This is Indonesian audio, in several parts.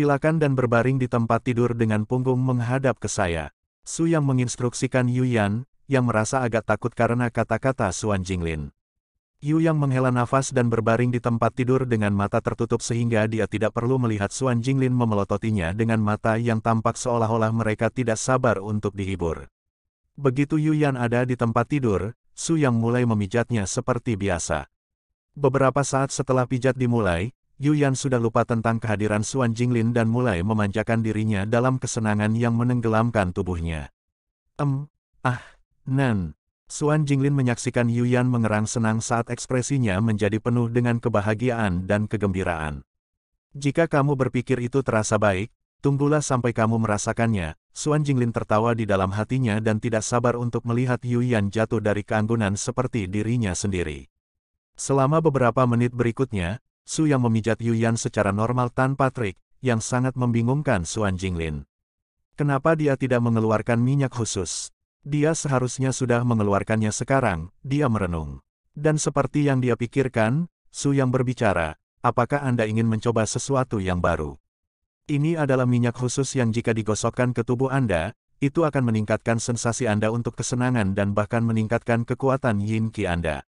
Silakan dan berbaring di tempat tidur dengan punggung menghadap ke saya. Su yang menginstruksikan Yu Yan, yang merasa agak takut karena kata-kata Suan Jinglin. Yu yang menghela nafas dan berbaring di tempat tidur dengan mata tertutup sehingga dia tidak perlu melihat Suan Jinglin memelototinya dengan mata yang tampak seolah-olah mereka tidak sabar untuk dihibur. Begitu Yu Yan ada di tempat tidur, Su Yang mulai memijatnya seperti biasa. Beberapa saat setelah pijat dimulai, Yu Yan sudah lupa tentang kehadiran Suan Jinglin dan mulai memanjakan dirinya dalam kesenangan yang menenggelamkan tubuhnya. Em, ah, nan. Suan Jinglin menyaksikan Yu Yan mengerang senang saat ekspresinya menjadi penuh dengan kebahagiaan dan kegembiraan. Jika kamu berpikir itu terasa baik, tunggulah sampai kamu merasakannya. Suan Jinglin tertawa di dalam hatinya dan tidak sabar untuk melihat Yu Yan jatuh dari keanggunan seperti dirinya sendiri. Selama beberapa menit berikutnya, Su yang memijat Yu Yan secara normal tanpa trik, yang sangat membingungkan Suan Jinglin. Kenapa dia tidak mengeluarkan minyak khusus? Dia seharusnya sudah mengeluarkannya sekarang, dia merenung. Dan seperti yang dia pikirkan, Su yang berbicara, apakah Anda ingin mencoba sesuatu yang baru? Ini adalah minyak khusus yang jika digosokkan ke tubuh Anda, itu akan meningkatkan sensasi Anda untuk kesenangan dan bahkan meningkatkan kekuatan yin ki Anda.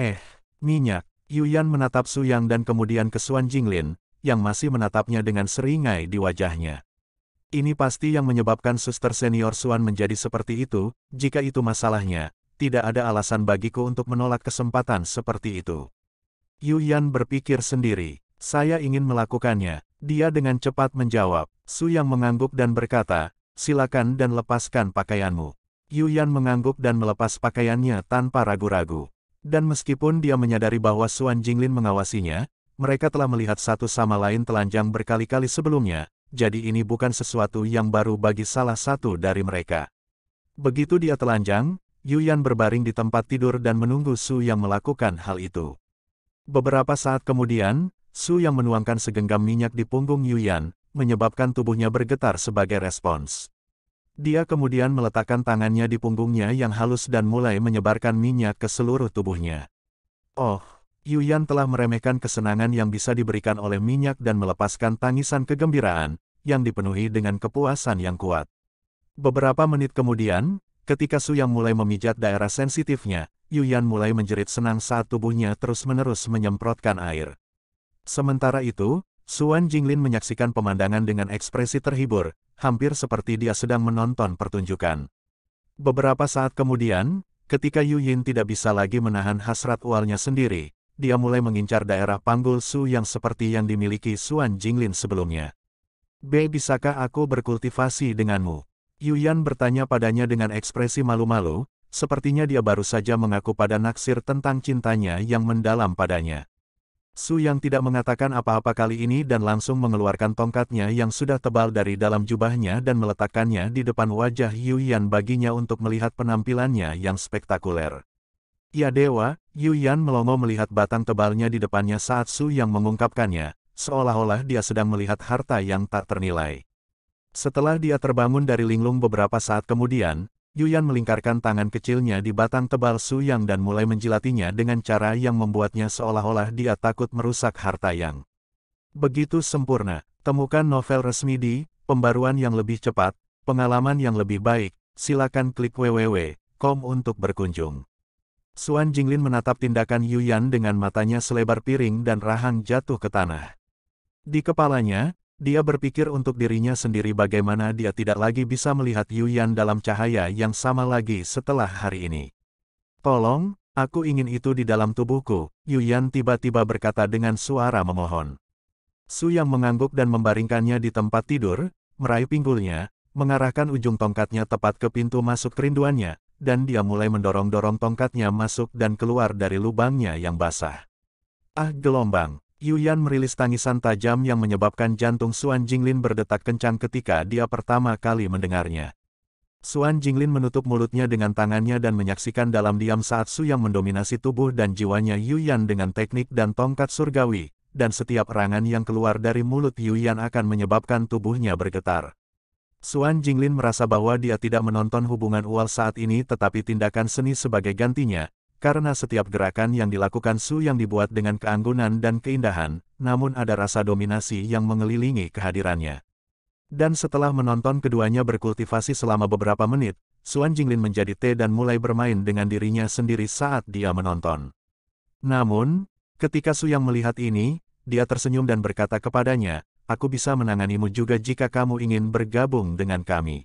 Eh, minyak, Yuyan menatap Su Yang dan kemudian ke Suan Jinglin, yang masih menatapnya dengan seringai di wajahnya. Ini pasti yang menyebabkan suster senior Suan menjadi seperti itu, jika itu masalahnya, tidak ada alasan bagiku untuk menolak kesempatan seperti itu. Yuyan berpikir sendiri, saya ingin melakukannya, dia dengan cepat menjawab, Su Yang mengangguk dan berkata, silakan dan lepaskan pakaianmu. Yuyan mengangguk dan melepas pakaiannya tanpa ragu-ragu. Dan meskipun dia menyadari bahwa Suan Jinglin mengawasinya, mereka telah melihat satu sama lain telanjang berkali-kali sebelumnya, jadi ini bukan sesuatu yang baru bagi salah satu dari mereka. Begitu dia telanjang, Yuyan berbaring di tempat tidur dan menunggu Su yang melakukan hal itu. Beberapa saat kemudian, Su yang menuangkan segenggam minyak di punggung Yuyan, menyebabkan tubuhnya bergetar sebagai respons. Dia kemudian meletakkan tangannya di punggungnya yang halus dan mulai menyebarkan minyak ke seluruh tubuhnya. Oh, Yuyan telah meremehkan kesenangan yang bisa diberikan oleh minyak dan melepaskan tangisan kegembiraan, yang dipenuhi dengan kepuasan yang kuat. Beberapa menit kemudian, ketika Su yang mulai memijat daerah sensitifnya, Yuyan mulai menjerit senang saat tubuhnya terus-menerus menyemprotkan air. Sementara itu, Suan Jinglin menyaksikan pemandangan dengan ekspresi terhibur, hampir seperti dia sedang menonton pertunjukan. Beberapa saat kemudian, ketika Yu Yin tidak bisa lagi menahan hasrat ualnya sendiri, dia mulai mengincar daerah panggul Su yang seperti yang dimiliki Suan Jinglin sebelumnya. B. Bisakah aku berkultivasi denganmu? Yu Yan bertanya padanya dengan ekspresi malu-malu, sepertinya dia baru saja mengaku pada naksir tentang cintanya yang mendalam padanya. Su Yang tidak mengatakan apa-apa kali ini dan langsung mengeluarkan tongkatnya yang sudah tebal dari dalam jubahnya dan meletakkannya di depan wajah Yu Yan baginya untuk melihat penampilannya yang spektakuler. Ya dewa, Yu Yan melongo melihat batang tebalnya di depannya saat Su Yang mengungkapkannya, seolah-olah dia sedang melihat harta yang tak ternilai. Setelah dia terbangun dari linglung beberapa saat kemudian, Yuyan melingkarkan tangan kecilnya di batang tebal Su Yang dan mulai menjilatinya dengan cara yang membuatnya seolah-olah dia takut merusak harta Yang. Begitu sempurna, temukan novel resmi di, pembaruan yang lebih cepat, pengalaman yang lebih baik, silakan klik www.com untuk berkunjung. Suan Jinglin menatap tindakan Yuyan dengan matanya selebar piring dan rahang jatuh ke tanah. Di kepalanya, dia berpikir untuk dirinya sendiri bagaimana dia tidak lagi bisa melihat Yan dalam cahaya yang sama lagi setelah hari ini. Tolong, aku ingin itu di dalam tubuhku, Yan tiba-tiba berkata dengan suara memohon. Su yang mengangguk dan membaringkannya di tempat tidur, meraih pinggulnya, mengarahkan ujung tongkatnya tepat ke pintu masuk kerinduannya, dan dia mulai mendorong-dorong tongkatnya masuk dan keluar dari lubangnya yang basah. Ah gelombang, Yuyan merilis tangisan tajam yang menyebabkan jantung Suan Jinglin berdetak kencang ketika dia pertama kali mendengarnya. Suan Jinglin menutup mulutnya dengan tangannya dan menyaksikan dalam diam saat Su yang mendominasi tubuh dan jiwanya Yuyan dengan teknik dan tongkat surgawi, dan setiap erangan yang keluar dari mulut Yuyan akan menyebabkan tubuhnya bergetar. Suan Jinglin merasa bahwa dia tidak menonton hubungan Ual saat ini tetapi tindakan seni sebagai gantinya, karena setiap gerakan yang dilakukan Su yang dibuat dengan keanggunan dan keindahan, namun ada rasa dominasi yang mengelilingi kehadirannya. Dan setelah menonton keduanya berkultivasi selama beberapa menit, Suan Jinglin menjadi T dan mulai bermain dengan dirinya sendiri saat dia menonton. Namun, ketika Su yang melihat ini, dia tersenyum dan berkata kepadanya, aku bisa menanganimu juga jika kamu ingin bergabung dengan kami.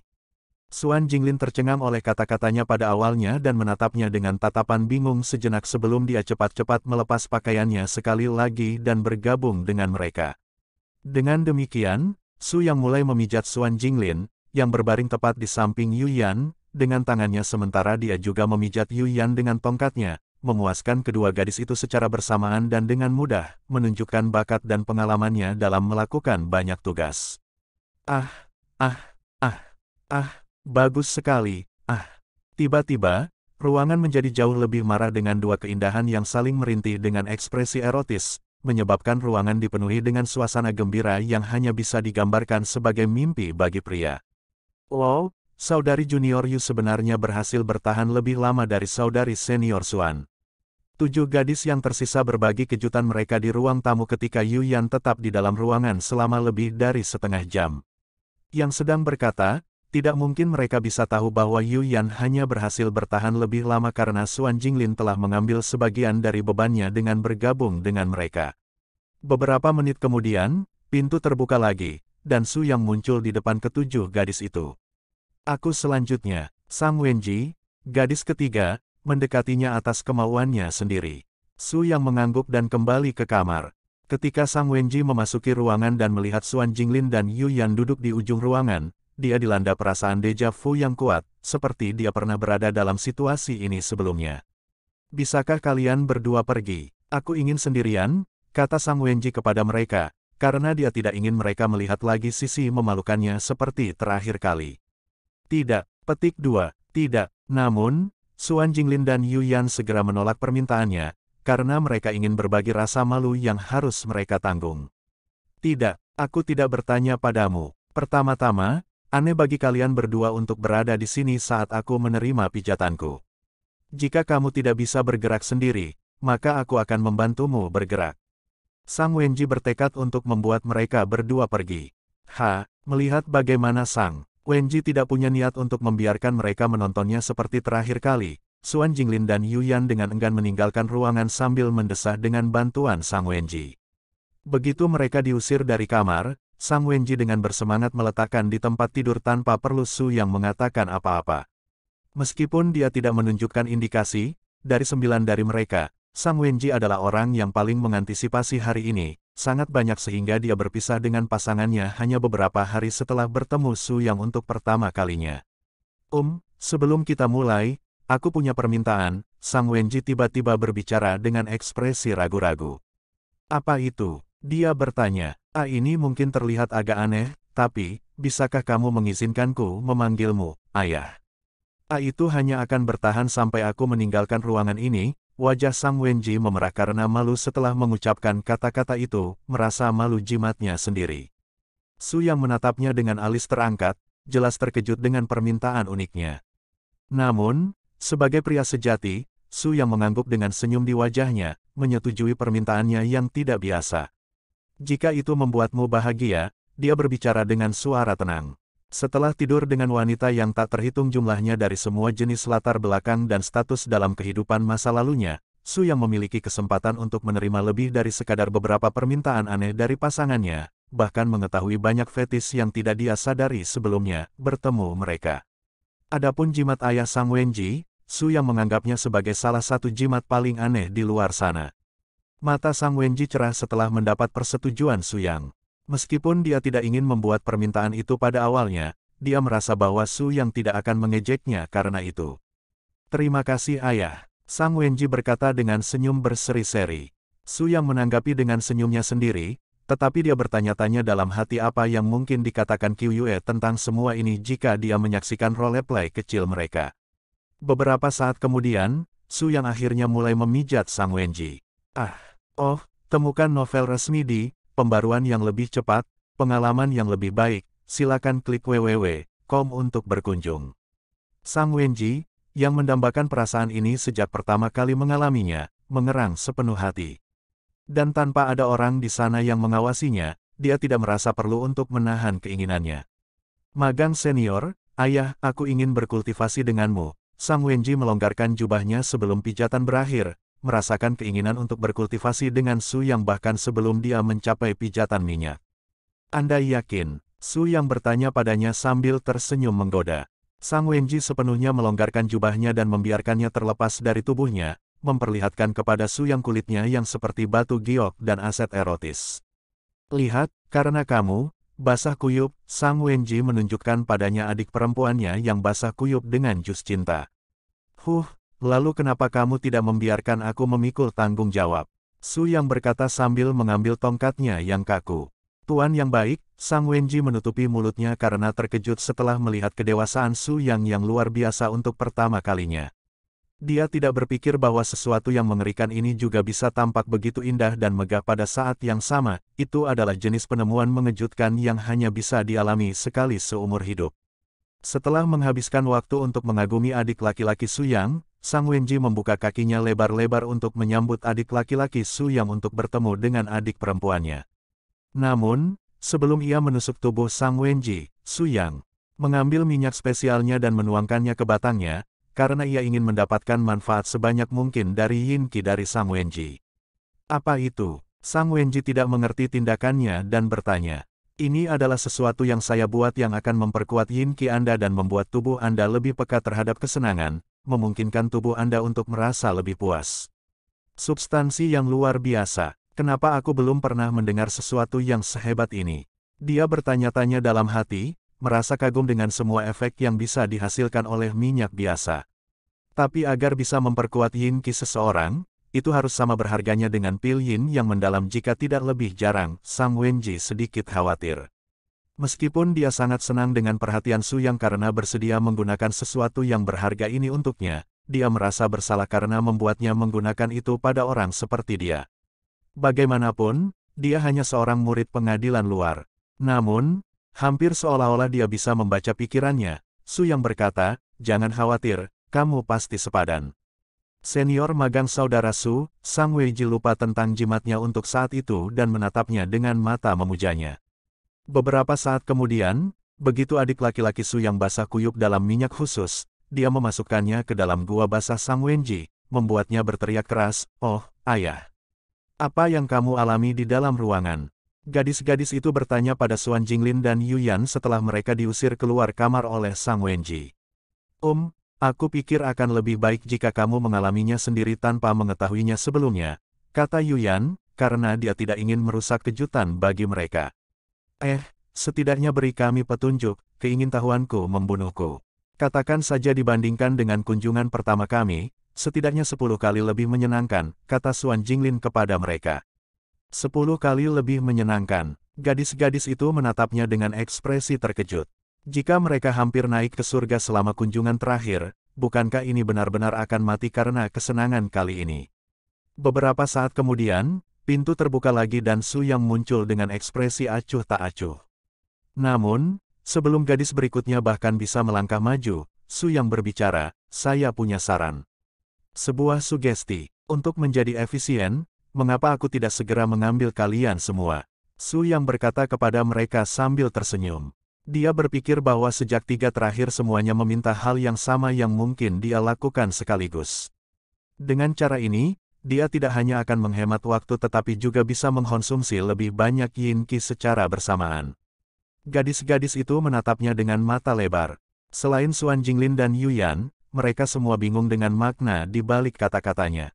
Suan Jinglin tercengang oleh kata-katanya pada awalnya dan menatapnya dengan tatapan bingung sejenak sebelum dia cepat-cepat melepas pakaiannya sekali lagi dan bergabung dengan mereka. Dengan demikian, Su yang mulai memijat Suan Jinglin, yang berbaring tepat di samping Yuyan, dengan tangannya sementara dia juga memijat Yuyan dengan tongkatnya, memuaskan kedua gadis itu secara bersamaan dan dengan mudah, menunjukkan bakat dan pengalamannya dalam melakukan banyak tugas. Ah, ah, ah, ah. ah. Bagus sekali, ah. Tiba-tiba, ruangan menjadi jauh lebih marah dengan dua keindahan yang saling merintih dengan ekspresi erotis, menyebabkan ruangan dipenuhi dengan suasana gembira yang hanya bisa digambarkan sebagai mimpi bagi pria. Wow, saudari junior Yu sebenarnya berhasil bertahan lebih lama dari saudari senior Suan. Tujuh gadis yang tersisa berbagi kejutan mereka di ruang tamu ketika Yu Yan tetap di dalam ruangan selama lebih dari setengah jam. Yang sedang berkata, tidak mungkin mereka bisa tahu bahwa Yu Yan hanya berhasil bertahan lebih lama karena Suan Jinglin telah mengambil sebagian dari bebannya dengan bergabung dengan mereka. Beberapa menit kemudian, pintu terbuka lagi, dan Su Yang muncul di depan ketujuh gadis itu. Aku selanjutnya, Sang Wenji, gadis ketiga, mendekatinya atas kemauannya sendiri. Su Yang mengangguk dan kembali ke kamar. Ketika Sang Wenji memasuki ruangan dan melihat Suan Jinglin dan Yu Yan duduk di ujung ruangan, dia dilanda perasaan deja vu yang kuat, seperti dia pernah berada dalam situasi ini sebelumnya. Bisakah kalian berdua pergi? Aku ingin sendirian, kata Sang Wenji kepada mereka, karena dia tidak ingin mereka melihat lagi sisi memalukannya seperti terakhir kali. Tidak, petik dua, tidak. Namun, Suan Jinglin dan Yu Yan segera menolak permintaannya, karena mereka ingin berbagi rasa malu yang harus mereka tanggung. Tidak, aku tidak bertanya padamu. Pertama-tama, Aneh bagi kalian berdua untuk berada di sini saat aku menerima pijatanku. Jika kamu tidak bisa bergerak sendiri, maka aku akan membantumu bergerak. Sang Wenji bertekad untuk membuat mereka berdua pergi. Ha, melihat bagaimana Sang Wenji tidak punya niat untuk membiarkan mereka menontonnya seperti terakhir kali, Suan Jinglin dan Yu Yan dengan enggan meninggalkan ruangan sambil mendesah dengan bantuan Sang Wenji. Begitu mereka diusir dari kamar, Sang Wenji dengan bersemangat meletakkan di tempat tidur tanpa perlu Su yang mengatakan apa-apa. Meskipun dia tidak menunjukkan indikasi, dari sembilan dari mereka, Sang Wenji adalah orang yang paling mengantisipasi hari ini, sangat banyak sehingga dia berpisah dengan pasangannya hanya beberapa hari setelah bertemu Su yang untuk pertama kalinya. Um, sebelum kita mulai, aku punya permintaan, Sang Wenji tiba-tiba berbicara dengan ekspresi ragu-ragu. Apa itu? Dia bertanya. A ah, ini mungkin terlihat agak aneh, tapi, bisakah kamu mengizinkanku memanggilmu, ayah? A ah, itu hanya akan bertahan sampai aku meninggalkan ruangan ini, wajah Sang Wenji memerah karena malu setelah mengucapkan kata-kata itu, merasa malu jimatnya sendiri. Su yang menatapnya dengan alis terangkat, jelas terkejut dengan permintaan uniknya. Namun, sebagai pria sejati, Su yang mengangguk dengan senyum di wajahnya, menyetujui permintaannya yang tidak biasa. Jika itu membuatmu bahagia, dia berbicara dengan suara tenang. Setelah tidur dengan wanita yang tak terhitung jumlahnya dari semua jenis latar belakang dan status dalam kehidupan masa lalunya, Su yang memiliki kesempatan untuk menerima lebih dari sekadar beberapa permintaan aneh dari pasangannya, bahkan mengetahui banyak fetis yang tidak dia sadari sebelumnya, bertemu mereka. Adapun jimat ayah Sang Wenji, Su yang menganggapnya sebagai salah satu jimat paling aneh di luar sana. Mata Sang Wenji cerah setelah mendapat persetujuan Su Yang. Meskipun dia tidak ingin membuat permintaan itu pada awalnya, dia merasa bahwa Su Yang tidak akan mengejeknya karena itu. Terima kasih ayah, Sang Wenji berkata dengan senyum berseri-seri. Su Yang menanggapi dengan senyumnya sendiri, tetapi dia bertanya-tanya dalam hati apa yang mungkin dikatakan Qyue tentang semua ini jika dia menyaksikan roleplay kecil mereka. Beberapa saat kemudian, Su Yang akhirnya mulai memijat Sang Wenji. Ah! Oh, temukan novel resmi di pembaruan yang lebih cepat, pengalaman yang lebih baik. Silakan klik www.com untuk berkunjung. Sang Wenji, yang mendambakan perasaan ini sejak pertama kali mengalaminya, mengerang sepenuh hati. Dan tanpa ada orang di sana yang mengawasinya, dia tidak merasa perlu untuk menahan keinginannya. Magang senior, ayah, aku ingin berkultivasi denganmu. Sang Wenji melonggarkan jubahnya sebelum pijatan berakhir, merasakan keinginan untuk berkultivasi dengan Su Yang bahkan sebelum dia mencapai pijatan minyak. Anda yakin? Su Yang bertanya padanya sambil tersenyum menggoda. Sang Wenji sepenuhnya melonggarkan jubahnya dan membiarkannya terlepas dari tubuhnya, memperlihatkan kepada Su Yang kulitnya yang seperti batu giok dan aset erotis. Lihat, karena kamu, basah kuyup, Sang Wenji menunjukkan padanya adik perempuannya yang basah kuyup dengan jus cinta. Huh, Lalu kenapa kamu tidak membiarkan aku memikul tanggung jawab? Su yang berkata sambil mengambil tongkatnya yang kaku. Tuan yang baik, Sang Wenji menutupi mulutnya karena terkejut setelah melihat kedewasaan Su Yang yang luar biasa untuk pertama kalinya. Dia tidak berpikir bahwa sesuatu yang mengerikan ini juga bisa tampak begitu indah dan megah pada saat yang sama, itu adalah jenis penemuan mengejutkan yang hanya bisa dialami sekali seumur hidup. Setelah menghabiskan waktu untuk mengagumi adik laki-laki Su yang, Sang Wenji membuka kakinya lebar-lebar untuk menyambut adik laki-laki Su Yang untuk bertemu dengan adik perempuannya. Namun, sebelum ia menusuk tubuh Sang Wenji, Su Yang mengambil minyak spesialnya dan menuangkannya ke batangnya, karena ia ingin mendapatkan manfaat sebanyak mungkin dari Yin Qi dari Sang Wenji. Apa itu? Sang Wenji tidak mengerti tindakannya dan bertanya. Ini adalah sesuatu yang saya buat yang akan memperkuat Yin Qi Anda dan membuat tubuh Anda lebih peka terhadap kesenangan, memungkinkan tubuh Anda untuk merasa lebih puas. Substansi yang luar biasa, kenapa aku belum pernah mendengar sesuatu yang sehebat ini? Dia bertanya-tanya dalam hati, merasa kagum dengan semua efek yang bisa dihasilkan oleh minyak biasa. Tapi agar bisa memperkuat yin ki seseorang, itu harus sama berharganya dengan pil yin yang mendalam jika tidak lebih jarang, Sang Wenji sedikit khawatir. Meskipun dia sangat senang dengan perhatian Su Yang karena bersedia menggunakan sesuatu yang berharga ini untuknya, dia merasa bersalah karena membuatnya menggunakan itu pada orang seperti dia. Bagaimanapun, dia hanya seorang murid pengadilan luar. Namun, hampir seolah-olah dia bisa membaca pikirannya, Su Yang berkata, jangan khawatir, kamu pasti sepadan. Senior magang saudara Su, Sang Weiji lupa tentang jimatnya untuk saat itu dan menatapnya dengan mata memujanya. Beberapa saat kemudian, begitu adik laki-laki Su yang basah kuyup dalam minyak khusus, dia memasukkannya ke dalam gua basah Sang Wenji, membuatnya berteriak keras, Oh, ayah. Apa yang kamu alami di dalam ruangan? Gadis-gadis itu bertanya pada Suan Jinglin dan Yuyan setelah mereka diusir keluar kamar oleh Sang Wenji. Om, um, aku pikir akan lebih baik jika kamu mengalaminya sendiri tanpa mengetahuinya sebelumnya, kata Yuyan, karena dia tidak ingin merusak kejutan bagi mereka. Eh, setidaknya beri kami petunjuk, keingintahuanku membunuhku. Katakan saja dibandingkan dengan kunjungan pertama kami, setidaknya sepuluh kali lebih menyenangkan, kata Suan Jinglin kepada mereka. Sepuluh kali lebih menyenangkan, gadis-gadis itu menatapnya dengan ekspresi terkejut. Jika mereka hampir naik ke surga selama kunjungan terakhir, bukankah ini benar-benar akan mati karena kesenangan kali ini? Beberapa saat kemudian, Pintu terbuka lagi dan Su Yang muncul dengan ekspresi acuh tak acuh. Namun, sebelum gadis berikutnya bahkan bisa melangkah maju, Su Yang berbicara, saya punya saran. Sebuah sugesti, untuk menjadi efisien, mengapa aku tidak segera mengambil kalian semua? Su Yang berkata kepada mereka sambil tersenyum. Dia berpikir bahwa sejak tiga terakhir semuanya meminta hal yang sama yang mungkin dia lakukan sekaligus. Dengan cara ini, dia tidak hanya akan menghemat waktu tetapi juga bisa mengkonsumsi lebih banyak yin ki secara bersamaan. Gadis-gadis itu menatapnya dengan mata lebar. Selain Suan Jinglin dan Yu Yan, mereka semua bingung dengan makna di balik kata-katanya.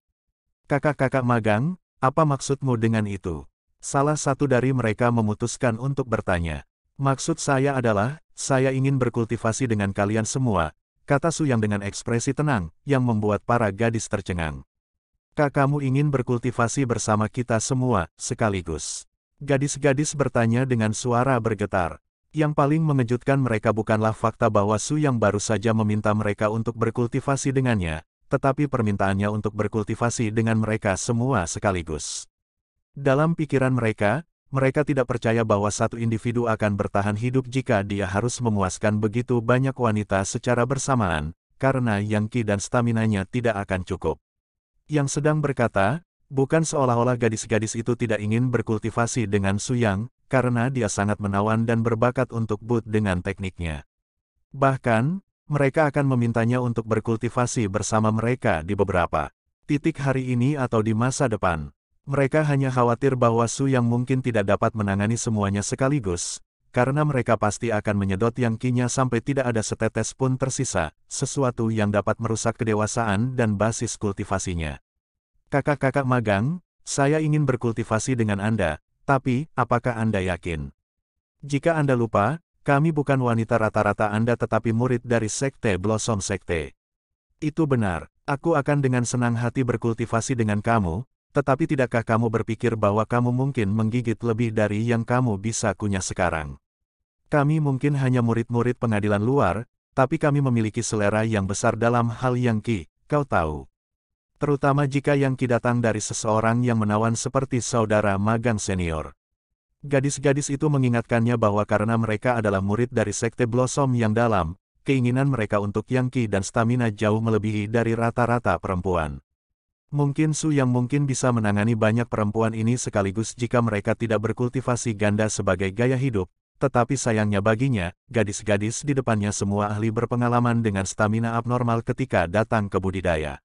Kakak-kakak magang, apa maksudmu dengan itu? Salah satu dari mereka memutuskan untuk bertanya. Maksud saya adalah, saya ingin berkultivasi dengan kalian semua, kata Su Yang dengan ekspresi tenang, yang membuat para gadis tercengang kamu ingin berkultivasi bersama kita semua, sekaligus. Gadis-gadis bertanya dengan suara bergetar. Yang paling mengejutkan mereka bukanlah fakta bahwa Su yang baru saja meminta mereka untuk berkultivasi dengannya, tetapi permintaannya untuk berkultivasi dengan mereka semua sekaligus. Dalam pikiran mereka, mereka tidak percaya bahwa satu individu akan bertahan hidup jika dia harus memuaskan begitu banyak wanita secara bersamaan, karena yang ki dan staminanya tidak akan cukup yang sedang berkata, bukan seolah-olah gadis-gadis itu tidak ingin berkultivasi dengan Su Yang karena dia sangat menawan dan berbakat untuk boot dengan tekniknya. Bahkan, mereka akan memintanya untuk berkultivasi bersama mereka di beberapa titik hari ini atau di masa depan. Mereka hanya khawatir bahwa Su yang mungkin tidak dapat menangani semuanya sekaligus, karena mereka pasti akan menyedot yang kinya sampai tidak ada setetes pun tersisa, sesuatu yang dapat merusak kedewasaan dan basis kultivasinya. Kakak-kakak magang, saya ingin berkultivasi dengan Anda, tapi, apakah Anda yakin? Jika Anda lupa, kami bukan wanita rata-rata Anda tetapi murid dari Sekte Blossom Sekte. Itu benar, aku akan dengan senang hati berkultivasi dengan kamu, tetapi tidakkah kamu berpikir bahwa kamu mungkin menggigit lebih dari yang kamu bisa kunyah sekarang? Kami mungkin hanya murid-murid pengadilan luar, tapi kami memiliki selera yang besar dalam hal yang ki, kau tahu. Terutama jika yang ki datang dari seseorang yang menawan seperti saudara magang senior. Gadis-gadis itu mengingatkannya bahwa karena mereka adalah murid dari sekte Blossom yang dalam, keinginan mereka untuk yang ki dan stamina jauh melebihi dari rata-rata perempuan. Mungkin Su yang mungkin bisa menangani banyak perempuan ini sekaligus jika mereka tidak berkultivasi ganda sebagai gaya hidup, tetapi sayangnya baginya, gadis-gadis di depannya semua ahli berpengalaman dengan stamina abnormal ketika datang ke budidaya.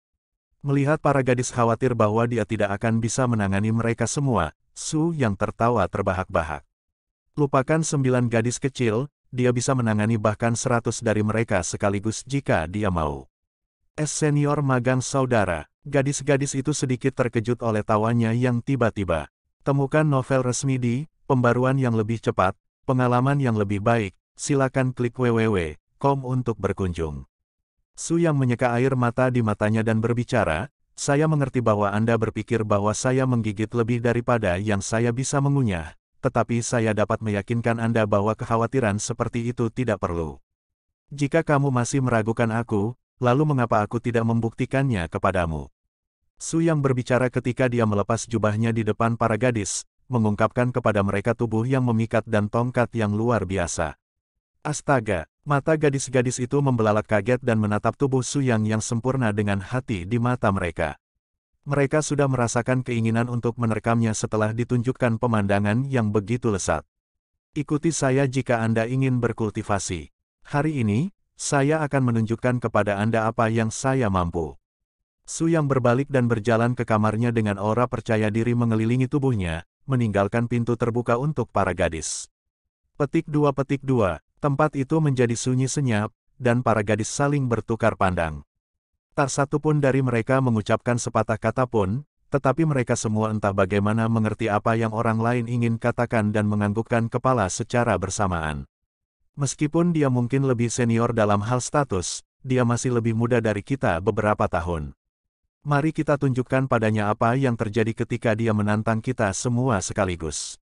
Melihat para gadis khawatir bahwa dia tidak akan bisa menangani mereka semua, Su yang tertawa terbahak-bahak. Lupakan sembilan gadis kecil, dia bisa menangani bahkan seratus dari mereka sekaligus jika dia mau. Es senior magang saudara, gadis-gadis itu sedikit terkejut oleh tawanya yang tiba-tiba. Temukan novel resmi di, pembaruan yang lebih cepat, Pengalaman yang lebih baik, silakan klik www.com untuk berkunjung. Su yang menyeka air mata di matanya dan berbicara, saya mengerti bahwa Anda berpikir bahwa saya menggigit lebih daripada yang saya bisa mengunyah, tetapi saya dapat meyakinkan Anda bahwa kekhawatiran seperti itu tidak perlu. Jika kamu masih meragukan aku, lalu mengapa aku tidak membuktikannya kepadamu? Su yang berbicara ketika dia melepas jubahnya di depan para gadis, mengungkapkan kepada mereka tubuh yang memikat dan tongkat yang luar biasa. Astaga, mata gadis-gadis itu membelalak kaget dan menatap tubuh Suyang yang sempurna dengan hati di mata mereka. Mereka sudah merasakan keinginan untuk menerkamnya setelah ditunjukkan pemandangan yang begitu lesat. Ikuti saya jika Anda ingin berkultivasi. Hari ini, saya akan menunjukkan kepada Anda apa yang saya mampu. Su yang berbalik dan berjalan ke kamarnya dengan aura percaya diri mengelilingi tubuhnya, meninggalkan pintu terbuka untuk para gadis. Petik dua petik dua, tempat itu menjadi sunyi senyap, dan para gadis saling bertukar pandang. Tak satu pun dari mereka mengucapkan sepatah kata pun, tetapi mereka semua entah bagaimana mengerti apa yang orang lain ingin katakan dan menganggukkan kepala secara bersamaan. Meskipun dia mungkin lebih senior dalam hal status, dia masih lebih muda dari kita beberapa tahun. Mari kita tunjukkan padanya apa yang terjadi ketika dia menantang kita semua sekaligus.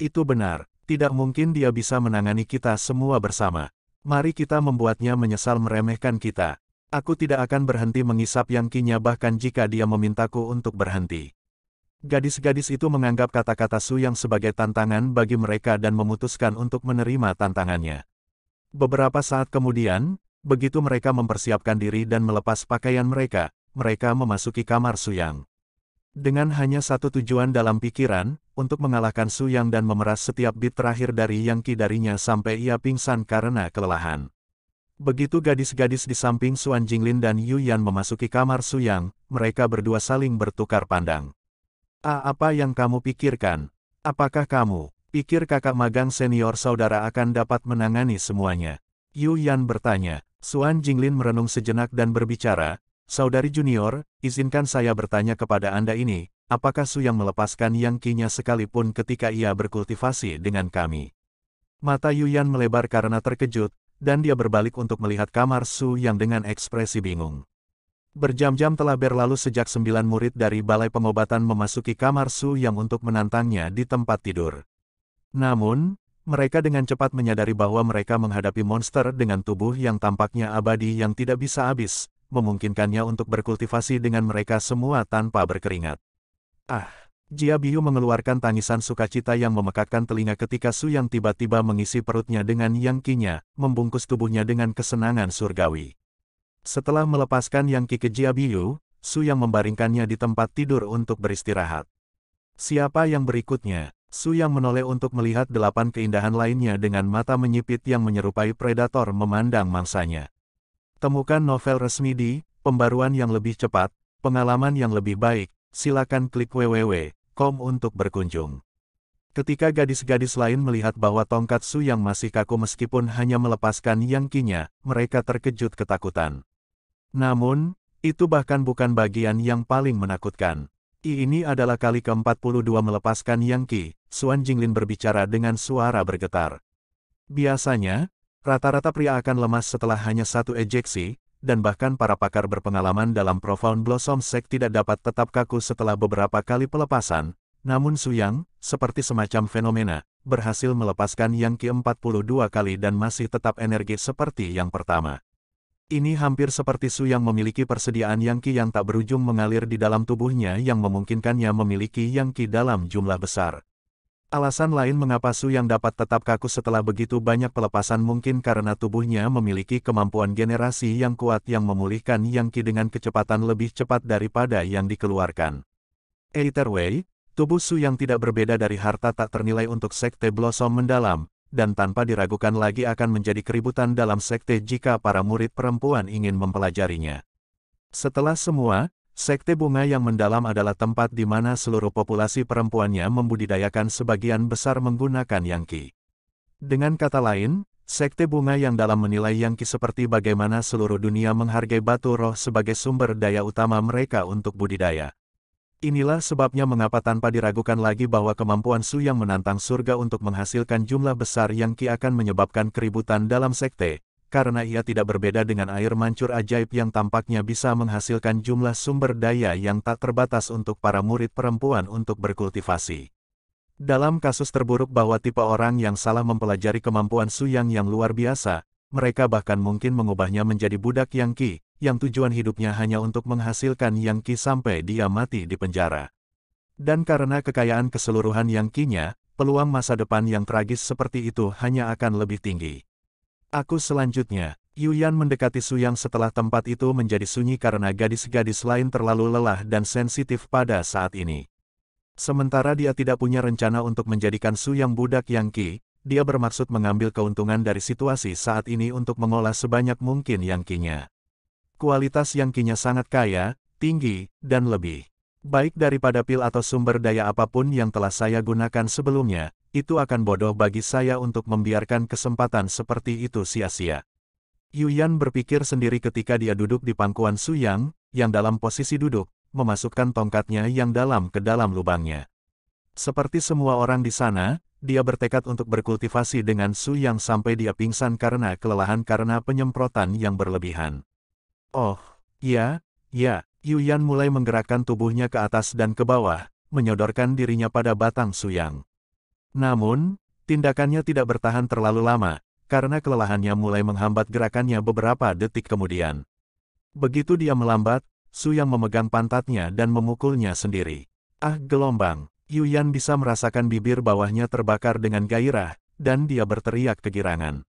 Itu benar, tidak mungkin dia bisa menangani kita semua bersama. Mari kita membuatnya menyesal meremehkan kita. Aku tidak akan berhenti mengisap yangkinya bahkan jika dia memintaku untuk berhenti. Gadis-gadis itu menganggap kata-kata Su yang sebagai tantangan bagi mereka dan memutuskan untuk menerima tantangannya. Beberapa saat kemudian, begitu mereka mempersiapkan diri dan melepas pakaian mereka, mereka memasuki kamar Suyang. Dengan hanya satu tujuan dalam pikiran, untuk mengalahkan Suyang dan memeras setiap bit terakhir dari Yang Qi darinya sampai ia pingsan karena kelelahan. Begitu gadis-gadis di samping Suan Jinglin dan Yu Yan memasuki kamar Suyang, mereka berdua saling bertukar pandang. Ah apa yang kamu pikirkan? Apakah kamu, pikir kakak magang senior saudara akan dapat menangani semuanya? Yu Yan bertanya, Suan Jinglin merenung sejenak dan berbicara, Saudari junior, izinkan saya bertanya kepada Anda ini, apakah Su yang melepaskan yang kinya sekalipun ketika ia berkultivasi dengan kami? Mata Yuyan melebar karena terkejut, dan dia berbalik untuk melihat kamar Su yang dengan ekspresi bingung. Berjam-jam telah berlalu sejak sembilan murid dari Balai Pengobatan memasuki kamar Su yang untuk menantangnya di tempat tidur. Namun, mereka dengan cepat menyadari bahwa mereka menghadapi monster dengan tubuh yang tampaknya abadi yang tidak bisa habis, memungkinkannya untuk berkultivasi dengan mereka semua tanpa berkeringat. Ah, Jia Biu mengeluarkan tangisan sukacita yang memekakkan telinga ketika Su yang tiba-tiba mengisi perutnya dengan yang kinya, membungkus tubuhnya dengan kesenangan surgawi. Setelah melepaskan yang ki ke Jia Biu, Su yang membaringkannya di tempat tidur untuk beristirahat. Siapa yang berikutnya? Su yang menoleh untuk melihat delapan keindahan lainnya dengan mata menyipit yang menyerupai predator memandang mangsanya. Temukan novel resmi di pembaruan yang lebih cepat, pengalaman yang lebih baik. Silakan klik www.com untuk berkunjung. Ketika gadis-gadis lain melihat bahwa Tongkat Su yang masih kaku meskipun hanya melepaskan yang kinya, mereka terkejut ketakutan. Namun, itu bahkan bukan bagian yang paling menakutkan. ini adalah kali ke-42 melepaskan Yang Ki, Suan Jinglin berbicara dengan suara bergetar. Biasanya, Rata-rata pria akan lemas setelah hanya satu ejeksi, dan bahkan para pakar berpengalaman dalam Profound Blossom Sect tidak dapat tetap kaku setelah beberapa kali pelepasan, namun Suyang, seperti semacam fenomena, berhasil melepaskan yang ke-42 kali dan masih tetap energi seperti yang pertama. Ini hampir seperti Su Yang memiliki persediaan yang ki yang tak berujung mengalir di dalam tubuhnya yang memungkinkannya memiliki yang ki dalam jumlah besar. Alasan lain mengapa Su yang dapat tetap kaku setelah begitu banyak pelepasan mungkin karena tubuhnya memiliki kemampuan generasi yang kuat yang memulihkan yang Qi dengan kecepatan lebih cepat daripada yang dikeluarkan. Either way, tubuh Su yang tidak berbeda dari harta tak ternilai untuk Sekte Blossom mendalam, dan tanpa diragukan lagi akan menjadi keributan dalam sekte jika para murid perempuan ingin mempelajarinya. Setelah semua, Sekte bunga yang mendalam adalah tempat di mana seluruh populasi perempuannya membudidayakan sebagian besar menggunakan yangki. Dengan kata lain, sekte bunga yang dalam menilai yangki seperti bagaimana seluruh dunia menghargai batu roh sebagai sumber daya utama mereka untuk budidaya. Inilah sebabnya mengapa tanpa diragukan lagi bahwa kemampuan Su yang menantang surga untuk menghasilkan jumlah besar yangki akan menyebabkan keributan dalam sekte, karena ia tidak berbeda dengan air mancur ajaib yang tampaknya bisa menghasilkan jumlah sumber daya yang tak terbatas untuk para murid perempuan untuk berkultivasi. Dalam kasus terburuk bahwa tipe orang yang salah mempelajari kemampuan Suyang yang luar biasa, mereka bahkan mungkin mengubahnya menjadi budak yang Qi, yang tujuan hidupnya hanya untuk menghasilkan yang Qi sampai dia mati di penjara. Dan karena kekayaan keseluruhan yang Qi-nya, peluang masa depan yang tragis seperti itu hanya akan lebih tinggi. Aku selanjutnya. Yuyan mendekati Su yang setelah tempat itu menjadi sunyi karena gadis-gadis lain terlalu lelah dan sensitif pada saat ini. Sementara dia tidak punya rencana untuk menjadikan Su yang budak yang Qi, dia bermaksud mengambil keuntungan dari situasi saat ini untuk mengolah sebanyak mungkin yang Qi-nya. Kualitas yang Qi-nya sangat kaya, tinggi, dan lebih Baik daripada pil atau sumber daya apapun yang telah saya gunakan sebelumnya, itu akan bodoh bagi saya untuk membiarkan kesempatan seperti itu sia-sia. Yuyan berpikir sendiri ketika dia duduk di pangkuan Su Yang, yang dalam posisi duduk, memasukkan tongkatnya yang dalam ke dalam lubangnya. Seperti semua orang di sana, dia bertekad untuk berkultivasi dengan Su Yang sampai dia pingsan karena kelelahan karena penyemprotan yang berlebihan. Oh, ya, ya, Yuyan mulai menggerakkan tubuhnya ke atas dan ke bawah, menyodorkan dirinya pada batang Suyang. Namun, tindakannya tidak bertahan terlalu lama, karena kelelahannya mulai menghambat gerakannya beberapa detik kemudian. Begitu dia melambat, Suyang memegang pantatnya dan memukulnya sendiri. Ah gelombang, Yuyan bisa merasakan bibir bawahnya terbakar dengan gairah, dan dia berteriak kegirangan.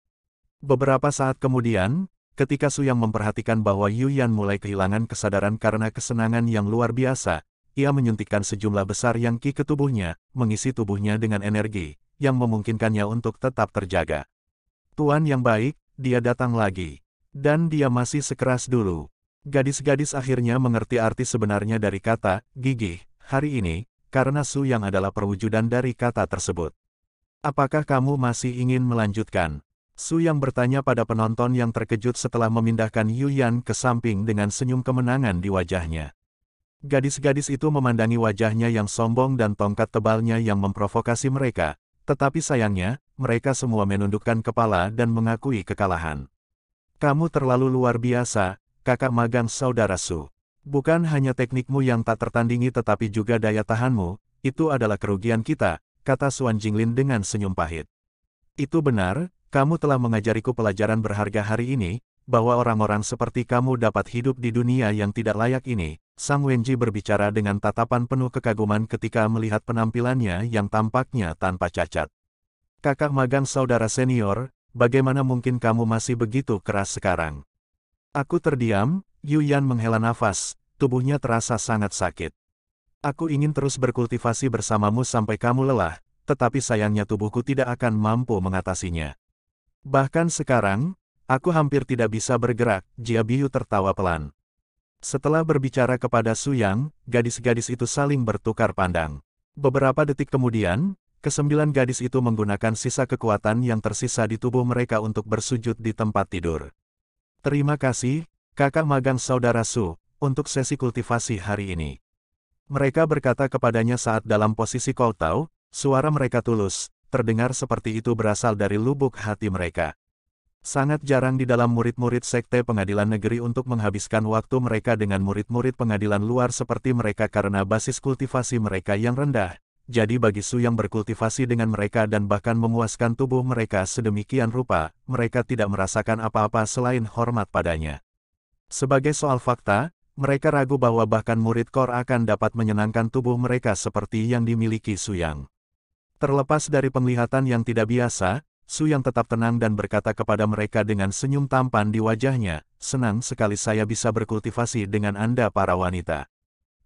Beberapa saat kemudian, Ketika Su Yang memperhatikan bahwa Yu Yan mulai kehilangan kesadaran karena kesenangan yang luar biasa, ia menyuntikkan sejumlah besar yang ki ke tubuhnya, mengisi tubuhnya dengan energi, yang memungkinkannya untuk tetap terjaga. Tuan yang baik, dia datang lagi. Dan dia masih sekeras dulu. Gadis-gadis akhirnya mengerti arti sebenarnya dari kata, gigih, hari ini, karena Su Yang adalah perwujudan dari kata tersebut. Apakah kamu masih ingin melanjutkan? Su Yang bertanya pada penonton yang terkejut setelah memindahkan Yu Yan ke samping dengan senyum kemenangan di wajahnya. Gadis-gadis itu memandangi wajahnya yang sombong dan tongkat tebalnya yang memprovokasi mereka, tetapi sayangnya, mereka semua menundukkan kepala dan mengakui kekalahan. Kamu terlalu luar biasa, kakak magang saudara Su. Bukan hanya teknikmu yang tak tertandingi tetapi juga daya tahanmu, itu adalah kerugian kita, kata Suan Jinglin dengan senyum pahit. Itu benar, kamu telah mengajariku pelajaran berharga hari ini, bahwa orang-orang seperti kamu dapat hidup di dunia yang tidak layak ini. Sang Wenji berbicara dengan tatapan penuh kekaguman ketika melihat penampilannya yang tampaknya tanpa cacat. Kakak magang saudara senior, bagaimana mungkin kamu masih begitu keras sekarang? Aku terdiam, Yuyan menghela nafas, tubuhnya terasa sangat sakit. Aku ingin terus berkultivasi bersamamu sampai kamu lelah, tetapi sayangnya tubuhku tidak akan mampu mengatasinya. Bahkan sekarang, aku hampir tidak bisa bergerak, Jia Biyu tertawa pelan. Setelah berbicara kepada Su Yang, gadis-gadis itu saling bertukar pandang. Beberapa detik kemudian, kesembilan gadis itu menggunakan sisa kekuatan yang tersisa di tubuh mereka untuk bersujud di tempat tidur. Terima kasih, kakak magang saudara Su, untuk sesi kultivasi hari ini. Mereka berkata kepadanya saat dalam posisi kau tahu, suara mereka tulus, terdengar seperti itu berasal dari lubuk hati mereka. Sangat jarang di dalam murid-murid sekte pengadilan negeri untuk menghabiskan waktu mereka dengan murid-murid pengadilan luar seperti mereka karena basis kultivasi mereka yang rendah. Jadi bagi Su yang berkultivasi dengan mereka dan bahkan memuaskan tubuh mereka sedemikian rupa, mereka tidak merasakan apa-apa selain hormat padanya. Sebagai soal fakta, mereka ragu bahwa bahkan murid kor akan dapat menyenangkan tubuh mereka seperti yang dimiliki Su Yang. Terlepas dari penglihatan yang tidak biasa, Su yang tetap tenang dan berkata kepada mereka dengan senyum tampan di wajahnya, senang sekali saya bisa berkultivasi dengan Anda para wanita.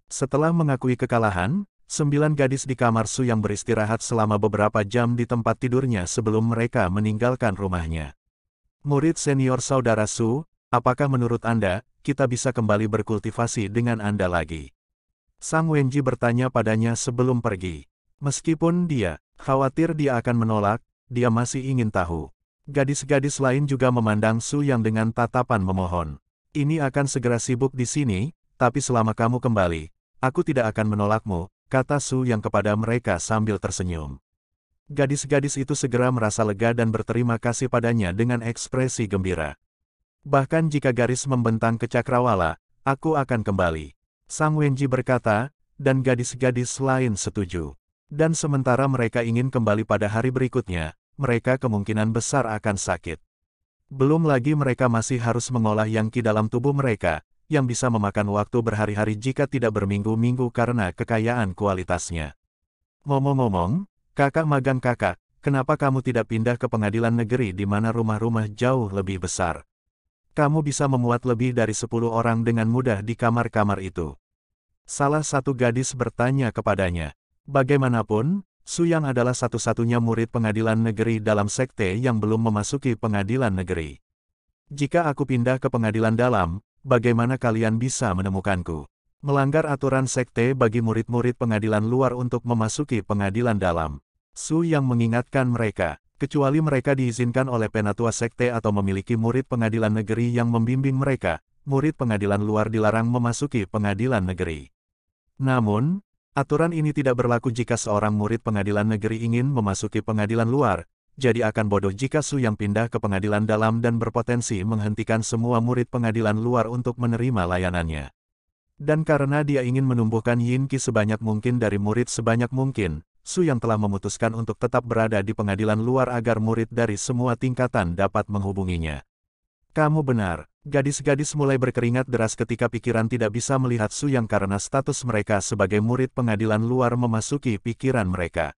Setelah mengakui kekalahan, sembilan gadis di kamar Su yang beristirahat selama beberapa jam di tempat tidurnya sebelum mereka meninggalkan rumahnya. Murid senior saudara Su, apakah menurut Anda, kita bisa kembali berkultivasi dengan Anda lagi? Sang Wenji bertanya padanya sebelum pergi. Meskipun dia Khawatir dia akan menolak, dia masih ingin tahu. Gadis-gadis lain juga memandang Su Yang dengan tatapan memohon. Ini akan segera sibuk di sini, tapi selama kamu kembali, aku tidak akan menolakmu, kata Su Yang kepada mereka sambil tersenyum. Gadis-gadis itu segera merasa lega dan berterima kasih padanya dengan ekspresi gembira. Bahkan jika garis membentang ke cakrawala, aku akan kembali. Sang Wenji berkata, dan gadis-gadis lain setuju dan sementara mereka ingin kembali pada hari berikutnya, mereka kemungkinan besar akan sakit. Belum lagi mereka masih harus mengolah yang ki dalam tubuh mereka, yang bisa memakan waktu berhari-hari jika tidak berminggu-minggu karena kekayaan kualitasnya. Ngomong-ngomong, kakak magang kakak, kenapa kamu tidak pindah ke pengadilan negeri di mana rumah-rumah jauh lebih besar? Kamu bisa memuat lebih dari 10 orang dengan mudah di kamar-kamar itu. Salah satu gadis bertanya kepadanya. Bagaimanapun, Su Yang adalah satu-satunya murid pengadilan negeri dalam sekte yang belum memasuki pengadilan negeri. Jika aku pindah ke pengadilan dalam, bagaimana kalian bisa menemukanku? Melanggar aturan sekte bagi murid-murid pengadilan luar untuk memasuki pengadilan dalam. Su yang mengingatkan mereka, kecuali mereka diizinkan oleh penatua sekte atau memiliki murid pengadilan negeri yang membimbing mereka, murid pengadilan luar dilarang memasuki pengadilan negeri. Namun, Aturan ini tidak berlaku jika seorang murid pengadilan negeri ingin memasuki pengadilan luar, jadi akan bodoh jika Su yang pindah ke pengadilan dalam dan berpotensi menghentikan semua murid pengadilan luar untuk menerima layanannya. Dan karena dia ingin menumbuhkan Yin Qi sebanyak mungkin dari murid sebanyak mungkin, Su yang telah memutuskan untuk tetap berada di pengadilan luar agar murid dari semua tingkatan dapat menghubunginya. Kamu benar, Gadis-gadis mulai berkeringat deras ketika pikiran tidak bisa melihat Su yang karena status mereka sebagai murid pengadilan luar memasuki pikiran mereka.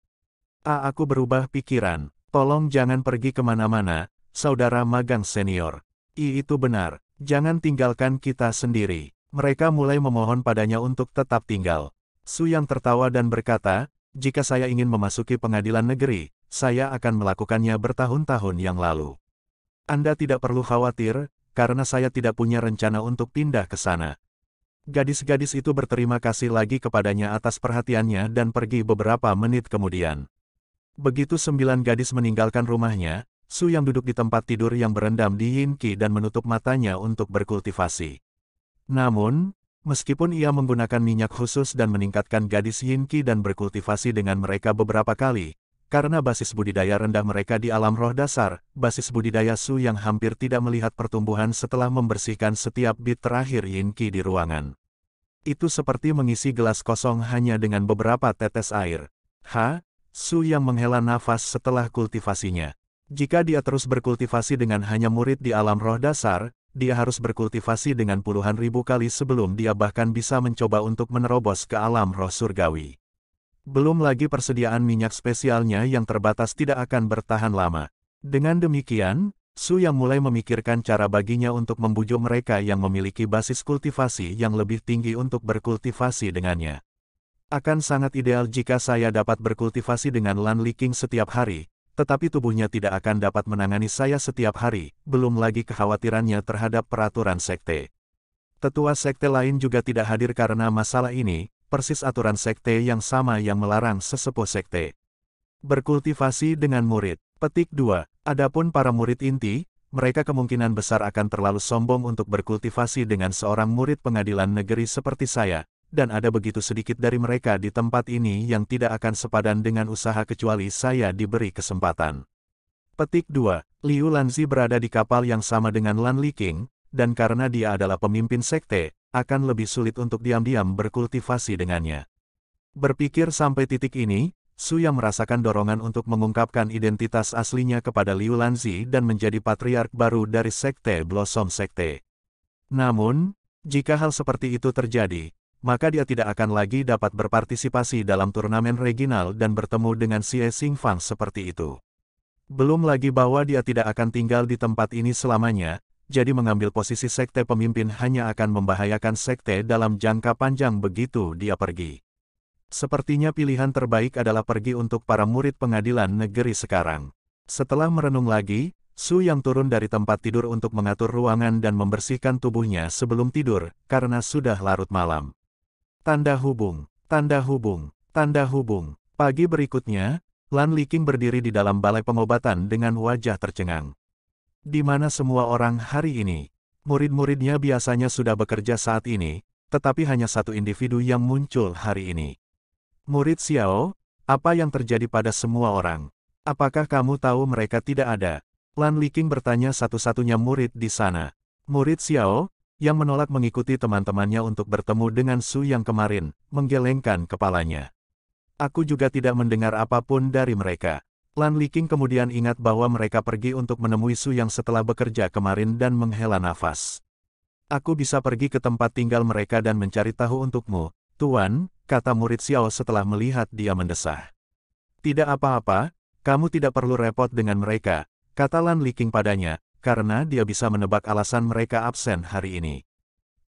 A aku berubah pikiran, tolong jangan pergi kemana-mana, saudara magang senior. I itu benar, jangan tinggalkan kita sendiri. Mereka mulai memohon padanya untuk tetap tinggal. Su yang tertawa dan berkata, jika saya ingin memasuki pengadilan negeri, saya akan melakukannya bertahun-tahun yang lalu. Anda tidak perlu khawatir, karena saya tidak punya rencana untuk pindah ke sana. Gadis-gadis itu berterima kasih lagi kepadanya atas perhatiannya dan pergi beberapa menit kemudian. Begitu sembilan gadis meninggalkan rumahnya, Su yang duduk di tempat tidur yang berendam di Yin dan menutup matanya untuk berkultivasi. Namun, meskipun ia menggunakan minyak khusus dan meningkatkan gadis Yin dan berkultivasi dengan mereka beberapa kali, karena basis budidaya rendah mereka di alam roh dasar, basis budidaya Su yang hampir tidak melihat pertumbuhan setelah membersihkan setiap bit terakhir Yin Qi di ruangan. Itu seperti mengisi gelas kosong hanya dengan beberapa tetes air. Ha? Su yang menghela nafas setelah kultivasinya. Jika dia terus berkultivasi dengan hanya murid di alam roh dasar, dia harus berkultivasi dengan puluhan ribu kali sebelum dia bahkan bisa mencoba untuk menerobos ke alam roh surgawi. Belum lagi persediaan minyak spesialnya yang terbatas tidak akan bertahan lama. Dengan demikian, Su yang mulai memikirkan cara baginya untuk membujuk mereka yang memiliki basis kultivasi yang lebih tinggi untuk berkultivasi dengannya. Akan sangat ideal jika saya dapat berkultivasi dengan Lan Liking setiap hari, tetapi tubuhnya tidak akan dapat menangani saya setiap hari, belum lagi kekhawatirannya terhadap peraturan sekte. Tetua sekte lain juga tidak hadir karena masalah ini, persis aturan sekte yang sama yang melarang sesepuh sekte. Berkultivasi dengan murid. Petik 2. Adapun para murid inti, mereka kemungkinan besar akan terlalu sombong untuk berkultivasi dengan seorang murid pengadilan negeri seperti saya, dan ada begitu sedikit dari mereka di tempat ini yang tidak akan sepadan dengan usaha kecuali saya diberi kesempatan. Petik 2. Liu Lanzi berada di kapal yang sama dengan Lan King, dan karena dia adalah pemimpin sekte, akan lebih sulit untuk diam-diam berkultivasi dengannya. Berpikir sampai titik ini, Su yang merasakan dorongan untuk mengungkapkan identitas aslinya kepada Liu Lanzi dan menjadi patriark baru dari Sekte Blossom Sekte. Namun, jika hal seperti itu terjadi, maka dia tidak akan lagi dapat berpartisipasi dalam turnamen regional dan bertemu dengan Xing Fang seperti itu. Belum lagi bahwa dia tidak akan tinggal di tempat ini selamanya, jadi mengambil posisi sekte pemimpin hanya akan membahayakan sekte dalam jangka panjang begitu dia pergi. Sepertinya pilihan terbaik adalah pergi untuk para murid pengadilan negeri sekarang. Setelah merenung lagi, Su yang turun dari tempat tidur untuk mengatur ruangan dan membersihkan tubuhnya sebelum tidur, karena sudah larut malam. Tanda hubung, tanda hubung, tanda hubung. Pagi berikutnya, Lan Liking berdiri di dalam balai pengobatan dengan wajah tercengang di mana semua orang hari ini, murid-muridnya biasanya sudah bekerja saat ini, tetapi hanya satu individu yang muncul hari ini. Murid Xiao, apa yang terjadi pada semua orang? Apakah kamu tahu mereka tidak ada? Lan Liking bertanya satu-satunya murid di sana. Murid Xiao, yang menolak mengikuti teman-temannya untuk bertemu dengan Su yang kemarin, menggelengkan kepalanya. Aku juga tidak mendengar apapun dari mereka. Lan Liking kemudian ingat bahwa mereka pergi untuk menemui Su Yang setelah bekerja kemarin dan menghela nafas. Aku bisa pergi ke tempat tinggal mereka dan mencari tahu untukmu, Tuan, kata murid Xiao setelah melihat dia mendesah. Tidak apa-apa, kamu tidak perlu repot dengan mereka, kata Lan Liking padanya, karena dia bisa menebak alasan mereka absen hari ini.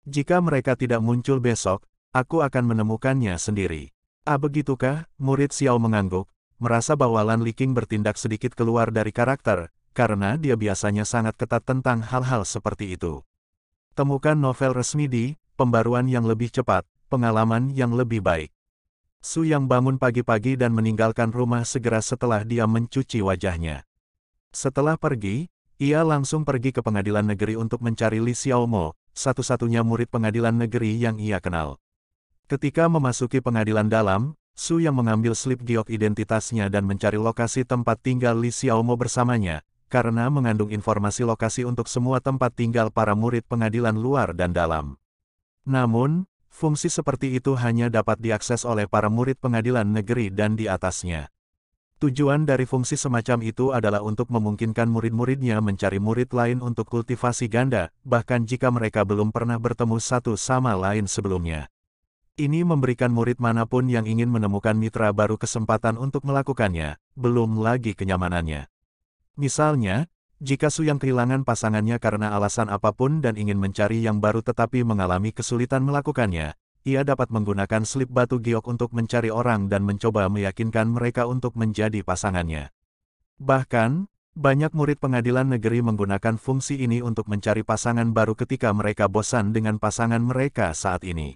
Jika mereka tidak muncul besok, aku akan menemukannya sendiri. Ah begitukah, murid Xiao mengangguk, merasa bahwa Lan Liking bertindak sedikit keluar dari karakter, karena dia biasanya sangat ketat tentang hal-hal seperti itu. Temukan novel resmi di, pembaruan yang lebih cepat, pengalaman yang lebih baik. Su yang bangun pagi-pagi dan meninggalkan rumah segera setelah dia mencuci wajahnya. Setelah pergi, ia langsung pergi ke pengadilan negeri untuk mencari Li Xiaomo, satu-satunya murid pengadilan negeri yang ia kenal. Ketika memasuki pengadilan dalam, Su yang mengambil slip giok identitasnya dan mencari lokasi tempat tinggal Li Xiaomo bersamanya, karena mengandung informasi lokasi untuk semua tempat tinggal para murid pengadilan luar dan dalam. Namun, fungsi seperti itu hanya dapat diakses oleh para murid pengadilan negeri dan di atasnya. Tujuan dari fungsi semacam itu adalah untuk memungkinkan murid-muridnya mencari murid lain untuk kultivasi ganda, bahkan jika mereka belum pernah bertemu satu sama lain sebelumnya. Ini memberikan murid manapun yang ingin menemukan mitra baru kesempatan untuk melakukannya, belum lagi kenyamanannya. Misalnya, jika Su yang kehilangan pasangannya karena alasan apapun dan ingin mencari yang baru tetapi mengalami kesulitan melakukannya, ia dapat menggunakan slip batu giok untuk mencari orang dan mencoba meyakinkan mereka untuk menjadi pasangannya. Bahkan, banyak murid pengadilan negeri menggunakan fungsi ini untuk mencari pasangan baru ketika mereka bosan dengan pasangan mereka saat ini.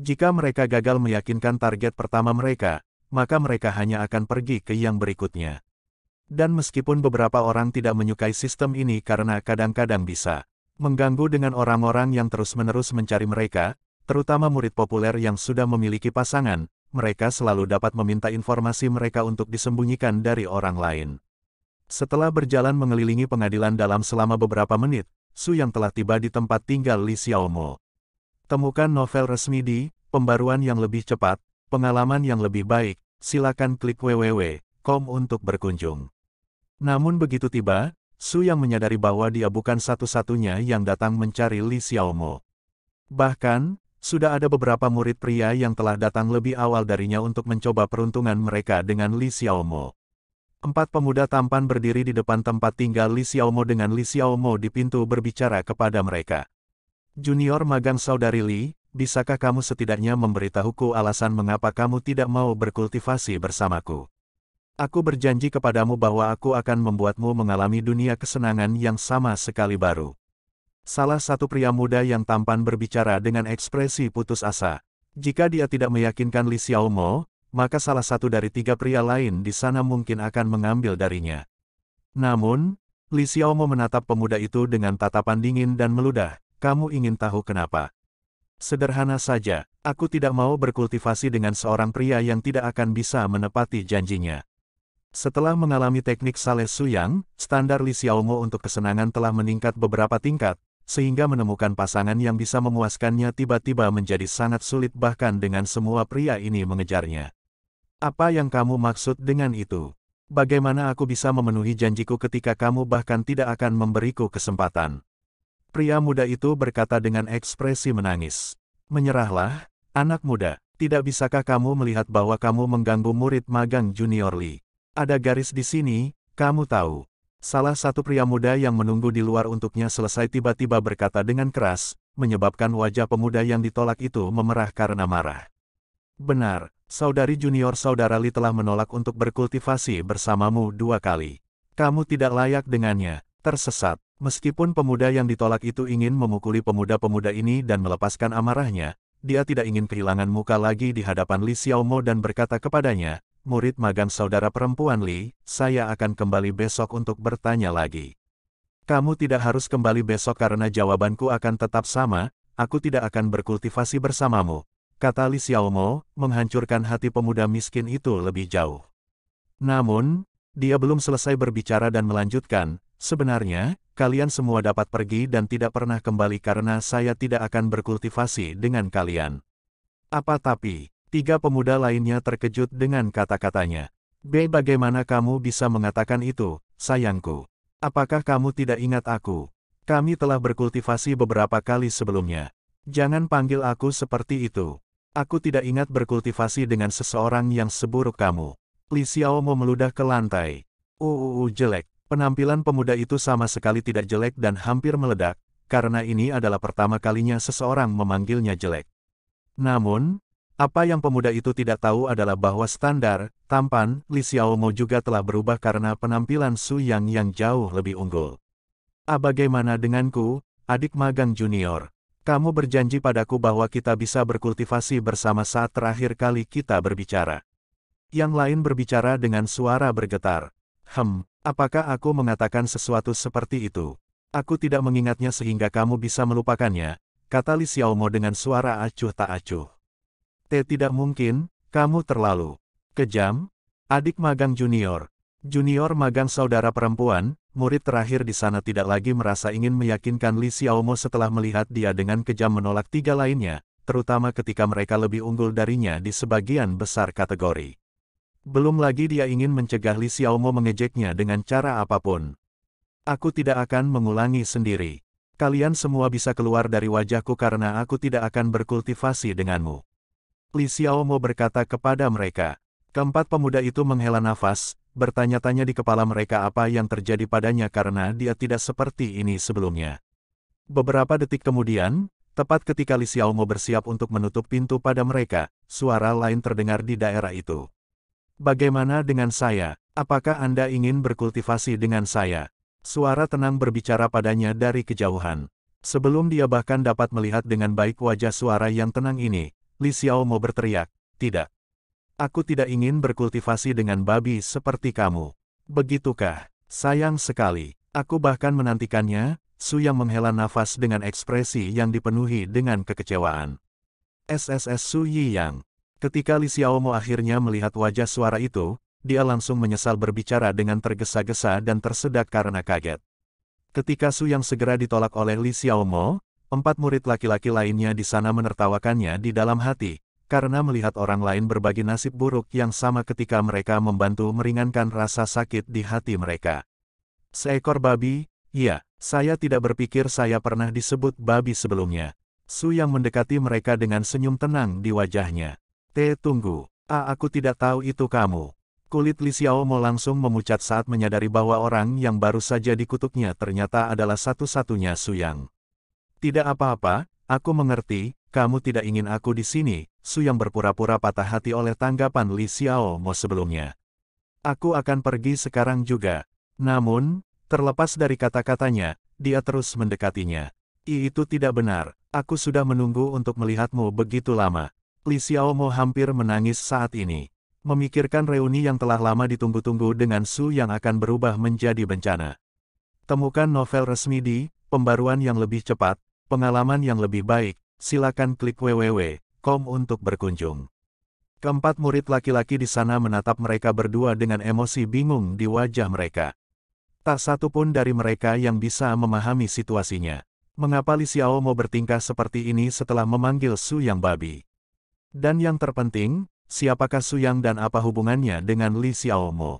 Jika mereka gagal meyakinkan target pertama mereka, maka mereka hanya akan pergi ke yang berikutnya. Dan meskipun beberapa orang tidak menyukai sistem ini karena kadang-kadang bisa mengganggu dengan orang-orang yang terus-menerus mencari mereka, terutama murid populer yang sudah memiliki pasangan, mereka selalu dapat meminta informasi mereka untuk disembunyikan dari orang lain. Setelah berjalan mengelilingi pengadilan dalam selama beberapa menit, Su yang telah tiba di tempat tinggal Li Xiaomo. Temukan novel resmi di pembaruan yang lebih cepat, pengalaman yang lebih baik. Silakan klik www.com untuk berkunjung. Namun begitu tiba, Su yang menyadari bahwa dia bukan satu-satunya yang datang mencari Li Xiaomo. Bahkan, sudah ada beberapa murid pria yang telah datang lebih awal darinya untuk mencoba peruntungan mereka dengan Li Xiaomo. Empat pemuda tampan berdiri di depan tempat tinggal Li Xiaomo dengan Li Xiaomo di pintu berbicara kepada mereka. Junior magang saudari Li, bisakah kamu setidaknya memberitahuku alasan mengapa kamu tidak mau berkultivasi bersamaku? Aku berjanji kepadamu bahwa aku akan membuatmu mengalami dunia kesenangan yang sama sekali baru. Salah satu pria muda yang tampan berbicara dengan ekspresi putus asa. Jika dia tidak meyakinkan Li Xiaomo, maka salah satu dari tiga pria lain di sana mungkin akan mengambil darinya. Namun, Li Xiaomo menatap pemuda itu dengan tatapan dingin dan meludah, kamu ingin tahu kenapa? Sederhana saja, aku tidak mau berkultivasi dengan seorang pria yang tidak akan bisa menepati janjinya. Setelah mengalami teknik Sale Suyang, standar Li Xiaomo untuk kesenangan telah meningkat beberapa tingkat, sehingga menemukan pasangan yang bisa memuaskannya tiba-tiba menjadi sangat sulit bahkan dengan semua pria ini mengejarnya. Apa yang kamu maksud dengan itu? Bagaimana aku bisa memenuhi janjiku ketika kamu bahkan tidak akan memberiku kesempatan? Pria muda itu berkata dengan ekspresi menangis. Menyerahlah, anak muda. Tidak bisakah kamu melihat bahwa kamu mengganggu murid magang junior Li? Ada garis di sini, kamu tahu. Salah satu pria muda yang menunggu di luar untuknya selesai tiba-tiba berkata dengan keras, menyebabkan wajah pemuda yang ditolak itu memerah karena marah. Benar, saudari junior saudara Li telah menolak untuk berkultivasi bersamamu dua kali. Kamu tidak layak dengannya, tersesat. Meskipun pemuda yang ditolak itu ingin memukuli pemuda-pemuda ini dan melepaskan amarahnya, dia tidak ingin kehilangan muka lagi di hadapan Li Xiaomo dan berkata kepadanya, murid magang saudara perempuan Li, saya akan kembali besok untuk bertanya lagi. Kamu tidak harus kembali besok karena jawabanku akan tetap sama, aku tidak akan berkultivasi bersamamu, kata Li Xiaomo, menghancurkan hati pemuda miskin itu lebih jauh. Namun, dia belum selesai berbicara dan melanjutkan, sebenarnya, kalian semua dapat pergi dan tidak pernah kembali karena saya tidak akan berkultivasi dengan kalian. Apa tapi, tiga pemuda lainnya terkejut dengan kata-katanya. B. Bagaimana kamu bisa mengatakan itu, sayangku? Apakah kamu tidak ingat aku? Kami telah berkultivasi beberapa kali sebelumnya. Jangan panggil aku seperti itu. Aku tidak ingat berkultivasi dengan seseorang yang seburuk kamu. Li Xiaomo meludah ke lantai. Uu jelek. Penampilan pemuda itu sama sekali tidak jelek dan hampir meledak, karena ini adalah pertama kalinya seseorang memanggilnya jelek. Namun, apa yang pemuda itu tidak tahu adalah bahwa standar, tampan, Li Xiaomo juga telah berubah karena penampilan Su Yang yang jauh lebih unggul. Ah bagaimana denganku, adik magang junior? Kamu berjanji padaku bahwa kita bisa berkultivasi bersama saat terakhir kali kita berbicara. Yang lain berbicara dengan suara bergetar. Hem, apakah aku mengatakan sesuatu seperti itu? Aku tidak mengingatnya sehingga kamu bisa melupakannya, kata Li Xiaomo dengan suara acuh tak acuh. Te tidak mungkin, kamu terlalu kejam. Adik magang junior, junior magang saudara perempuan, murid terakhir di sana tidak lagi merasa ingin meyakinkan Li Xiaomo setelah melihat dia dengan kejam menolak tiga lainnya, terutama ketika mereka lebih unggul darinya di sebagian besar kategori. Belum lagi dia ingin mencegah Li Xiaomo mengejeknya dengan cara apapun. Aku tidak akan mengulangi sendiri. Kalian semua bisa keluar dari wajahku karena aku tidak akan berkultivasi denganmu. Li Xiaomo berkata kepada mereka. Keempat pemuda itu menghela nafas, bertanya-tanya di kepala mereka apa yang terjadi padanya karena dia tidak seperti ini sebelumnya. Beberapa detik kemudian, tepat ketika Li Xiaomo bersiap untuk menutup pintu pada mereka, suara lain terdengar di daerah itu. Bagaimana dengan saya? Apakah Anda ingin berkultivasi dengan saya? Suara tenang berbicara padanya dari kejauhan. Sebelum dia bahkan dapat melihat dengan baik wajah suara yang tenang ini, Li Xiao mau berteriak, tidak. Aku tidak ingin berkultivasi dengan babi seperti kamu. Begitukah? Sayang sekali. Aku bahkan menantikannya, Su yang menghela nafas dengan ekspresi yang dipenuhi dengan kekecewaan. SSS Su Yi Yang, Ketika Li Xiaomo akhirnya melihat wajah suara itu, dia langsung menyesal berbicara dengan tergesa-gesa dan tersedak karena kaget. Ketika Su Yang segera ditolak oleh Li Xiaomo, empat murid laki-laki lainnya di sana menertawakannya di dalam hati, karena melihat orang lain berbagi nasib buruk yang sama ketika mereka membantu meringankan rasa sakit di hati mereka. Seekor babi, iya, saya tidak berpikir saya pernah disebut babi sebelumnya. Su Yang mendekati mereka dengan senyum tenang di wajahnya. Te tunggu. A aku tidak tahu itu kamu. Kulit Li Xiaomo langsung memucat saat menyadari bahwa orang yang baru saja dikutuknya ternyata adalah satu-satunya Suyang. Tidak apa-apa, aku mengerti, kamu tidak ingin aku di sini, Suyang berpura-pura patah hati oleh tanggapan Li Xiaomo sebelumnya. Aku akan pergi sekarang juga. Namun, terlepas dari kata-katanya, dia terus mendekatinya. I itu tidak benar, aku sudah menunggu untuk melihatmu begitu lama. Li Xiaomo hampir menangis saat ini. Memikirkan reuni yang telah lama ditunggu-tunggu dengan Su yang akan berubah menjadi bencana. Temukan novel resmi di, pembaruan yang lebih cepat, pengalaman yang lebih baik, silakan klik www.com untuk berkunjung. Keempat murid laki-laki di sana menatap mereka berdua dengan emosi bingung di wajah mereka. Tak satu pun dari mereka yang bisa memahami situasinya. Mengapa Li Xiao bertingkah seperti ini setelah memanggil Su Yang Babi? Dan yang terpenting, siapakah Su Yang dan apa hubungannya dengan Li Xiaomo?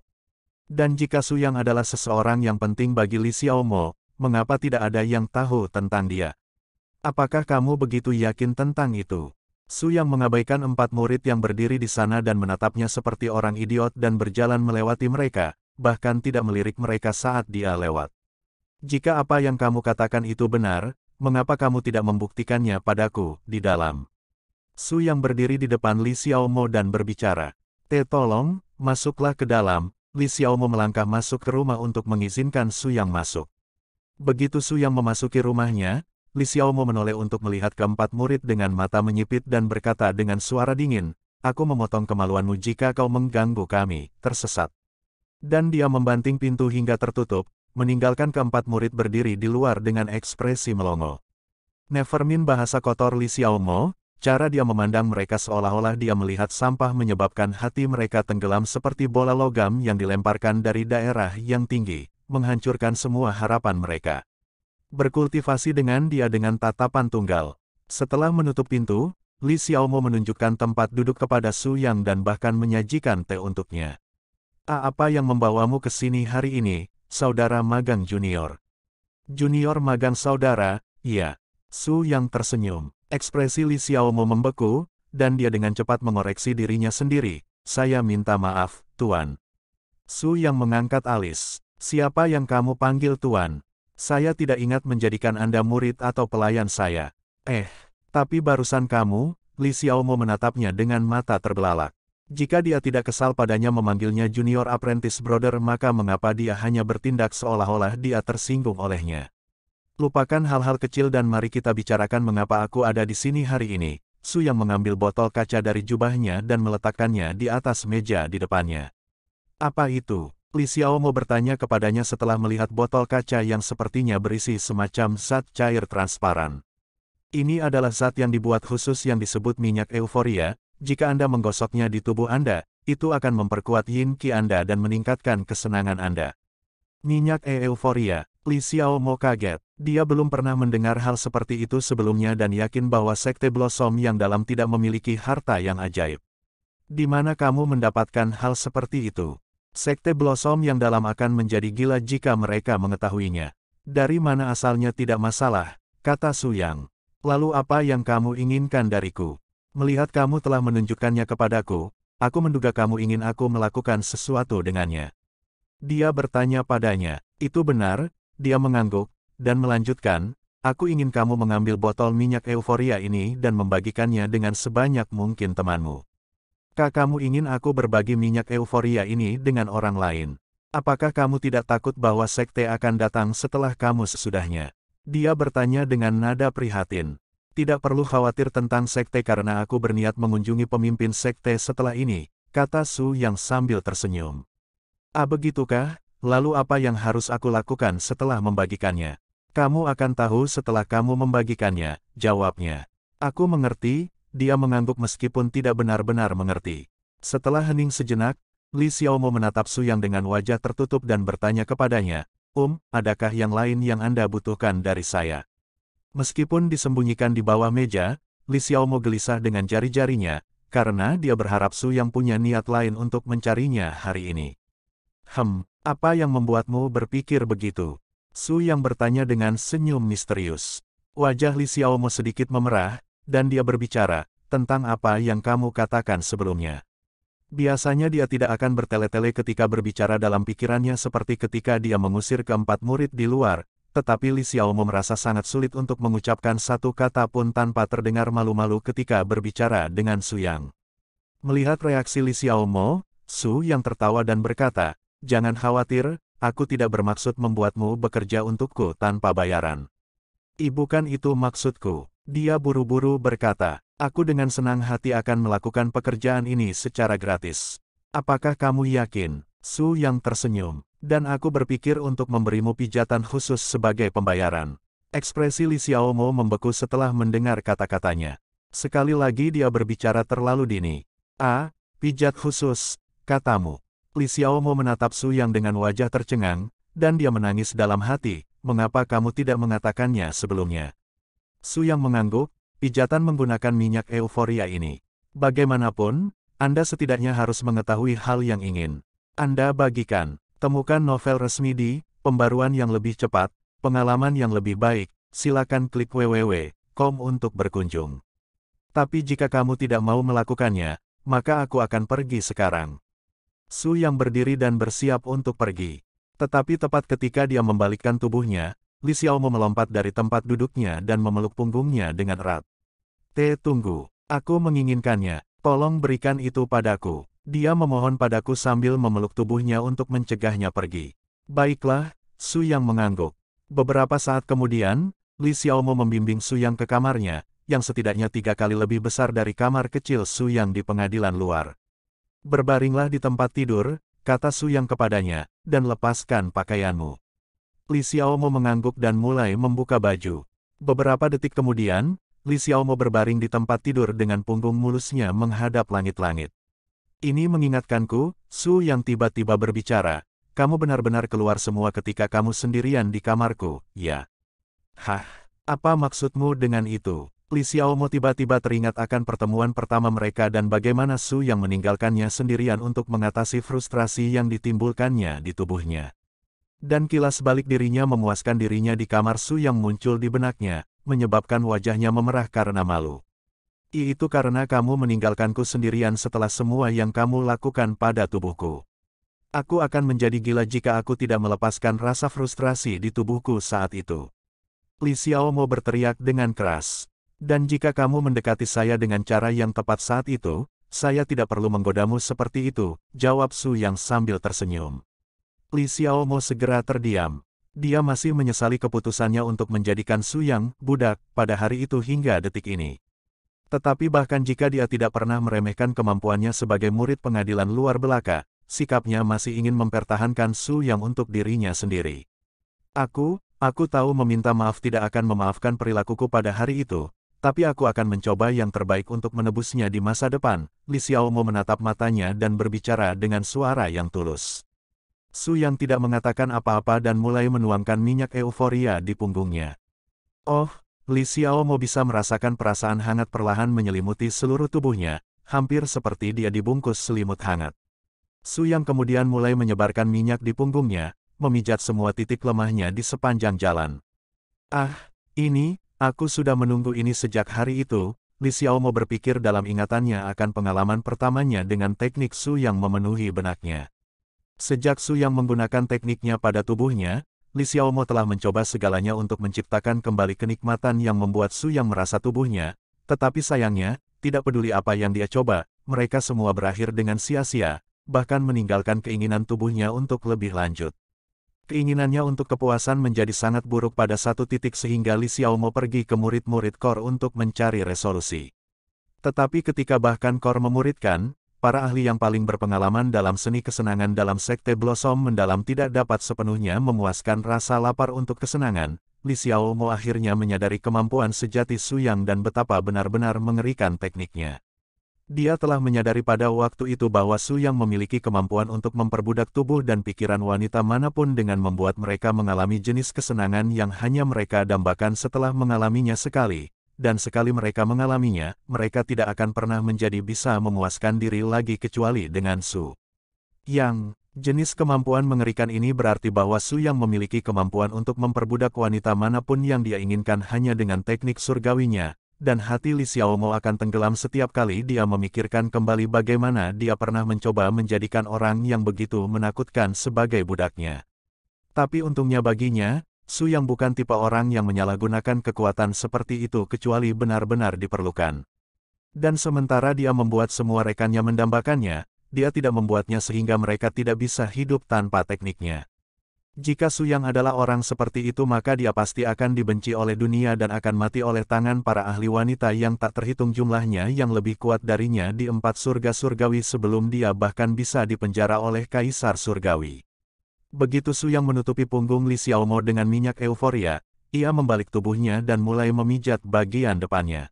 Dan jika Su Yang adalah seseorang yang penting bagi Li Xiaomo, mengapa tidak ada yang tahu tentang dia? Apakah kamu begitu yakin tentang itu? Suyang mengabaikan empat murid yang berdiri di sana dan menatapnya seperti orang idiot dan berjalan melewati mereka, bahkan tidak melirik mereka saat dia lewat. Jika apa yang kamu katakan itu benar, mengapa kamu tidak membuktikannya padaku, di dalam? Su yang berdiri di depan Li Xiaomo dan berbicara. Te tolong, masuklah ke dalam. Li Xiaomo melangkah masuk ke rumah untuk mengizinkan Su yang masuk. Begitu Su yang memasuki rumahnya, Li Xiaomo menoleh untuk melihat keempat murid dengan mata menyipit dan berkata dengan suara dingin, Aku memotong kemaluanmu jika kau mengganggu kami, tersesat. Dan dia membanting pintu hingga tertutup, meninggalkan keempat murid berdiri di luar dengan ekspresi melongo. Nevermin bahasa kotor Li Xiaomo, Cara dia memandang mereka seolah-olah dia melihat sampah menyebabkan hati mereka tenggelam seperti bola logam yang dilemparkan dari daerah yang tinggi, menghancurkan semua harapan mereka. Berkultivasi dengan dia dengan tatapan tunggal. Setelah menutup pintu, Li Xiaomo menunjukkan tempat duduk kepada Su Yang dan bahkan menyajikan teh untuknya. A apa yang membawamu ke sini hari ini, saudara magang junior? Junior magang saudara, iya. Su Yang tersenyum. Ekspresi Li Xiaomo membeku, dan dia dengan cepat mengoreksi dirinya sendiri. Saya minta maaf, Tuan. Su yang mengangkat alis. Siapa yang kamu panggil Tuan? Saya tidak ingat menjadikan Anda murid atau pelayan saya. Eh, tapi barusan kamu, Li Xiaomo menatapnya dengan mata terbelalak. Jika dia tidak kesal padanya memanggilnya junior apprentice brother maka mengapa dia hanya bertindak seolah-olah dia tersinggung olehnya. Lupakan hal-hal kecil dan mari kita bicarakan mengapa aku ada di sini hari ini. Su yang mengambil botol kaca dari jubahnya dan meletakkannya di atas meja di depannya. Apa itu? Li Xiao mau bertanya kepadanya setelah melihat botol kaca yang sepertinya berisi semacam zat cair transparan. Ini adalah zat yang dibuat khusus yang disebut minyak euforia, jika Anda menggosoknya di tubuh Anda, itu akan memperkuat yin ki Anda dan meningkatkan kesenangan Anda. Minyak e euforia, Li Xiaomo kaget. Dia belum pernah mendengar hal seperti itu sebelumnya dan yakin bahwa Sekte Blossom yang dalam tidak memiliki harta yang ajaib. Di mana kamu mendapatkan hal seperti itu? Sekte Blossom yang dalam akan menjadi gila jika mereka mengetahuinya. Dari mana asalnya tidak masalah, kata Su Yang. Lalu apa yang kamu inginkan dariku? Melihat kamu telah menunjukkannya kepadaku, aku menduga kamu ingin aku melakukan sesuatu dengannya. Dia bertanya padanya, itu benar, dia mengangguk, dan melanjutkan, aku ingin kamu mengambil botol minyak euforia ini dan membagikannya dengan sebanyak mungkin temanmu. Kak ingin aku berbagi minyak euforia ini dengan orang lain. Apakah kamu tidak takut bahwa sekte akan datang setelah kamu sesudahnya? Dia bertanya dengan nada prihatin. Tidak perlu khawatir tentang sekte karena aku berniat mengunjungi pemimpin sekte setelah ini, kata Su yang sambil tersenyum. Ah begitukah? lalu apa yang harus aku lakukan setelah membagikannya? Kamu akan tahu setelah kamu membagikannya, jawabnya. Aku mengerti, dia mengangguk meskipun tidak benar-benar mengerti. Setelah hening sejenak, Li Xiaomo menatap Su Yang dengan wajah tertutup dan bertanya kepadanya, Um, adakah yang lain yang Anda butuhkan dari saya? Meskipun disembunyikan di bawah meja, Li Xiaomo gelisah dengan jari-jarinya, karena dia berharap Su yang punya niat lain untuk mencarinya hari ini. Hem, apa yang membuatmu berpikir begitu? Su yang bertanya dengan senyum misterius. Wajah Li Xiaomo sedikit memerah, dan dia berbicara, tentang apa yang kamu katakan sebelumnya. Biasanya dia tidak akan bertele-tele ketika berbicara dalam pikirannya seperti ketika dia mengusir keempat murid di luar, tetapi Li Xiaomo merasa sangat sulit untuk mengucapkan satu kata pun tanpa terdengar malu-malu ketika berbicara dengan Su Yang. Melihat reaksi Li Xiaomo, Su Yang tertawa dan berkata, Jangan khawatir, aku tidak bermaksud membuatmu bekerja untukku tanpa bayaran. Ibu kan itu maksudku. Dia buru-buru berkata, aku dengan senang hati akan melakukan pekerjaan ini secara gratis. Apakah kamu yakin? Su yang tersenyum, dan aku berpikir untuk memberimu pijatan khusus sebagai pembayaran. Ekspresi Li Xiaomo membeku setelah mendengar kata-katanya. Sekali lagi dia berbicara terlalu dini. A, ah, pijat khusus, katamu. Li Xiaomo menatap Su Yang dengan wajah tercengang, dan dia menangis dalam hati, mengapa kamu tidak mengatakannya sebelumnya? Su Yang mengangguk, pijatan menggunakan minyak euforia ini. Bagaimanapun, Anda setidaknya harus mengetahui hal yang ingin. Anda bagikan, temukan novel resmi di, pembaruan yang lebih cepat, pengalaman yang lebih baik, silakan klik www.com untuk berkunjung. Tapi jika kamu tidak mau melakukannya, maka aku akan pergi sekarang. Su yang berdiri dan bersiap untuk pergi. Tetapi tepat ketika dia membalikkan tubuhnya, Li Xiaomo melompat dari tempat duduknya dan memeluk punggungnya dengan erat. Te tunggu, aku menginginkannya, tolong berikan itu padaku. Dia memohon padaku sambil memeluk tubuhnya untuk mencegahnya pergi. Baiklah, Su Yang mengangguk. Beberapa saat kemudian, Li Xiaomo membimbing Su Yang ke kamarnya, yang setidaknya tiga kali lebih besar dari kamar kecil Su Yang di pengadilan luar. Berbaringlah di tempat tidur, kata Su Yang kepadanya, dan lepaskan pakaianmu. Li Xiaomo mengangguk dan mulai membuka baju. Beberapa detik kemudian, Li Xiaomo berbaring di tempat tidur dengan punggung mulusnya menghadap langit-langit. Ini mengingatkanku, Su yang tiba-tiba berbicara, kamu benar-benar keluar semua ketika kamu sendirian di kamarku, ya. Hah, apa maksudmu dengan itu? Li Xiaomo tiba-tiba teringat akan pertemuan pertama mereka dan bagaimana Su yang meninggalkannya sendirian untuk mengatasi frustrasi yang ditimbulkannya di tubuhnya. Dan kilas balik dirinya memuaskan dirinya di kamar Su yang muncul di benaknya, menyebabkan wajahnya memerah karena malu. itu karena kamu meninggalkanku sendirian setelah semua yang kamu lakukan pada tubuhku. Aku akan menjadi gila jika aku tidak melepaskan rasa frustrasi di tubuhku saat itu. Li Xiaomo berteriak dengan keras. Dan jika kamu mendekati saya dengan cara yang tepat saat itu, saya tidak perlu menggodamu seperti itu, jawab Su Yang sambil tersenyum. Li Xiaomo segera terdiam. Dia masih menyesali keputusannya untuk menjadikan Su Yang budak pada hari itu hingga detik ini. Tetapi bahkan jika dia tidak pernah meremehkan kemampuannya sebagai murid pengadilan luar belaka, sikapnya masih ingin mempertahankan Su Yang untuk dirinya sendiri. Aku, aku tahu meminta maaf tidak akan memaafkan perilakuku pada hari itu, tapi aku akan mencoba yang terbaik untuk menebusnya di masa depan. Li Xiaomo menatap matanya dan berbicara dengan suara yang tulus. Su Yang tidak mengatakan apa-apa dan mulai menuangkan minyak euforia di punggungnya. Oh, Li Xiaomo bisa merasakan perasaan hangat perlahan menyelimuti seluruh tubuhnya, hampir seperti dia dibungkus selimut hangat. Su Yang kemudian mulai menyebarkan minyak di punggungnya, memijat semua titik lemahnya di sepanjang jalan. Ah, ini, Aku sudah menunggu ini sejak hari itu, Li Xiaomo berpikir dalam ingatannya akan pengalaman pertamanya dengan teknik Su yang memenuhi benaknya. Sejak Su yang menggunakan tekniknya pada tubuhnya, Li Xiaomo telah mencoba segalanya untuk menciptakan kembali kenikmatan yang membuat Su yang merasa tubuhnya, tetapi sayangnya, tidak peduli apa yang dia coba, mereka semua berakhir dengan sia-sia, bahkan meninggalkan keinginan tubuhnya untuk lebih lanjut. Keinginannya untuk kepuasan menjadi sangat buruk pada satu titik sehingga Li Xiaomo pergi ke murid-murid Kor untuk mencari resolusi. Tetapi ketika bahkan Kor memuridkan, para ahli yang paling berpengalaman dalam seni kesenangan dalam sekte Blossom mendalam tidak dapat sepenuhnya memuaskan rasa lapar untuk kesenangan, Li Xiaomo akhirnya menyadari kemampuan sejati Suyang dan betapa benar-benar mengerikan tekniknya. Dia telah menyadari pada waktu itu bahwa Su Yang memiliki kemampuan untuk memperbudak tubuh dan pikiran wanita manapun dengan membuat mereka mengalami jenis kesenangan yang hanya mereka dambakan setelah mengalaminya sekali. Dan sekali mereka mengalaminya, mereka tidak akan pernah menjadi bisa memuaskan diri lagi kecuali dengan Su. Yang, jenis kemampuan mengerikan ini berarti bahwa Su Yang memiliki kemampuan untuk memperbudak wanita manapun yang dia inginkan hanya dengan teknik surgawinya, dan hati Li Xiaomo akan tenggelam setiap kali dia memikirkan kembali bagaimana dia pernah mencoba menjadikan orang yang begitu menakutkan sebagai budaknya. Tapi untungnya baginya, Su yang bukan tipe orang yang menyalahgunakan kekuatan seperti itu kecuali benar-benar diperlukan. Dan sementara dia membuat semua rekannya mendambakannya, dia tidak membuatnya sehingga mereka tidak bisa hidup tanpa tekniknya. Jika Su Yang adalah orang seperti itu maka dia pasti akan dibenci oleh dunia dan akan mati oleh tangan para ahli wanita yang tak terhitung jumlahnya yang lebih kuat darinya di empat surga surgawi sebelum dia bahkan bisa dipenjara oleh kaisar surgawi. Begitu Su Yang menutupi punggung Li Xiaomo dengan minyak euforia, ia membalik tubuhnya dan mulai memijat bagian depannya.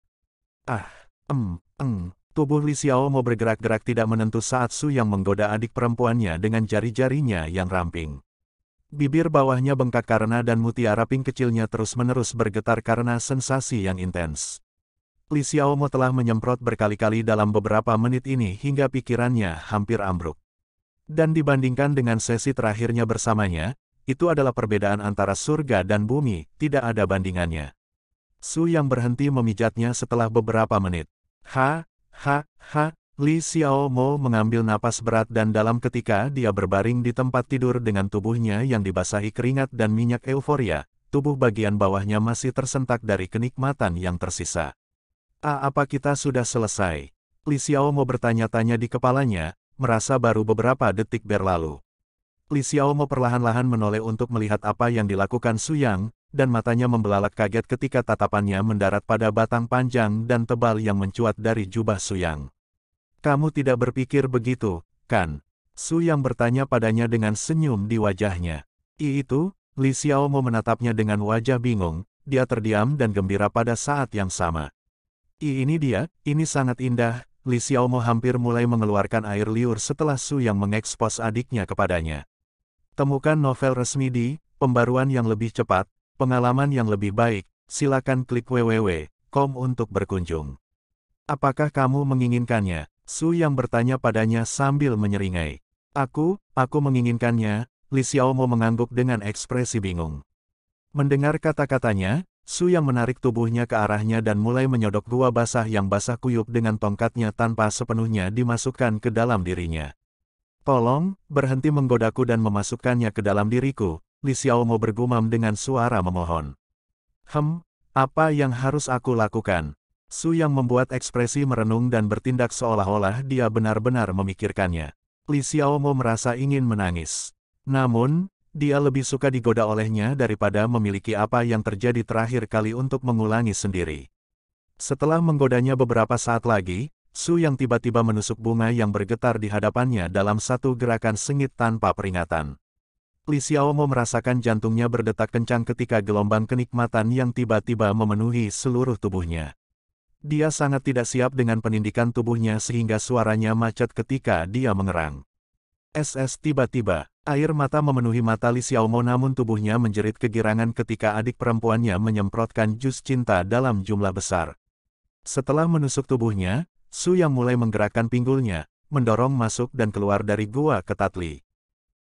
Ah, em, eng, tubuh Li Xiaomo bergerak-gerak tidak menentu saat Su Yang menggoda adik perempuannya dengan jari-jarinya yang ramping. Bibir bawahnya bengkak karena dan mutiara pink kecilnya terus-menerus bergetar karena sensasi yang intens. Li Xiaomo telah menyemprot berkali-kali dalam beberapa menit ini hingga pikirannya hampir ambruk. Dan dibandingkan dengan sesi terakhirnya bersamanya, itu adalah perbedaan antara surga dan bumi, tidak ada bandingannya. Su yang berhenti memijatnya setelah beberapa menit. Ha, ha, ha, Li Xiaomo mengambil napas berat dan dalam ketika dia berbaring di tempat tidur dengan tubuhnya yang dibasahi keringat dan minyak euforia, tubuh bagian bawahnya masih tersentak dari kenikmatan yang tersisa. A ah, apa kita sudah selesai? Li Xiaomo bertanya-tanya di kepalanya, merasa baru beberapa detik berlalu. Li Xiaomo perlahan-lahan menoleh untuk melihat apa yang dilakukan Su Yang, dan matanya membelalak kaget ketika tatapannya mendarat pada batang panjang dan tebal yang mencuat dari jubah Su Yang. Kamu tidak berpikir begitu, kan? Su yang bertanya padanya dengan senyum di wajahnya. I itu, Li Xiaomo menatapnya dengan wajah bingung, dia terdiam dan gembira pada saat yang sama. I ini dia, ini sangat indah, Li Xiaomo hampir mulai mengeluarkan air liur setelah Su yang mengekspos adiknya kepadanya. Temukan novel resmi di, pembaruan yang lebih cepat, pengalaman yang lebih baik, silakan klik www.com untuk berkunjung. Apakah kamu menginginkannya? Su yang bertanya padanya sambil menyeringai. Aku, aku menginginkannya, Li Xiaomo mengangguk dengan ekspresi bingung. Mendengar kata-katanya, Su yang menarik tubuhnya ke arahnya dan mulai menyodok gua basah yang basah kuyup dengan tongkatnya tanpa sepenuhnya dimasukkan ke dalam dirinya. Tolong, berhenti menggodaku dan memasukkannya ke dalam diriku, Li Xiaomo bergumam dengan suara memohon. Hem, apa yang harus aku lakukan? Su yang membuat ekspresi merenung dan bertindak seolah-olah dia benar-benar memikirkannya. Li Xiaomo merasa ingin menangis. Namun, dia lebih suka digoda olehnya daripada memiliki apa yang terjadi terakhir kali untuk mengulangi sendiri. Setelah menggodanya beberapa saat lagi, Su yang tiba-tiba menusuk bunga yang bergetar di hadapannya dalam satu gerakan sengit tanpa peringatan. Li Xiaomo merasakan jantungnya berdetak kencang ketika gelombang kenikmatan yang tiba-tiba memenuhi seluruh tubuhnya. Dia sangat tidak siap dengan penindikan tubuhnya sehingga suaranya macet ketika dia mengerang. SS tiba-tiba, air mata memenuhi mata Li Xiaomo namun tubuhnya menjerit kegirangan ketika adik perempuannya menyemprotkan jus cinta dalam jumlah besar. Setelah menusuk tubuhnya, Su yang mulai menggerakkan pinggulnya, mendorong masuk dan keluar dari gua ketat Li.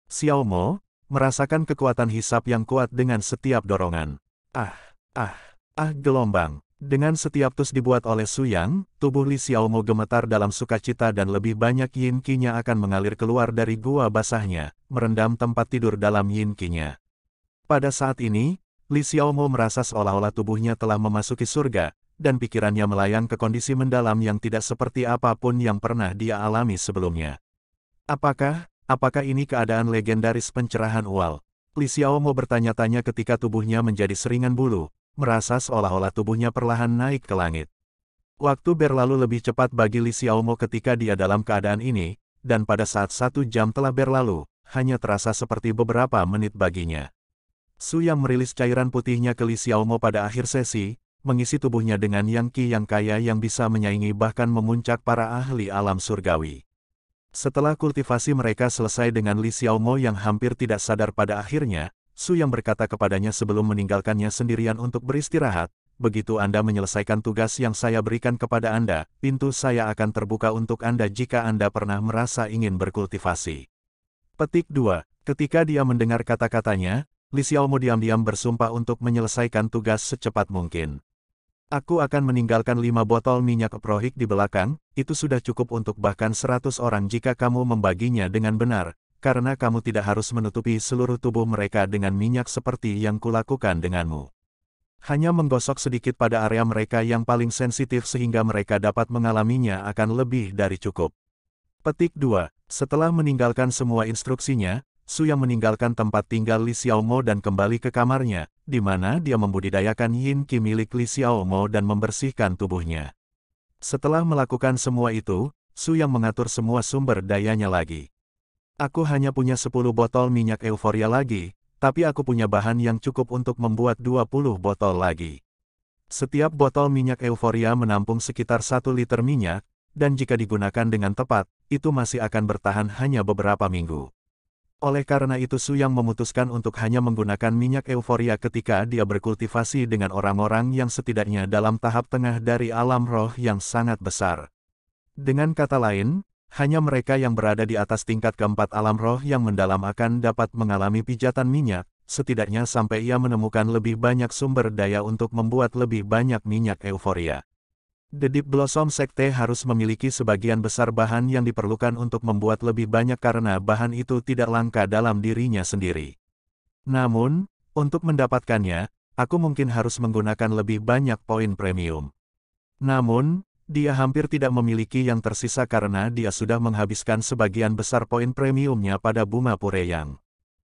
Xiaomo, merasakan kekuatan hisap yang kuat dengan setiap dorongan. Ah, ah, ah gelombang. Dengan setiap tus dibuat oleh Su Yang, tubuh Li Xiaomo gemetar dalam sukacita dan lebih banyak yin kinya akan mengalir keluar dari gua basahnya, merendam tempat tidur dalam yin kinya. Pada saat ini, Li Xiaomo merasa seolah-olah tubuhnya telah memasuki surga, dan pikirannya melayang ke kondisi mendalam yang tidak seperti apapun yang pernah dia alami sebelumnya. Apakah, apakah ini keadaan legendaris pencerahan Ual? Li Xiaomo bertanya-tanya ketika tubuhnya menjadi seringan bulu, merasa seolah-olah tubuhnya perlahan naik ke langit. Waktu berlalu lebih cepat bagi Li Xiaomo ketika dia dalam keadaan ini, dan pada saat satu jam telah berlalu, hanya terasa seperti beberapa menit baginya. Su yang merilis cairan putihnya ke Li Xiaomo pada akhir sesi, mengisi tubuhnya dengan yang ki yang kaya yang bisa menyaingi bahkan memuncak para ahli alam surgawi. Setelah kultivasi mereka selesai dengan Li Xiaomo yang hampir tidak sadar pada akhirnya, Su yang berkata kepadanya sebelum meninggalkannya sendirian untuk beristirahat, begitu Anda menyelesaikan tugas yang saya berikan kepada Anda, pintu saya akan terbuka untuk Anda jika Anda pernah merasa ingin berkultivasi. Petik 2. Ketika dia mendengar kata-katanya, Li Xiaomo diam-diam bersumpah untuk menyelesaikan tugas secepat mungkin. Aku akan meninggalkan lima botol minyak prohik di belakang, itu sudah cukup untuk bahkan seratus orang jika kamu membaginya dengan benar, karena kamu tidak harus menutupi seluruh tubuh mereka dengan minyak seperti yang kulakukan denganmu. Hanya menggosok sedikit pada area mereka yang paling sensitif sehingga mereka dapat mengalaminya akan lebih dari cukup. Petik 2. Setelah meninggalkan semua instruksinya, Su yang meninggalkan tempat tinggal Li Xiaomo dan kembali ke kamarnya, di mana dia membudidayakan yin Qi milik Li Xiaomo dan membersihkan tubuhnya. Setelah melakukan semua itu, Su yang mengatur semua sumber dayanya lagi. Aku hanya punya 10 botol minyak euforia lagi, tapi aku punya bahan yang cukup untuk membuat 20 botol lagi. Setiap botol minyak euforia menampung sekitar 1 liter minyak, dan jika digunakan dengan tepat, itu masih akan bertahan hanya beberapa minggu. Oleh karena itu Su Yang memutuskan untuk hanya menggunakan minyak euforia ketika dia berkultivasi dengan orang-orang yang setidaknya dalam tahap tengah dari alam roh yang sangat besar. Dengan kata lain, hanya mereka yang berada di atas tingkat keempat alam roh yang mendalam akan dapat mengalami pijatan minyak, setidaknya sampai ia menemukan lebih banyak sumber daya untuk membuat lebih banyak minyak euforia. The Deep Blossom Sekte harus memiliki sebagian besar bahan yang diperlukan untuk membuat lebih banyak karena bahan itu tidak langka dalam dirinya sendiri. Namun, untuk mendapatkannya, aku mungkin harus menggunakan lebih banyak poin premium. Namun, dia hampir tidak memiliki yang tersisa karena dia sudah menghabiskan sebagian besar poin premiumnya pada Buma Yang.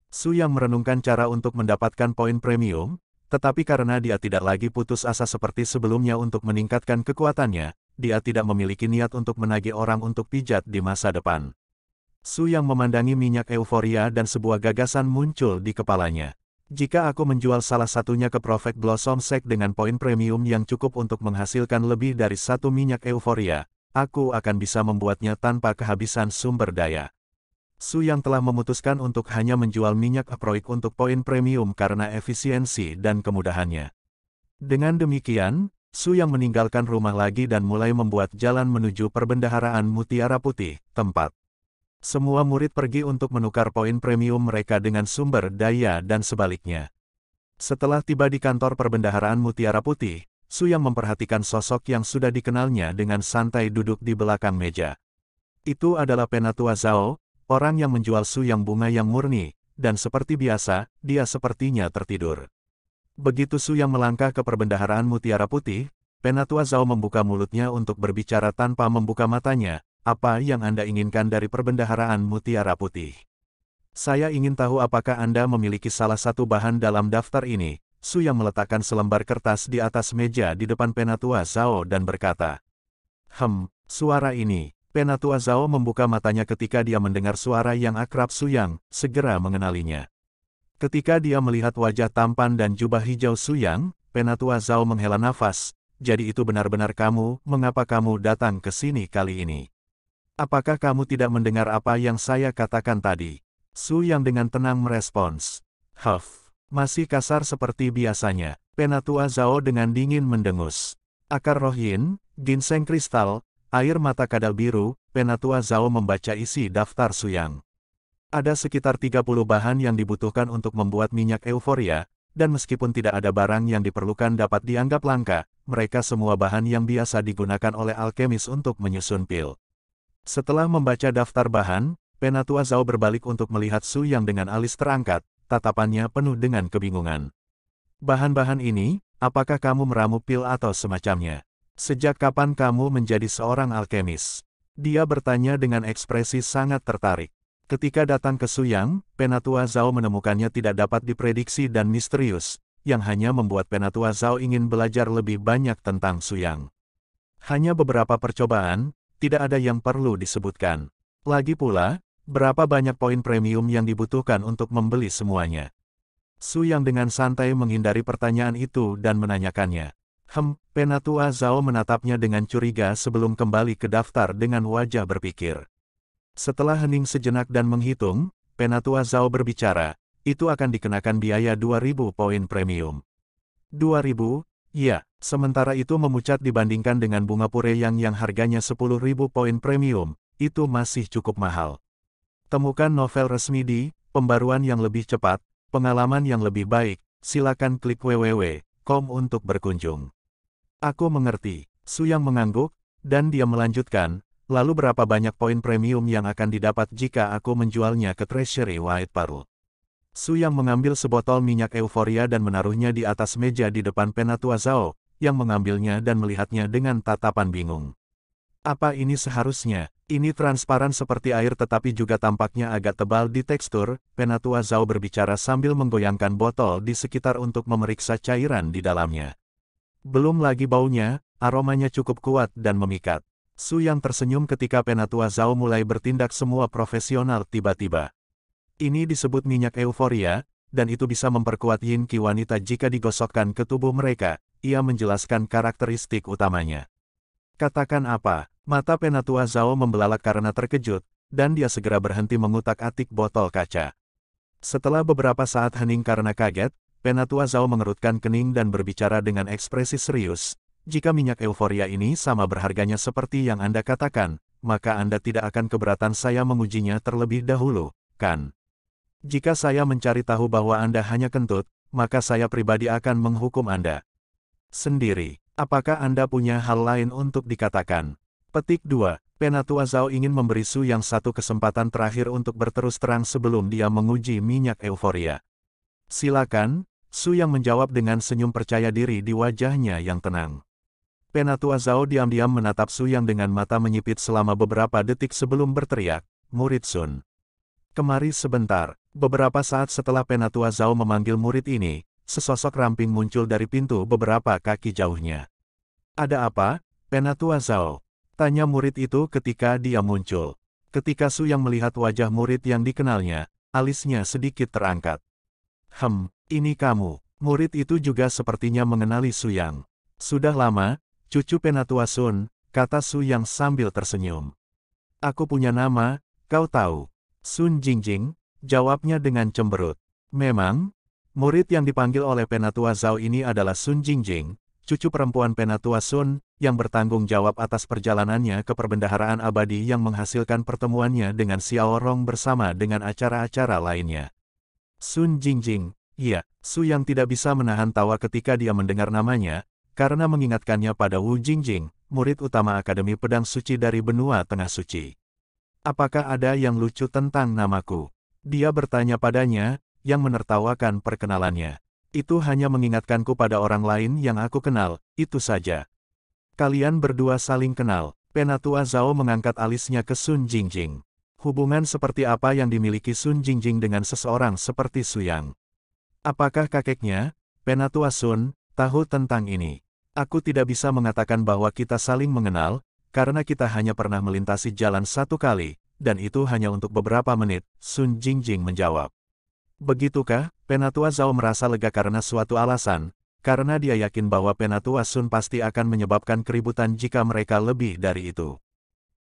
Su Yang merenungkan cara untuk mendapatkan poin premium, tetapi karena dia tidak lagi putus asa seperti sebelumnya untuk meningkatkan kekuatannya, dia tidak memiliki niat untuk menagih orang untuk pijat di masa depan. Su Yang memandangi minyak euforia dan sebuah gagasan muncul di kepalanya. Jika aku menjual salah satunya ke Prophet Blossom Sek dengan poin premium yang cukup untuk menghasilkan lebih dari satu minyak euforia, aku akan bisa membuatnya tanpa kehabisan sumber daya. Su yang telah memutuskan untuk hanya menjual minyak aproik untuk poin premium karena efisiensi dan kemudahannya. Dengan demikian, Su yang meninggalkan rumah lagi dan mulai membuat jalan menuju perbendaharaan Mutiara Putih, tempat semua murid pergi untuk menukar poin premium mereka dengan sumber daya dan sebaliknya. Setelah tiba di kantor perbendaharaan Mutiara Putih, Su yang memperhatikan sosok yang sudah dikenalnya dengan santai duduk di belakang meja. Itu adalah Penatua Zhao, orang yang menjual Su yang bunga yang murni, dan seperti biasa, dia sepertinya tertidur. Begitu Su yang melangkah ke perbendaharaan Mutiara Putih, Penatua Zhao membuka mulutnya untuk berbicara tanpa membuka matanya, apa yang Anda inginkan dari perbendaharaan mutiara putih? Saya ingin tahu apakah Anda memiliki salah satu bahan dalam daftar ini. Su yang meletakkan selembar kertas di atas meja di depan Penatua Zhao dan berkata, Hem, suara ini. Penatua Zhao membuka matanya ketika dia mendengar suara yang akrab Su Yang, segera mengenalinya. Ketika dia melihat wajah tampan dan jubah hijau Su Yang, Penatua Zhao menghela nafas, jadi itu benar-benar kamu, mengapa kamu datang ke sini kali ini? Apakah kamu tidak mendengar apa yang saya katakan tadi? Su yang dengan tenang merespons. Huff, masih kasar seperti biasanya. Penatua Zhao dengan dingin mendengus. Akar rohin, ginseng kristal, air mata kadal biru, Penatua Zhao membaca isi daftar Su yang. Ada sekitar 30 bahan yang dibutuhkan untuk membuat minyak euforia, dan meskipun tidak ada barang yang diperlukan dapat dianggap langka, mereka semua bahan yang biasa digunakan oleh alkemis untuk menyusun pil. Setelah membaca daftar bahan, Penatua Zhao berbalik untuk melihat Su Yang dengan alis terangkat, tatapannya penuh dengan kebingungan. Bahan-bahan ini, apakah kamu meramu pil atau semacamnya? Sejak kapan kamu menjadi seorang alkemis? Dia bertanya dengan ekspresi sangat tertarik. Ketika datang ke Su Yang, Penatua Zhao menemukannya tidak dapat diprediksi dan misterius, yang hanya membuat Penatua Zhao ingin belajar lebih banyak tentang Su Yang. Hanya beberapa percobaan, tidak ada yang perlu disebutkan. Lagi pula, berapa banyak poin premium yang dibutuhkan untuk membeli semuanya. Su Yang dengan santai menghindari pertanyaan itu dan menanyakannya. Hem, Penatua Zhao menatapnya dengan curiga sebelum kembali ke daftar dengan wajah berpikir. Setelah hening sejenak dan menghitung, Penatua Zhao berbicara, itu akan dikenakan biaya 2.000 poin premium. 2.000, Iya, sementara itu memucat dibandingkan dengan bunga pure yang yang harganya 10.000 poin premium, itu masih cukup mahal. Temukan novel resmi di, pembaruan yang lebih cepat, pengalaman yang lebih baik, silakan klik www.com untuk berkunjung. Aku mengerti, Su yang mengangguk, dan dia melanjutkan, lalu berapa banyak poin premium yang akan didapat jika aku menjualnya ke Treasury White Pearl? Su Yang mengambil sebotol minyak euforia dan menaruhnya di atas meja di depan penatua Zhao, yang mengambilnya dan melihatnya dengan tatapan bingung. Apa ini seharusnya? Ini transparan seperti air tetapi juga tampaknya agak tebal di tekstur, penatua Zhao berbicara sambil menggoyangkan botol di sekitar untuk memeriksa cairan di dalamnya. Belum lagi baunya, aromanya cukup kuat dan memikat. Su Yang tersenyum ketika penatua Zhao mulai bertindak semua profesional tiba-tiba. Ini disebut minyak euforia, dan itu bisa memperkuat yin ki wanita jika digosokkan ke tubuh mereka, ia menjelaskan karakteristik utamanya. Katakan apa, mata Penatua Zhao membelalak karena terkejut, dan dia segera berhenti mengutak-atik botol kaca. Setelah beberapa saat hening karena kaget, Penatua Zhao mengerutkan kening dan berbicara dengan ekspresi serius, jika minyak euforia ini sama berharganya seperti yang Anda katakan, maka Anda tidak akan keberatan saya mengujinya terlebih dahulu, kan? Jika saya mencari tahu bahwa Anda hanya kentut, maka saya pribadi akan menghukum Anda. Sendiri, apakah Anda punya hal lain untuk dikatakan? Petik 2. Penatua Zhao ingin memberi Su yang satu kesempatan terakhir untuk berterus terang sebelum dia menguji minyak euforia. Silakan, Su yang menjawab dengan senyum percaya diri di wajahnya yang tenang. Penatua Zhao diam-diam menatap Su yang dengan mata menyipit selama beberapa detik sebelum berteriak, Murid Sun. Kemari sebentar, beberapa saat setelah Penatua Zhao memanggil murid ini, sesosok ramping muncul dari pintu beberapa kaki jauhnya. Ada apa, Penatua Zhao? Tanya murid itu ketika dia muncul. Ketika Su yang melihat wajah murid yang dikenalnya, alisnya sedikit terangkat. Hem, ini kamu. Murid itu juga sepertinya mengenali Su yang. Sudah lama, cucu Penatua Sun, kata Su yang sambil tersenyum. Aku punya nama, kau tahu. Sun Jingjing, jawabnya dengan cemberut. Memang, murid yang dipanggil oleh Penatua Zhao ini adalah Sun Jingjing, cucu perempuan Penatua Sun, yang bertanggung jawab atas perjalanannya ke perbendaharaan abadi yang menghasilkan pertemuannya dengan Xiao Rong bersama dengan acara-acara lainnya. Sun Jingjing, iya, Su yang tidak bisa menahan tawa ketika dia mendengar namanya, karena mengingatkannya pada Wu Jingjing, murid utama Akademi Pedang Suci dari Benua Tengah Suci. Apakah ada yang lucu tentang namaku? Dia bertanya padanya, yang menertawakan perkenalannya. Itu hanya mengingatkanku pada orang lain yang aku kenal, itu saja. Kalian berdua saling kenal. Penatua Zhao mengangkat alisnya ke Sun Jingjing. Hubungan seperti apa yang dimiliki Sun Jingjing dengan seseorang seperti Suyang? Apakah kakeknya, Penatua Sun, tahu tentang ini? Aku tidak bisa mengatakan bahwa kita saling mengenal, karena kita hanya pernah melintasi jalan satu kali, dan itu hanya untuk beberapa menit, Sun Jingjing menjawab. Begitukah, Penatua Zhao merasa lega karena suatu alasan, karena dia yakin bahwa Penatua Sun pasti akan menyebabkan keributan jika mereka lebih dari itu.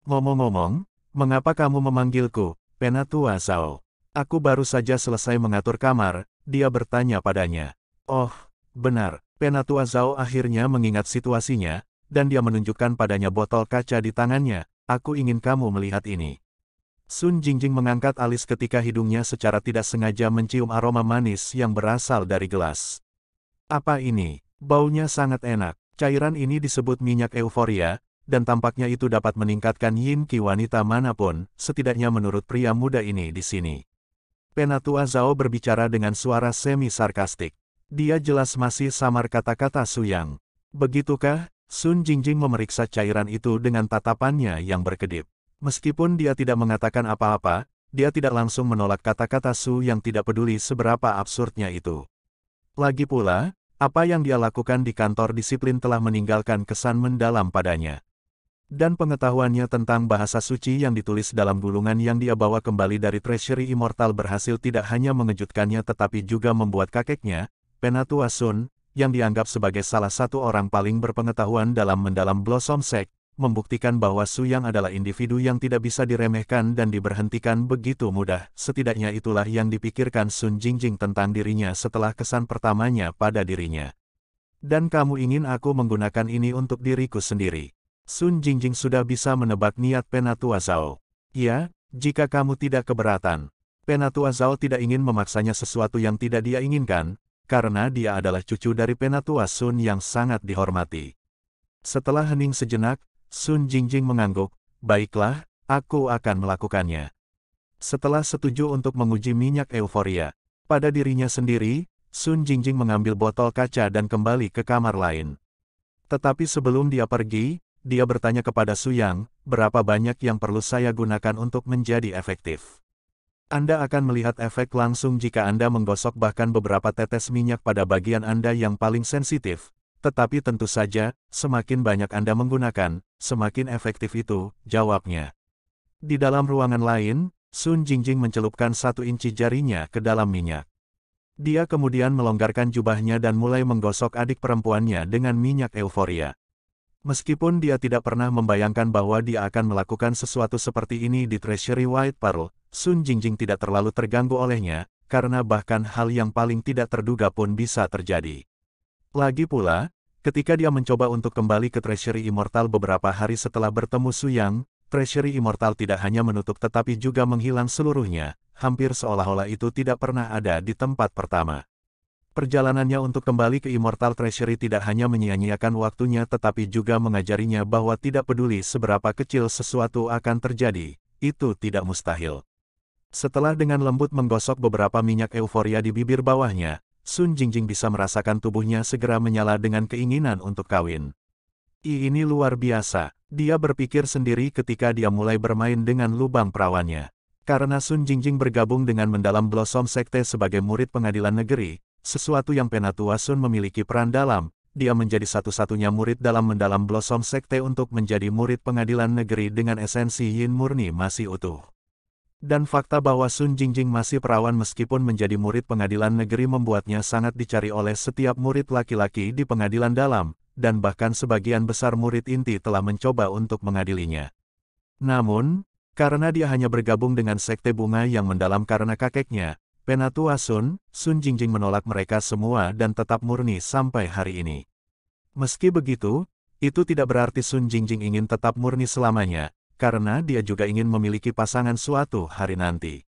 Ngomong-ngomong, mengapa kamu memanggilku, Penatua Zhao? Aku baru saja selesai mengatur kamar, dia bertanya padanya. Oh, benar, Penatua Zhao akhirnya mengingat situasinya, dan dia menunjukkan padanya botol kaca di tangannya, aku ingin kamu melihat ini. Sun Jingjing mengangkat alis ketika hidungnya secara tidak sengaja mencium aroma manis yang berasal dari gelas. Apa ini? Baunya sangat enak. Cairan ini disebut minyak euforia, dan tampaknya itu dapat meningkatkan yin ki wanita manapun, setidaknya menurut pria muda ini di sini. Penatua Zhao berbicara dengan suara semi-sarkastik. Dia jelas masih samar kata-kata Suyang. Begitukah? Sun Jingjing memeriksa cairan itu dengan tatapannya yang berkedip. Meskipun dia tidak mengatakan apa-apa, dia tidak langsung menolak kata-kata Su yang tidak peduli seberapa absurdnya itu. Lagi pula, apa yang dia lakukan di kantor disiplin telah meninggalkan kesan mendalam padanya. Dan pengetahuannya tentang bahasa suci yang ditulis dalam gulungan yang dia bawa kembali dari Treasury Immortal berhasil tidak hanya mengejutkannya tetapi juga membuat kakeknya, Penatua Sun, yang dianggap sebagai salah satu orang paling berpengetahuan dalam mendalam Blossom Sect, membuktikan bahwa Su Yang adalah individu yang tidak bisa diremehkan dan diberhentikan begitu mudah. Setidaknya itulah yang dipikirkan Sun Jingjing tentang dirinya setelah kesan pertamanya pada dirinya. Dan kamu ingin aku menggunakan ini untuk diriku sendiri. Sun Jingjing sudah bisa menebak niat Penatua Zhao. Ya, jika kamu tidak keberatan. Penatua Zhao tidak ingin memaksanya sesuatu yang tidak dia inginkan, karena dia adalah cucu dari penatua Sun yang sangat dihormati. Setelah hening sejenak, Sun Jingjing mengangguk, baiklah, aku akan melakukannya. Setelah setuju untuk menguji minyak euforia, pada dirinya sendiri, Sun Jingjing mengambil botol kaca dan kembali ke kamar lain. Tetapi sebelum dia pergi, dia bertanya kepada Su Yang, berapa banyak yang perlu saya gunakan untuk menjadi efektif. Anda akan melihat efek langsung jika Anda menggosok bahkan beberapa tetes minyak pada bagian Anda yang paling sensitif. Tetapi tentu saja, semakin banyak Anda menggunakan, semakin efektif itu, jawabnya. Di dalam ruangan lain, Sun Jingjing mencelupkan satu inci jarinya ke dalam minyak. Dia kemudian melonggarkan jubahnya dan mulai menggosok adik perempuannya dengan minyak euforia. Meskipun dia tidak pernah membayangkan bahwa dia akan melakukan sesuatu seperti ini di Treasury White Pearl, Sun Jingjing tidak terlalu terganggu olehnya, karena bahkan hal yang paling tidak terduga pun bisa terjadi. Lagi pula, ketika dia mencoba untuk kembali ke Treasury Immortal beberapa hari setelah bertemu Su Yang, Treasury Immortal tidak hanya menutup tetapi juga menghilang seluruhnya, hampir seolah-olah itu tidak pernah ada di tempat pertama. Perjalanannya untuk kembali ke Immortal Treasury tidak hanya menyia-nyiakan waktunya tetapi juga mengajarinya bahwa tidak peduli seberapa kecil sesuatu akan terjadi, itu tidak mustahil. Setelah dengan lembut menggosok beberapa minyak euforia di bibir bawahnya, Sun Jingjing bisa merasakan tubuhnya segera menyala dengan keinginan untuk kawin. I ini luar biasa, dia berpikir sendiri ketika dia mulai bermain dengan lubang perawannya. Karena Sun Jingjing bergabung dengan mendalam Blossom Sekte sebagai murid pengadilan negeri, sesuatu yang Penatua Sun memiliki peran dalam, dia menjadi satu-satunya murid dalam mendalam Blossom Sekte untuk menjadi murid pengadilan negeri dengan esensi Yin murni masih utuh. Dan fakta bahwa Sun Jingjing masih perawan meskipun menjadi murid pengadilan negeri membuatnya sangat dicari oleh setiap murid laki-laki di pengadilan dalam, dan bahkan sebagian besar murid inti telah mencoba untuk mengadilinya. Namun, karena dia hanya bergabung dengan sekte bunga yang mendalam karena kakeknya, Penatua Sun, Sun Jingjing menolak mereka semua dan tetap murni sampai hari ini. Meski begitu, itu tidak berarti Sun Jingjing ingin tetap murni selamanya, karena dia juga ingin memiliki pasangan suatu hari nanti.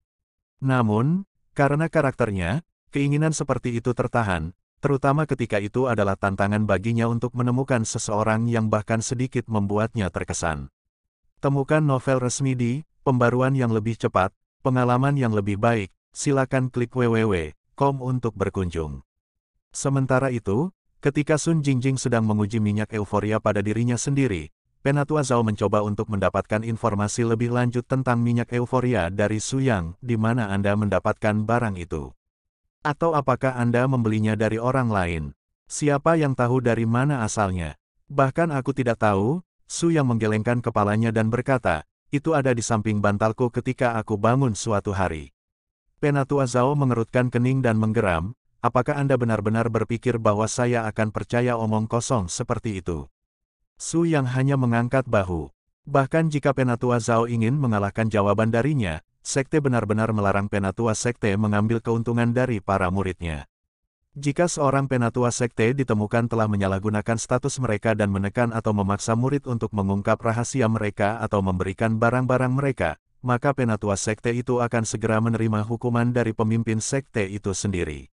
Namun, karena karakternya, keinginan seperti itu tertahan, terutama ketika itu adalah tantangan baginya untuk menemukan seseorang yang bahkan sedikit membuatnya terkesan. Temukan novel resmi di pembaruan yang lebih cepat, pengalaman yang lebih baik, silakan klik www.com untuk berkunjung. Sementara itu, ketika Sun Jingjing sedang menguji minyak euforia pada dirinya sendiri, Penatua Zhao mencoba untuk mendapatkan informasi lebih lanjut tentang minyak euforia dari Su Yang, di mana Anda mendapatkan barang itu. Atau apakah Anda membelinya dari orang lain? Siapa yang tahu dari mana asalnya? Bahkan aku tidak tahu, Su yang menggelengkan kepalanya dan berkata, itu ada di samping bantalku ketika aku bangun suatu hari. Penatua Zhao mengerutkan kening dan menggeram, apakah Anda benar-benar berpikir bahwa saya akan percaya omong kosong seperti itu? Su Yang hanya mengangkat bahu. Bahkan jika Penatua Zhao ingin mengalahkan jawaban darinya, sekte benar-benar melarang Penatua Sekte mengambil keuntungan dari para muridnya. Jika seorang Penatua Sekte ditemukan telah menyalahgunakan status mereka dan menekan atau memaksa murid untuk mengungkap rahasia mereka atau memberikan barang-barang mereka, maka Penatua Sekte itu akan segera menerima hukuman dari pemimpin Sekte itu sendiri.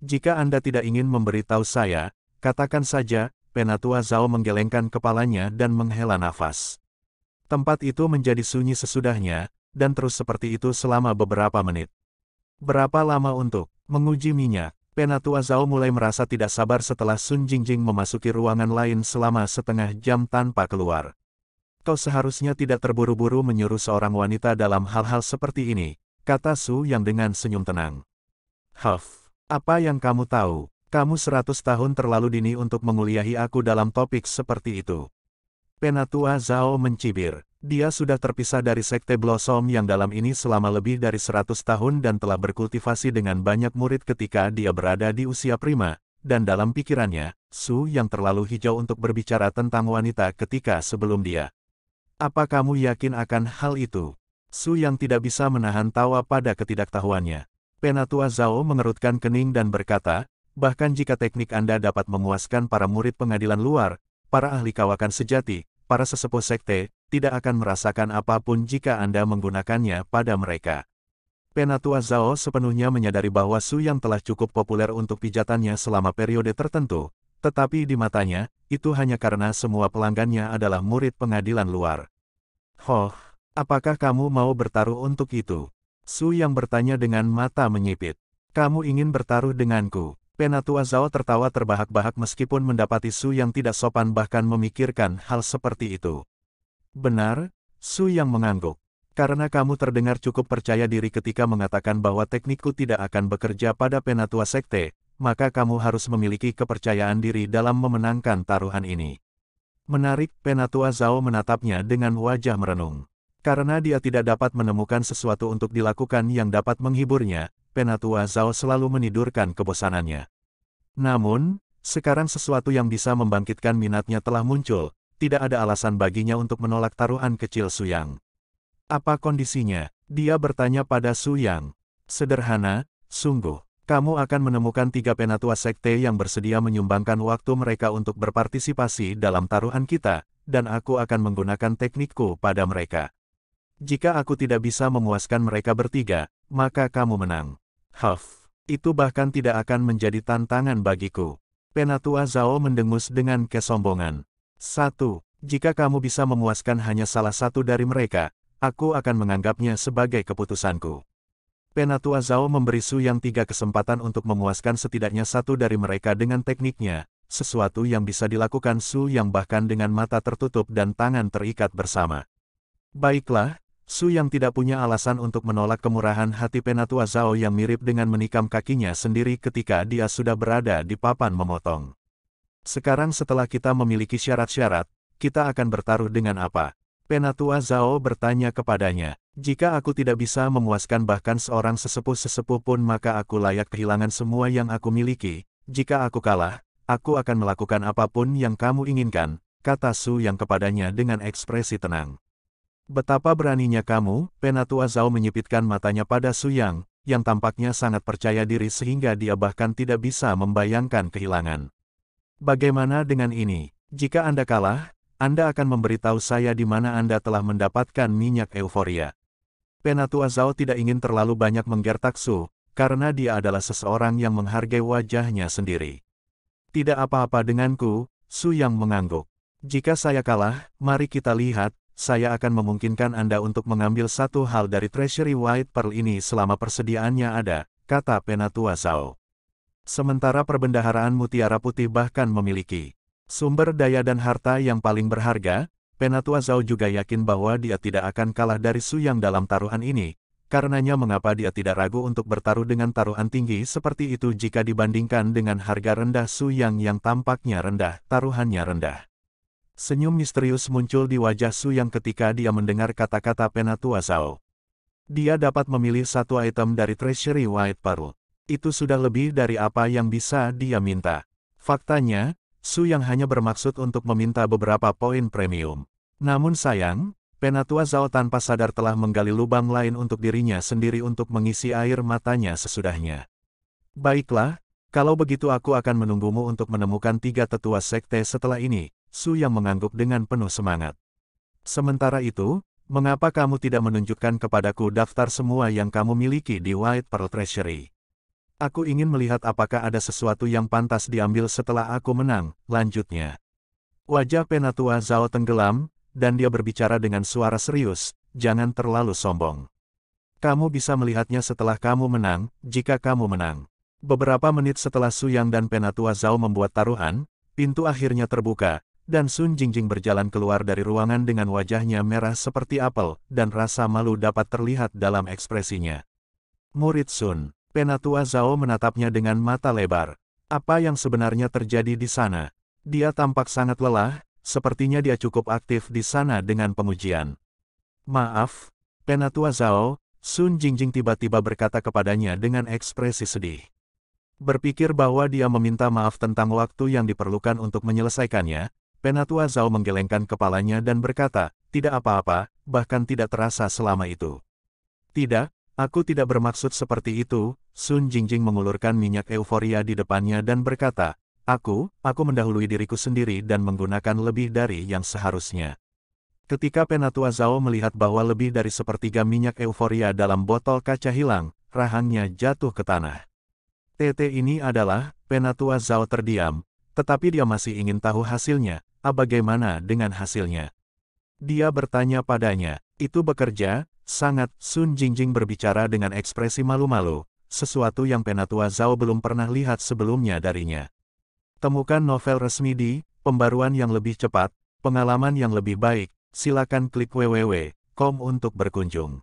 Jika Anda tidak ingin memberitahu saya, katakan saja, Penatua Zhao menggelengkan kepalanya dan menghela nafas. Tempat itu menjadi sunyi sesudahnya, dan terus seperti itu selama beberapa menit. Berapa lama untuk menguji minyak? Penatua Zhao mulai merasa tidak sabar setelah Sun Jingjing memasuki ruangan lain selama setengah jam tanpa keluar. Kau seharusnya tidak terburu-buru menyuruh seorang wanita dalam hal-hal seperti ini, kata Su yang dengan senyum tenang. Huff, apa yang kamu tahu? Kamu seratus tahun terlalu dini untuk menguliahi aku dalam topik seperti itu. Penatua Zhao mencibir. Dia sudah terpisah dari Sekte Blossom yang dalam ini selama lebih dari seratus tahun dan telah berkultivasi dengan banyak murid ketika dia berada di usia prima, dan dalam pikirannya, Su yang terlalu hijau untuk berbicara tentang wanita ketika sebelum dia. Apa kamu yakin akan hal itu? Su yang tidak bisa menahan tawa pada ketidaktahuannya. Penatua Zhao mengerutkan kening dan berkata, Bahkan jika teknik Anda dapat memuaskan para murid pengadilan luar, para ahli kawakan sejati, para sesepuh sekte, tidak akan merasakan apapun jika Anda menggunakannya pada mereka. Penatua Zhao sepenuhnya menyadari bahwa Su yang telah cukup populer untuk pijatannya selama periode tertentu, tetapi di matanya, itu hanya karena semua pelanggannya adalah murid pengadilan luar. Hoh, apakah kamu mau bertaruh untuk itu? Su yang bertanya dengan mata menyipit. Kamu ingin bertaruh denganku? Penatua Zhao tertawa terbahak-bahak meskipun mendapati Su yang tidak sopan bahkan memikirkan hal seperti itu. Benar, Su yang mengangguk. Karena kamu terdengar cukup percaya diri ketika mengatakan bahwa teknikku tidak akan bekerja pada penatua sekte, maka kamu harus memiliki kepercayaan diri dalam memenangkan taruhan ini. Menarik, penatua Zhao menatapnya dengan wajah merenung. Karena dia tidak dapat menemukan sesuatu untuk dilakukan yang dapat menghiburnya, Penatua Zhao selalu menidurkan kebosanannya. Namun, sekarang sesuatu yang bisa membangkitkan minatnya telah muncul, tidak ada alasan baginya untuk menolak taruhan kecil Su Yang. Apa kondisinya? Dia bertanya pada Su Yang. Sederhana, sungguh. Kamu akan menemukan tiga penatua sekte yang bersedia menyumbangkan waktu mereka untuk berpartisipasi dalam taruhan kita, dan aku akan menggunakan teknikku pada mereka. Jika aku tidak bisa memuaskan mereka bertiga, maka kamu menang. Huff, itu bahkan tidak akan menjadi tantangan bagiku. Penatua Zhao mendengus dengan kesombongan. Satu, Jika kamu bisa memuaskan hanya salah satu dari mereka, aku akan menganggapnya sebagai keputusanku. Penatua Zhao memberi Su yang tiga kesempatan untuk memuaskan setidaknya satu dari mereka dengan tekniknya, sesuatu yang bisa dilakukan Su yang bahkan dengan mata tertutup dan tangan terikat bersama. Baiklah, Su yang tidak punya alasan untuk menolak kemurahan hati Penatua Zhao yang mirip dengan menikam kakinya sendiri ketika dia sudah berada di papan memotong. Sekarang setelah kita memiliki syarat-syarat, kita akan bertaruh dengan apa? Penatua Zhao bertanya kepadanya, jika aku tidak bisa memuaskan bahkan seorang sesepuh-sesepuh pun maka aku layak kehilangan semua yang aku miliki, jika aku kalah, aku akan melakukan apapun yang kamu inginkan, kata Su yang kepadanya dengan ekspresi tenang. Betapa beraninya kamu, Penatua Zhao menyipitkan matanya pada Su Yang, yang tampaknya sangat percaya diri sehingga dia bahkan tidak bisa membayangkan kehilangan. Bagaimana dengan ini? Jika Anda kalah, Anda akan memberitahu saya di mana Anda telah mendapatkan minyak euforia. Penatua Zhao tidak ingin terlalu banyak menggertak Su, karena dia adalah seseorang yang menghargai wajahnya sendiri. Tidak apa-apa denganku, Su Yang mengangguk. Jika saya kalah, mari kita lihat, saya akan memungkinkan Anda untuk mengambil satu hal dari Treasury White Pearl ini selama persediaannya ada, kata Penatua Zhao. Sementara perbendaharaan mutiara putih bahkan memiliki sumber daya dan harta yang paling berharga, Penatua Zhao juga yakin bahwa dia tidak akan kalah dari Su Yang dalam taruhan ini, Karenanya mengapa dia tidak ragu untuk bertaruh dengan taruhan tinggi seperti itu jika dibandingkan dengan harga rendah Su Yang yang tampaknya rendah, taruhannya rendah. Senyum misterius muncul di wajah Su Yang ketika dia mendengar kata-kata Penatua Zhao. Dia dapat memilih satu item dari Treasury White Pearl. Itu sudah lebih dari apa yang bisa dia minta. Faktanya, Su Yang hanya bermaksud untuk meminta beberapa poin premium. Namun sayang, Penatua Zhao tanpa sadar telah menggali lubang lain untuk dirinya sendiri untuk mengisi air matanya sesudahnya. Baiklah, kalau begitu aku akan menunggumu untuk menemukan tiga tetua sekte setelah ini, Su yang mengangguk dengan penuh semangat. Sementara itu, mengapa kamu tidak menunjukkan kepadaku daftar semua yang kamu miliki di White Pearl Treasury? Aku ingin melihat apakah ada sesuatu yang pantas diambil setelah aku menang, lanjutnya. Wajah Penatua Zhao tenggelam, dan dia berbicara dengan suara serius, jangan terlalu sombong. Kamu bisa melihatnya setelah kamu menang, jika kamu menang. Beberapa menit setelah Suyang dan Penatua Zhao membuat taruhan, pintu akhirnya terbuka, dan Sun Jingjing berjalan keluar dari ruangan dengan wajahnya merah seperti apel, dan rasa malu dapat terlihat dalam ekspresinya. Murid Sun, Penatua Zhao menatapnya dengan mata lebar. Apa yang sebenarnya terjadi di sana? Dia tampak sangat lelah, sepertinya dia cukup aktif di sana dengan pengujian. Maaf, Penatua Zhao, Sun Jingjing tiba-tiba berkata kepadanya dengan ekspresi sedih. Berpikir bahwa dia meminta maaf tentang waktu yang diperlukan untuk menyelesaikannya, Penatua Zhao menggelengkan kepalanya dan berkata, tidak apa-apa, bahkan tidak terasa selama itu. Tidak, aku tidak bermaksud seperti itu, Sun Jingjing mengulurkan minyak euforia di depannya dan berkata, Aku, aku mendahului diriku sendiri dan menggunakan lebih dari yang seharusnya. Ketika Penatua Zhao melihat bahwa lebih dari sepertiga minyak euforia dalam botol kaca hilang, rahangnya jatuh ke tanah. "Teteh ini adalah, Penatua Zhao terdiam, tetapi dia masih ingin tahu hasilnya, bagaimana dengan hasilnya? Dia bertanya padanya, itu bekerja, sangat, Sun Jingjing berbicara dengan ekspresi malu-malu, sesuatu yang Penatua Zhao belum pernah lihat sebelumnya darinya. Temukan novel resmi di, pembaruan yang lebih cepat, pengalaman yang lebih baik, silakan klik www.com untuk berkunjung.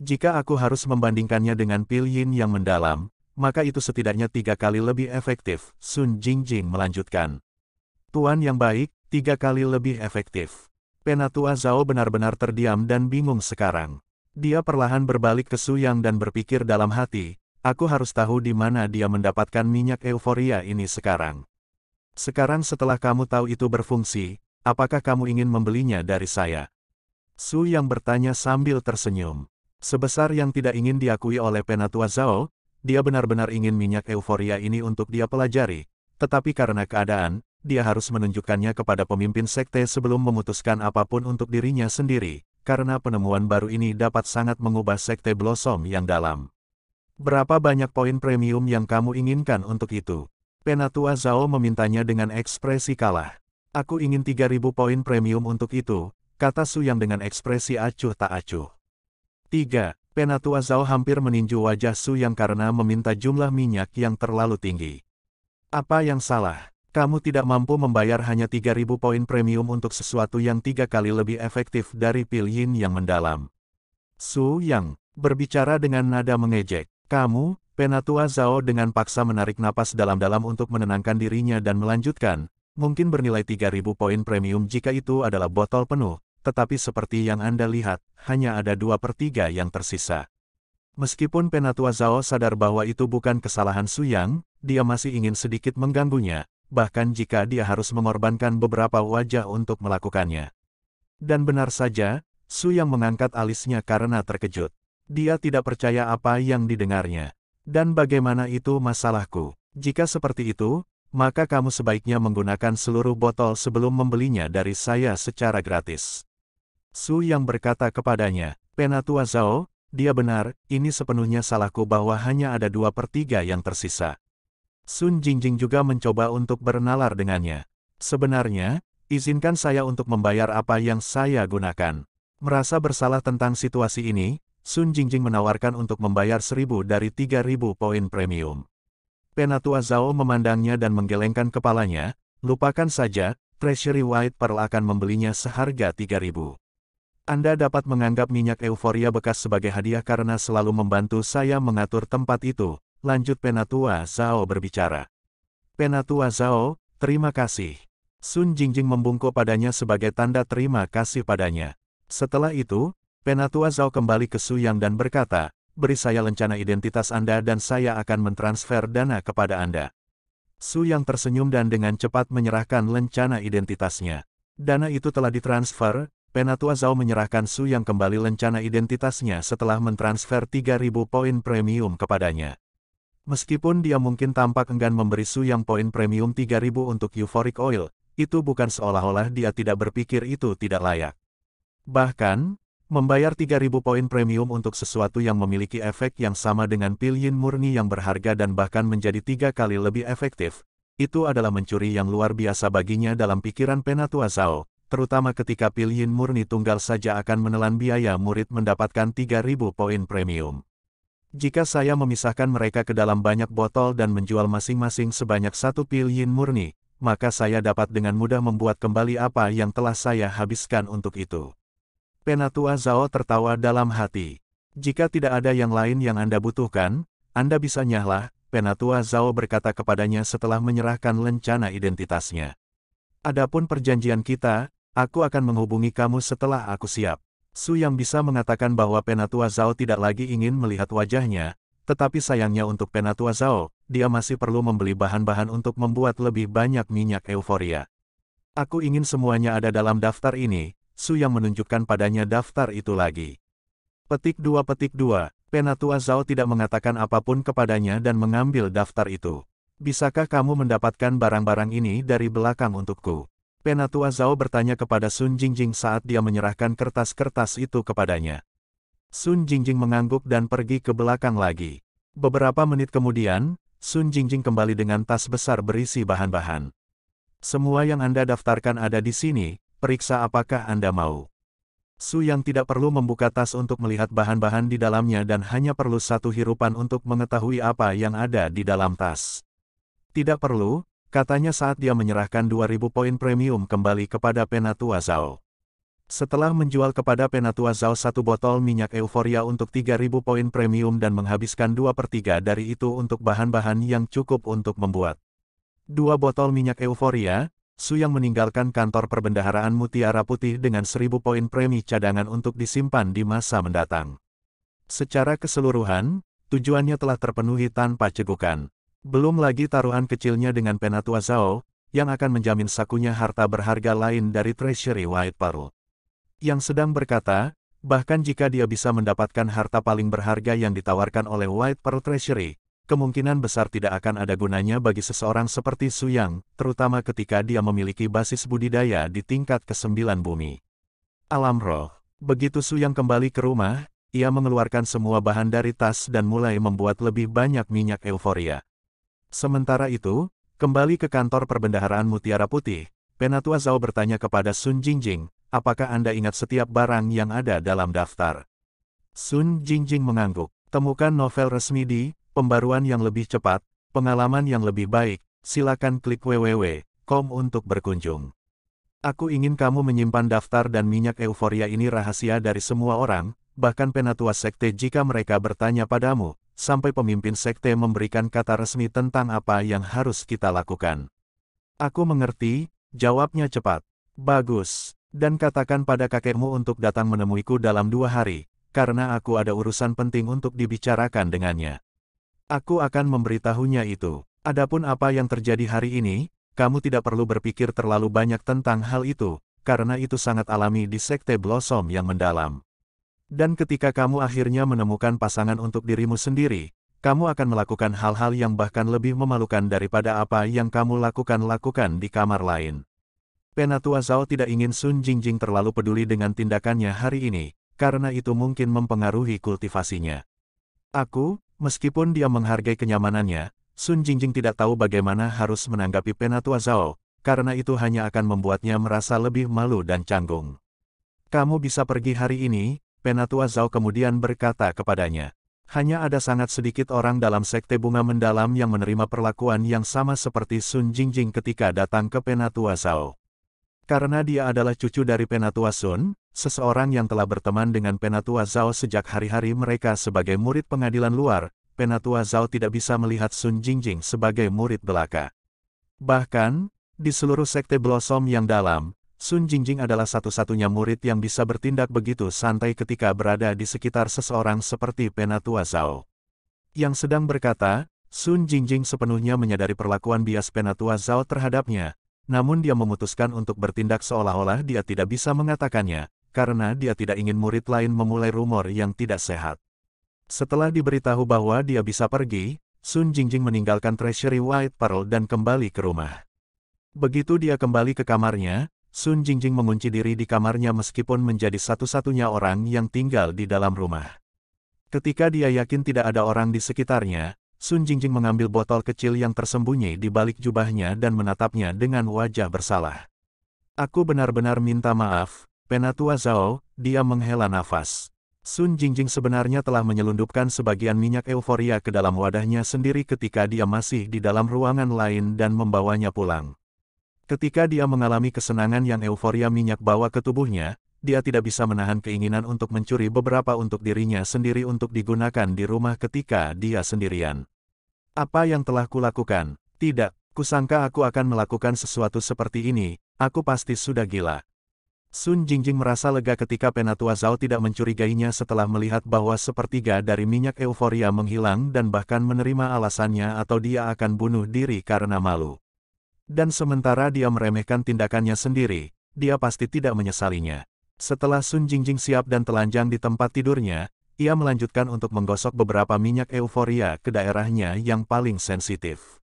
Jika aku harus membandingkannya dengan pil yin yang mendalam, maka itu setidaknya tiga kali lebih efektif, Sun Jingjing melanjutkan. Tuan yang baik, tiga kali lebih efektif. Penatua Zhao benar-benar terdiam dan bingung sekarang. Dia perlahan berbalik ke Su Yang dan berpikir dalam hati, aku harus tahu di mana dia mendapatkan minyak euforia ini sekarang. Sekarang setelah kamu tahu itu berfungsi, apakah kamu ingin membelinya dari saya? Su yang bertanya sambil tersenyum. Sebesar yang tidak ingin diakui oleh Penatua Zhao, dia benar-benar ingin minyak euforia ini untuk dia pelajari, tetapi karena keadaan, dia harus menunjukkannya kepada pemimpin sekte sebelum memutuskan apapun untuk dirinya sendiri, karena penemuan baru ini dapat sangat mengubah sekte Blossom yang dalam. Berapa banyak poin premium yang kamu inginkan untuk itu? Penatua Zhao memintanya dengan ekspresi kalah. Aku ingin 3000 poin premium untuk itu, kata Su Yang dengan ekspresi acuh tak acuh. 3. Penatua Zhao hampir meninju wajah Su Yang karena meminta jumlah minyak yang terlalu tinggi. Apa yang salah? Kamu tidak mampu membayar hanya 3.000 poin premium untuk sesuatu yang tiga kali lebih efektif dari pil yin yang mendalam. Su Yang, berbicara dengan nada mengejek. Kamu, Penatua Zhao dengan paksa menarik napas dalam-dalam untuk menenangkan dirinya dan melanjutkan, mungkin bernilai 3.000 poin premium jika itu adalah botol penuh, tetapi seperti yang Anda lihat, hanya ada dua per 3 yang tersisa. Meskipun Penatua Zhao sadar bahwa itu bukan kesalahan Su Yang, dia masih ingin sedikit mengganggunya, bahkan jika dia harus mengorbankan beberapa wajah untuk melakukannya. Dan benar saja, Su yang mengangkat alisnya karena terkejut. Dia tidak percaya apa yang didengarnya. Dan bagaimana itu masalahku? Jika seperti itu, maka kamu sebaiknya menggunakan seluruh botol sebelum membelinya dari saya secara gratis. Su yang berkata kepadanya, Penatua Zhao, dia benar, ini sepenuhnya salahku bahwa hanya ada dua per tiga yang tersisa. Sun Jingjing juga mencoba untuk bernalar dengannya. Sebenarnya, izinkan saya untuk membayar apa yang saya gunakan. Merasa bersalah tentang situasi ini, Sun Jingjing menawarkan untuk membayar seribu dari tiga ribu poin premium. Penatua Zhao memandangnya dan menggelengkan kepalanya, lupakan saja, Treasury White Pearl akan membelinya seharga tiga ribu. Anda dapat menganggap minyak euforia bekas sebagai hadiah karena selalu membantu saya mengatur tempat itu, lanjut Penatua Zhao berbicara. Penatua Zhao, terima kasih. Sun Jingjing membungkuk padanya sebagai tanda terima kasih padanya. Setelah itu, Penatua Zhao kembali ke Su Yang dan berkata, beri saya lencana identitas Anda dan saya akan mentransfer dana kepada Anda. Su Yang tersenyum dan dengan cepat menyerahkan lencana identitasnya. Dana itu telah ditransfer, Penatua Zhao menyerahkan Su Yang kembali lencana identitasnya setelah mentransfer 3.000 poin premium kepadanya. Meskipun dia mungkin tampak enggan memberi Su Yang poin premium 3000 untuk euphoric oil, itu bukan seolah-olah dia tidak berpikir itu tidak layak. Bahkan, membayar 3000 poin premium untuk sesuatu yang memiliki efek yang sama dengan pil yin murni yang berharga dan bahkan menjadi tiga kali lebih efektif, itu adalah mencuri yang luar biasa baginya dalam pikiran Penatua Zhao, terutama ketika pil yin murni tunggal saja akan menelan biaya murid mendapatkan 3000 poin premium. Jika saya memisahkan mereka ke dalam banyak botol dan menjual masing-masing sebanyak satu pil yin murni, maka saya dapat dengan mudah membuat kembali apa yang telah saya habiskan untuk itu. Penatua Zhao tertawa dalam hati. Jika tidak ada yang lain yang Anda butuhkan, Anda bisa nyahlah, Penatua Zhao berkata kepadanya setelah menyerahkan lencana identitasnya. Adapun perjanjian kita, aku akan menghubungi kamu setelah aku siap. Su yang bisa mengatakan bahwa Penatua Zhao tidak lagi ingin melihat wajahnya, tetapi sayangnya untuk Penatua Zhao, dia masih perlu membeli bahan-bahan untuk membuat lebih banyak minyak euforia. Aku ingin semuanya ada dalam daftar ini, Su yang menunjukkan padanya daftar itu lagi. Petik 2 petik 2, Penatua Zhao tidak mengatakan apapun kepadanya dan mengambil daftar itu. Bisakah kamu mendapatkan barang-barang ini dari belakang untukku? Penatua Zhao bertanya kepada Sun Jingjing saat dia menyerahkan kertas-kertas itu kepadanya. Sun Jingjing mengangguk dan pergi ke belakang lagi. Beberapa menit kemudian, Sun Jingjing kembali dengan tas besar berisi bahan-bahan. Semua yang Anda daftarkan ada di sini, periksa apakah Anda mau. Su yang tidak perlu membuka tas untuk melihat bahan-bahan di dalamnya dan hanya perlu satu hirupan untuk mengetahui apa yang ada di dalam tas. Tidak perlu, katanya saat dia menyerahkan 2.000 poin premium kembali kepada Penatua Zhao. Setelah menjual kepada Penatua Zhao satu botol minyak euforia untuk 3.000 poin premium dan menghabiskan 2 per 3 dari itu untuk bahan-bahan yang cukup untuk membuat. Dua botol minyak euforia, Su yang meninggalkan kantor perbendaharaan Mutiara Putih dengan 1.000 poin premi cadangan untuk disimpan di masa mendatang. Secara keseluruhan, tujuannya telah terpenuhi tanpa cegukan. Belum lagi taruhan kecilnya dengan Penatua Zhao, yang akan menjamin sakunya harta berharga lain dari Treasury White Pearl. Yang sedang berkata, bahkan jika dia bisa mendapatkan harta paling berharga yang ditawarkan oleh White Pearl Treasury, kemungkinan besar tidak akan ada gunanya bagi seseorang seperti Su Yang, terutama ketika dia memiliki basis budidaya di tingkat ke-9 bumi. Alam roh. Begitu Su Yang kembali ke rumah, ia mengeluarkan semua bahan dari tas dan mulai membuat lebih banyak minyak euforia. Sementara itu, kembali ke kantor perbendaharaan Mutiara Putih, Penatua Zhao bertanya kepada Sun Jingjing, apakah Anda ingat setiap barang yang ada dalam daftar? Sun Jingjing mengangguk. Temukan novel resmi di, pembaruan yang lebih cepat, pengalaman yang lebih baik, silakan klik www.com untuk berkunjung. Aku ingin kamu menyimpan daftar dan minyak euforia ini rahasia dari semua orang, bahkan penatua sekte jika mereka bertanya padamu, sampai pemimpin sekte memberikan kata resmi tentang apa yang harus kita lakukan. Aku mengerti, jawabnya cepat. Bagus, dan katakan pada kakekmu untuk datang menemuiku dalam dua hari, karena aku ada urusan penting untuk dibicarakan dengannya. Aku akan memberitahunya itu. Adapun apa yang terjadi hari ini, kamu tidak perlu berpikir terlalu banyak tentang hal itu, karena itu sangat alami di sekte Blossom yang mendalam. Dan ketika kamu akhirnya menemukan pasangan untuk dirimu sendiri, kamu akan melakukan hal-hal yang bahkan lebih memalukan daripada apa yang kamu lakukan-lakukan di kamar lain. Penatua Zhao tidak ingin Sun Jingjing terlalu peduli dengan tindakannya hari ini, karena itu mungkin mempengaruhi kultivasinya. Aku, meskipun dia menghargai kenyamanannya, Sun Jingjing tidak tahu bagaimana harus menanggapi Penatua Zhao, karena itu hanya akan membuatnya merasa lebih malu dan canggung. Kamu bisa pergi hari ini, Penatua Zhao kemudian berkata kepadanya. Hanya ada sangat sedikit orang dalam sekte bunga mendalam yang menerima perlakuan yang sama seperti Sun Jingjing ketika datang ke Penatua Zhao. Karena dia adalah cucu dari Penatua Sun, seseorang yang telah berteman dengan Penatua Zhao sejak hari-hari mereka sebagai murid pengadilan luar, Penatua Zhao tidak bisa melihat Sun Jingjing sebagai murid belaka. Bahkan, di seluruh sekte Blossom yang dalam, Sun Jingjing adalah satu-satunya murid yang bisa bertindak begitu santai ketika berada di sekitar seseorang seperti Penatua Zhao. Yang sedang berkata, Sun Jingjing sepenuhnya menyadari perlakuan bias Penatua Zhao terhadapnya, namun dia memutuskan untuk bertindak seolah-olah dia tidak bisa mengatakannya, karena dia tidak ingin murid lain memulai rumor yang tidak sehat. Setelah diberitahu bahwa dia bisa pergi, Sun Jingjing meninggalkan Treasury White Pearl dan kembali ke rumah. Begitu dia kembali ke kamarnya, Sun Jingjing mengunci diri di kamarnya meskipun menjadi satu-satunya orang yang tinggal di dalam rumah. Ketika dia yakin tidak ada orang di sekitarnya, Sun Jingjing mengambil botol kecil yang tersembunyi di balik jubahnya dan menatapnya dengan wajah bersalah. Aku benar-benar minta maaf, Penatua Zhao, dia menghela nafas. Sun Jingjing sebenarnya telah menyelundupkan sebagian minyak euforia ke dalam wadahnya sendiri ketika dia masih di dalam ruangan lain dan membawanya pulang. Ketika dia mengalami kesenangan yang euforia minyak bawa ke tubuhnya, dia tidak bisa menahan keinginan untuk mencuri beberapa untuk dirinya sendiri untuk digunakan di rumah ketika dia sendirian. Apa yang telah kulakukan? Tidak, kusangka aku akan melakukan sesuatu seperti ini, aku pasti sudah gila. Sun Jingjing merasa lega ketika Penatua Zhao tidak mencurigainya setelah melihat bahwa sepertiga dari minyak euforia menghilang dan bahkan menerima alasannya atau dia akan bunuh diri karena malu dan sementara dia meremehkan tindakannya sendiri, dia pasti tidak menyesalinya. Setelah Sun Jingjing siap dan telanjang di tempat tidurnya, ia melanjutkan untuk menggosok beberapa minyak euforia ke daerahnya yang paling sensitif.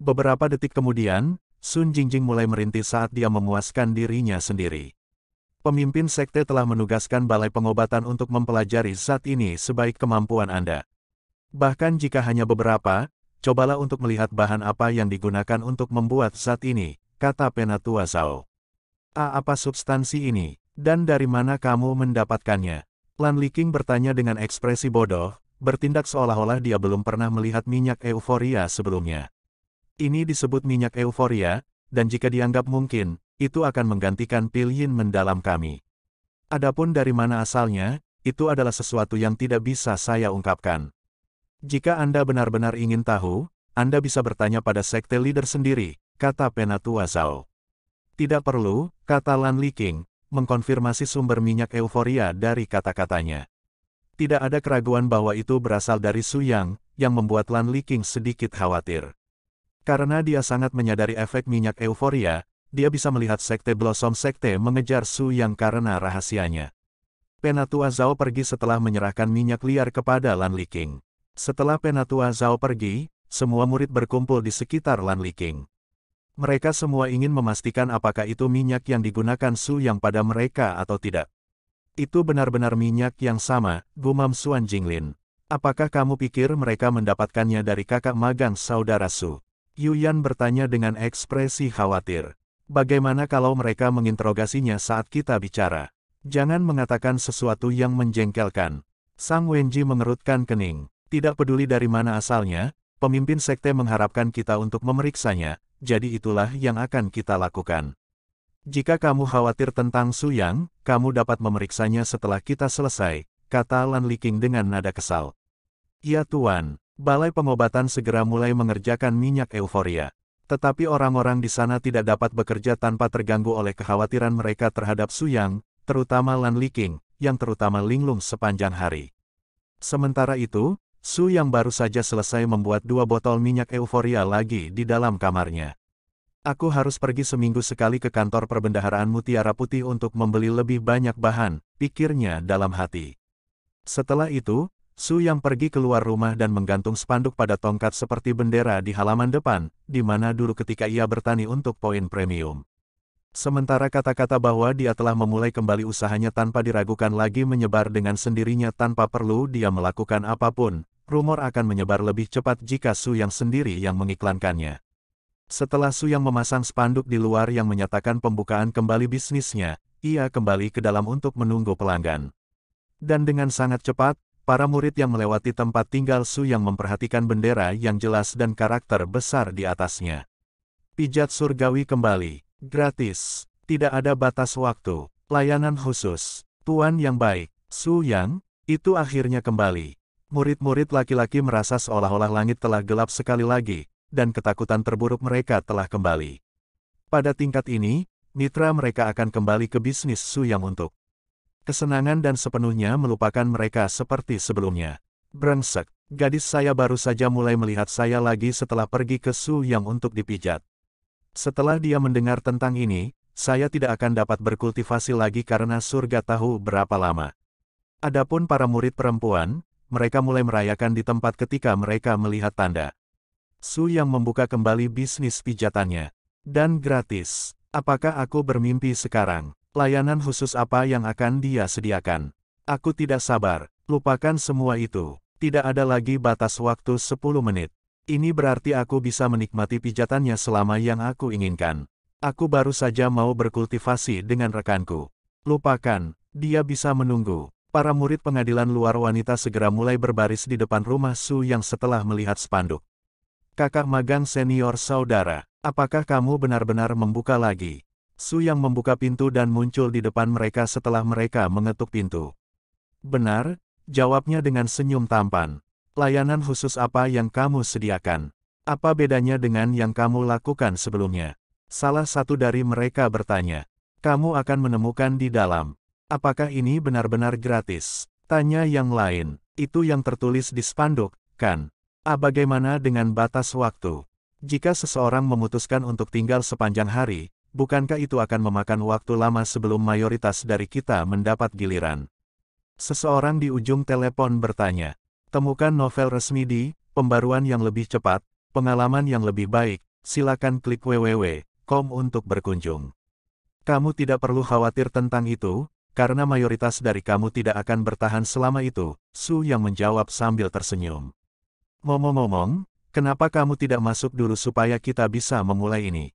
Beberapa detik kemudian, Sun Jingjing mulai merintih saat dia memuaskan dirinya sendiri. Pemimpin sekte telah menugaskan balai pengobatan untuk mempelajari saat ini sebaik kemampuan Anda. Bahkan jika hanya beberapa, cobalah untuk melihat bahan apa yang digunakan untuk membuat zat ini, kata Penatua Zhao. A apa substansi ini, dan dari mana kamu mendapatkannya? Lan Liking bertanya dengan ekspresi bodoh, bertindak seolah-olah dia belum pernah melihat minyak euforia sebelumnya. Ini disebut minyak euforia, dan jika dianggap mungkin, itu akan menggantikan pil yin mendalam kami. Adapun dari mana asalnya, itu adalah sesuatu yang tidak bisa saya ungkapkan. Jika Anda benar-benar ingin tahu, Anda bisa bertanya pada sekte leader sendiri, kata Penatua Zhao. Tidak perlu, kata Lan Liking, mengkonfirmasi sumber minyak euforia dari kata-katanya. Tidak ada keraguan bahwa itu berasal dari Su yang yang membuat Lan Liking sedikit khawatir. Karena dia sangat menyadari efek minyak euforia, dia bisa melihat Sekte Blossom Sekte mengejar Su Yang karena rahasianya. Penatua Zhao pergi setelah menyerahkan minyak liar kepada Lan Liking. Setelah Penatua Zhao pergi, semua murid berkumpul di sekitar Lan Liking. Mereka semua ingin memastikan apakah itu minyak yang digunakan Su Yang pada mereka atau tidak. Itu benar-benar minyak yang sama, gumam Suan Jinglin. Apakah kamu pikir mereka mendapatkannya dari kakak magang saudara Su? Yuan bertanya dengan ekspresi khawatir. Bagaimana kalau mereka menginterogasinya saat kita bicara? Jangan mengatakan sesuatu yang menjengkelkan. Sang Wenji mengerutkan kening. Tidak peduli dari mana asalnya, pemimpin sekte mengharapkan kita untuk memeriksanya, jadi itulah yang akan kita lakukan. Jika kamu khawatir tentang Su Yang, kamu dapat memeriksanya setelah kita selesai, kata Lan Liking dengan nada kesal. Ya Tuan, Balai Pengobatan segera mulai mengerjakan minyak euforia. Tetapi orang-orang di sana tidak dapat bekerja tanpa terganggu oleh kekhawatiran mereka terhadap Su Yang, terutama Lan Liking, yang terutama linglung sepanjang hari. Sementara itu, Su yang baru saja selesai membuat dua botol minyak euforia lagi di dalam kamarnya. Aku harus pergi seminggu sekali ke kantor perbendaharaan Mutiara Putih untuk membeli lebih banyak bahan, pikirnya dalam hati. Setelah itu, Su yang pergi keluar rumah dan menggantung spanduk pada tongkat seperti bendera di halaman depan, di mana dulu ketika ia bertani untuk poin premium. Sementara kata-kata bahwa dia telah memulai kembali usahanya tanpa diragukan lagi menyebar dengan sendirinya tanpa perlu dia melakukan apapun, rumor akan menyebar lebih cepat jika Su Yang sendiri yang mengiklankannya. Setelah Su Yang memasang spanduk di luar yang menyatakan pembukaan kembali bisnisnya, ia kembali ke dalam untuk menunggu pelanggan. Dan dengan sangat cepat, para murid yang melewati tempat tinggal Su yang memperhatikan bendera yang jelas dan karakter besar di atasnya. Pijat surgawi kembali, gratis, tidak ada batas waktu, layanan khusus, tuan yang baik, Su Yang, itu akhirnya kembali. Murid-murid laki-laki merasa seolah-olah langit telah gelap sekali lagi, dan ketakutan terburuk mereka telah kembali. Pada tingkat ini, mitra mereka akan kembali ke bisnis Su Yang untuk kesenangan dan sepenuhnya melupakan mereka seperti sebelumnya. Brengsek, gadis saya baru saja mulai melihat saya lagi setelah pergi ke Su Yang untuk dipijat. Setelah dia mendengar tentang ini, saya tidak akan dapat berkultivasi lagi karena surga tahu berapa lama. Adapun para murid perempuan, mereka mulai merayakan di tempat ketika mereka melihat tanda. Su yang membuka kembali bisnis pijatannya. Dan gratis. Apakah aku bermimpi sekarang? Layanan khusus apa yang akan dia sediakan? Aku tidak sabar. Lupakan semua itu. Tidak ada lagi batas waktu 10 menit. Ini berarti aku bisa menikmati pijatannya selama yang aku inginkan. Aku baru saja mau berkultivasi dengan rekanku. Lupakan, dia bisa menunggu para murid pengadilan luar wanita segera mulai berbaris di depan rumah Su yang setelah melihat spanduk. Kakak magang senior saudara, apakah kamu benar-benar membuka lagi? Su yang membuka pintu dan muncul di depan mereka setelah mereka mengetuk pintu. Benar, jawabnya dengan senyum tampan. Layanan khusus apa yang kamu sediakan? Apa bedanya dengan yang kamu lakukan sebelumnya? Salah satu dari mereka bertanya. Kamu akan menemukan di dalam. Apakah ini benar-benar gratis? Tanya yang lain. Itu yang tertulis di spanduk, kan? A. Ah, bagaimana dengan batas waktu? Jika seseorang memutuskan untuk tinggal sepanjang hari, bukankah itu akan memakan waktu lama sebelum mayoritas dari kita mendapat giliran? Seseorang di ujung telepon bertanya. Temukan novel resmi di, pembaruan yang lebih cepat, pengalaman yang lebih baik, silakan klik www.com untuk berkunjung. Kamu tidak perlu khawatir tentang itu, karena mayoritas dari kamu tidak akan bertahan selama itu, Su yang menjawab sambil tersenyum. Ngomong-ngomong, kenapa kamu tidak masuk dulu supaya kita bisa memulai ini?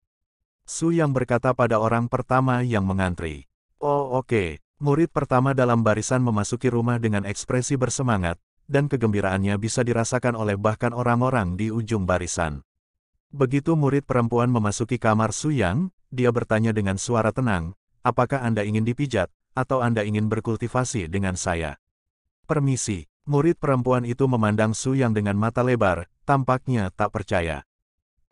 Su yang berkata pada orang pertama yang mengantri. Oh oke, okay. murid pertama dalam barisan memasuki rumah dengan ekspresi bersemangat, dan kegembiraannya bisa dirasakan oleh bahkan orang-orang di ujung barisan. Begitu murid perempuan memasuki kamar Su Yang, dia bertanya dengan suara tenang, apakah Anda ingin dipijat? atau Anda ingin berkultivasi dengan saya? Permisi, murid perempuan itu memandang Su Yang dengan mata lebar, tampaknya tak percaya.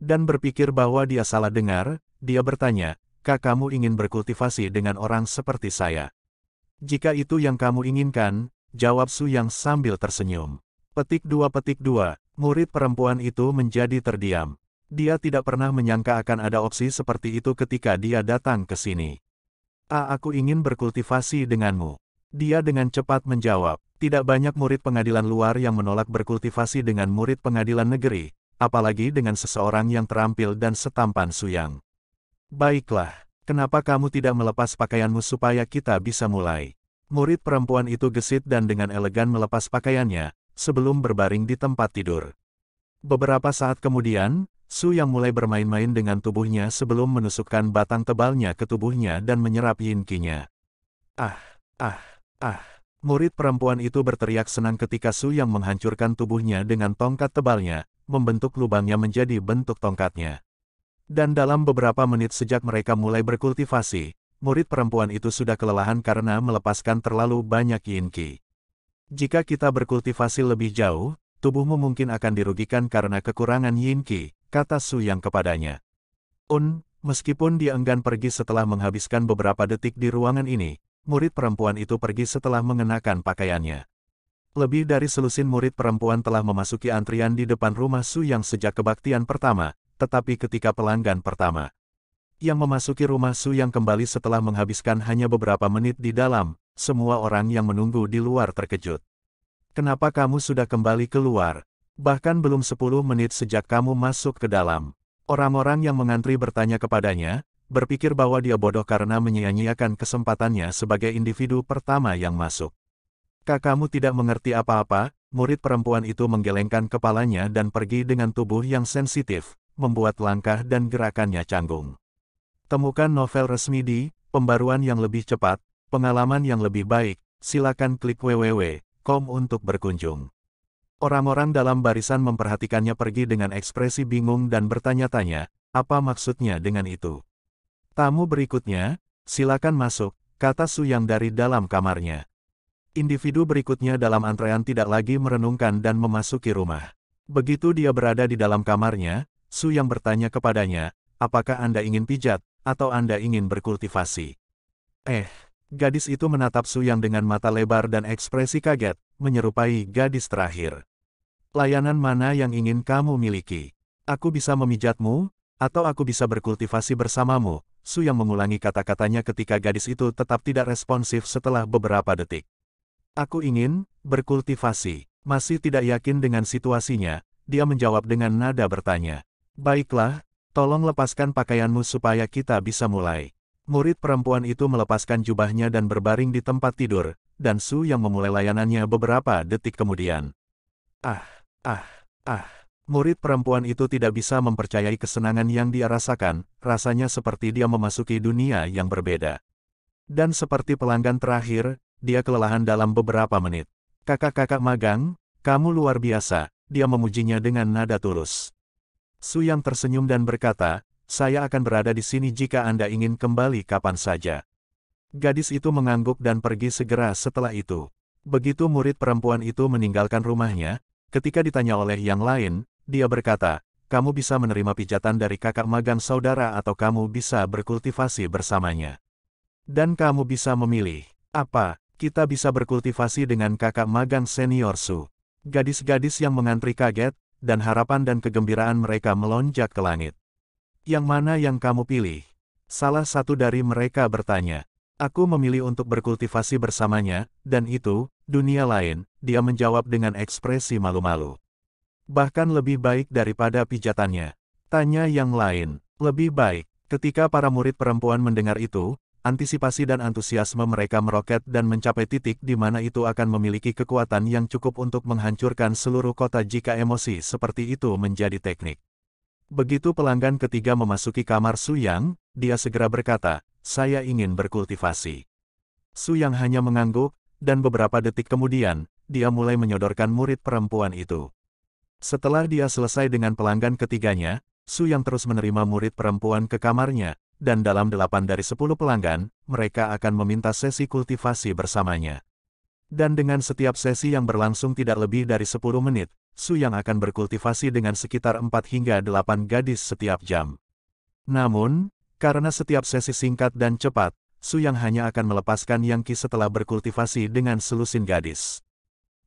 Dan berpikir bahwa dia salah dengar, dia bertanya, Kak kamu ingin berkultivasi dengan orang seperti saya? Jika itu yang kamu inginkan, jawab Su Yang sambil tersenyum. Petik dua petik dua, murid perempuan itu menjadi terdiam. Dia tidak pernah menyangka akan ada opsi seperti itu ketika dia datang ke sini. A, aku ingin berkultivasi denganmu. Dia dengan cepat menjawab, tidak banyak murid pengadilan luar yang menolak berkultivasi dengan murid pengadilan negeri, apalagi dengan seseorang yang terampil dan setampan Suyang. Baiklah, kenapa kamu tidak melepas pakaianmu supaya kita bisa mulai? Murid perempuan itu gesit dan dengan elegan melepas pakaiannya, sebelum berbaring di tempat tidur. Beberapa saat kemudian, Su yang mulai bermain-main dengan tubuhnya sebelum menusukkan batang tebalnya ke tubuhnya dan menyerap yin yinkinya. Ah, ah, ah. Murid perempuan itu berteriak senang ketika Su yang menghancurkan tubuhnya dengan tongkat tebalnya, membentuk lubangnya menjadi bentuk tongkatnya. Dan dalam beberapa menit sejak mereka mulai berkultivasi, murid perempuan itu sudah kelelahan karena melepaskan terlalu banyak yin yinki. Jika kita berkultivasi lebih jauh, tubuhmu mungkin akan dirugikan karena kekurangan yin yinki, kata Su Yang kepadanya. Un, meskipun dia enggan pergi setelah menghabiskan beberapa detik di ruangan ini, murid perempuan itu pergi setelah mengenakan pakaiannya. Lebih dari selusin murid perempuan telah memasuki antrian di depan rumah Su Yang sejak kebaktian pertama, tetapi ketika pelanggan pertama yang memasuki rumah Su yang kembali setelah menghabiskan hanya beberapa menit di dalam, semua orang yang menunggu di luar terkejut. Kenapa kamu sudah kembali keluar? Bahkan belum 10 menit sejak kamu masuk ke dalam. Orang-orang yang mengantri bertanya kepadanya, berpikir bahwa dia bodoh karena menyia-nyiakan kesempatannya sebagai individu pertama yang masuk. Kakakmu tidak mengerti apa-apa, murid perempuan itu menggelengkan kepalanya dan pergi dengan tubuh yang sensitif, membuat langkah dan gerakannya canggung. Temukan novel resmi di, pembaruan yang lebih cepat, pengalaman yang lebih baik, silakan klik www.com untuk berkunjung. Orang-orang dalam barisan memperhatikannya pergi dengan ekspresi bingung dan bertanya-tanya, apa maksudnya dengan itu? Tamu berikutnya, silakan masuk, kata Su yang dari dalam kamarnya. Individu berikutnya dalam antrean tidak lagi merenungkan dan memasuki rumah. Begitu dia berada di dalam kamarnya, Su yang bertanya kepadanya, apakah Anda ingin pijat, atau Anda ingin berkultivasi? Eh, Gadis itu menatap Su Yang dengan mata lebar dan ekspresi kaget, menyerupai gadis terakhir. Layanan mana yang ingin kamu miliki? Aku bisa memijatmu, atau aku bisa berkultivasi bersamamu, Su Yang mengulangi kata-katanya ketika gadis itu tetap tidak responsif setelah beberapa detik. Aku ingin berkultivasi, masih tidak yakin dengan situasinya, dia menjawab dengan nada bertanya. Baiklah, tolong lepaskan pakaianmu supaya kita bisa mulai. Murid perempuan itu melepaskan jubahnya dan berbaring di tempat tidur, dan Su yang memulai layanannya beberapa detik kemudian. Ah, ah, ah. Murid perempuan itu tidak bisa mempercayai kesenangan yang dia rasakan, rasanya seperti dia memasuki dunia yang berbeda. Dan seperti pelanggan terakhir, dia kelelahan dalam beberapa menit. Kakak-kakak magang, kamu luar biasa, dia memujinya dengan nada tulus. Su yang tersenyum dan berkata, saya akan berada di sini jika Anda ingin kembali kapan saja. Gadis itu mengangguk dan pergi segera setelah itu. Begitu murid perempuan itu meninggalkan rumahnya, ketika ditanya oleh yang lain, dia berkata, kamu bisa menerima pijatan dari kakak magang saudara atau kamu bisa berkultivasi bersamanya. Dan kamu bisa memilih, apa, kita bisa berkultivasi dengan kakak magang senior Su. Gadis-gadis yang mengantri kaget, dan harapan dan kegembiraan mereka melonjak ke langit. Yang mana yang kamu pilih? Salah satu dari mereka bertanya. Aku memilih untuk berkultivasi bersamanya, dan itu, dunia lain, dia menjawab dengan ekspresi malu-malu. Bahkan lebih baik daripada pijatannya. Tanya yang lain, lebih baik. Ketika para murid perempuan mendengar itu, antisipasi dan antusiasme mereka meroket dan mencapai titik di mana itu akan memiliki kekuatan yang cukup untuk menghancurkan seluruh kota jika emosi seperti itu menjadi teknik. Begitu pelanggan ketiga memasuki kamar Su Yang, dia segera berkata, saya ingin berkultivasi. Su Yang hanya mengangguk, dan beberapa detik kemudian, dia mulai menyodorkan murid perempuan itu. Setelah dia selesai dengan pelanggan ketiganya, Su Yang terus menerima murid perempuan ke kamarnya, dan dalam delapan dari sepuluh pelanggan, mereka akan meminta sesi kultivasi bersamanya dan dengan setiap sesi yang berlangsung tidak lebih dari 10 menit, Su Yang akan berkultivasi dengan sekitar 4 hingga 8 gadis setiap jam. Namun, karena setiap sesi singkat dan cepat, Su Yang hanya akan melepaskan Yang Qi setelah berkultivasi dengan selusin gadis.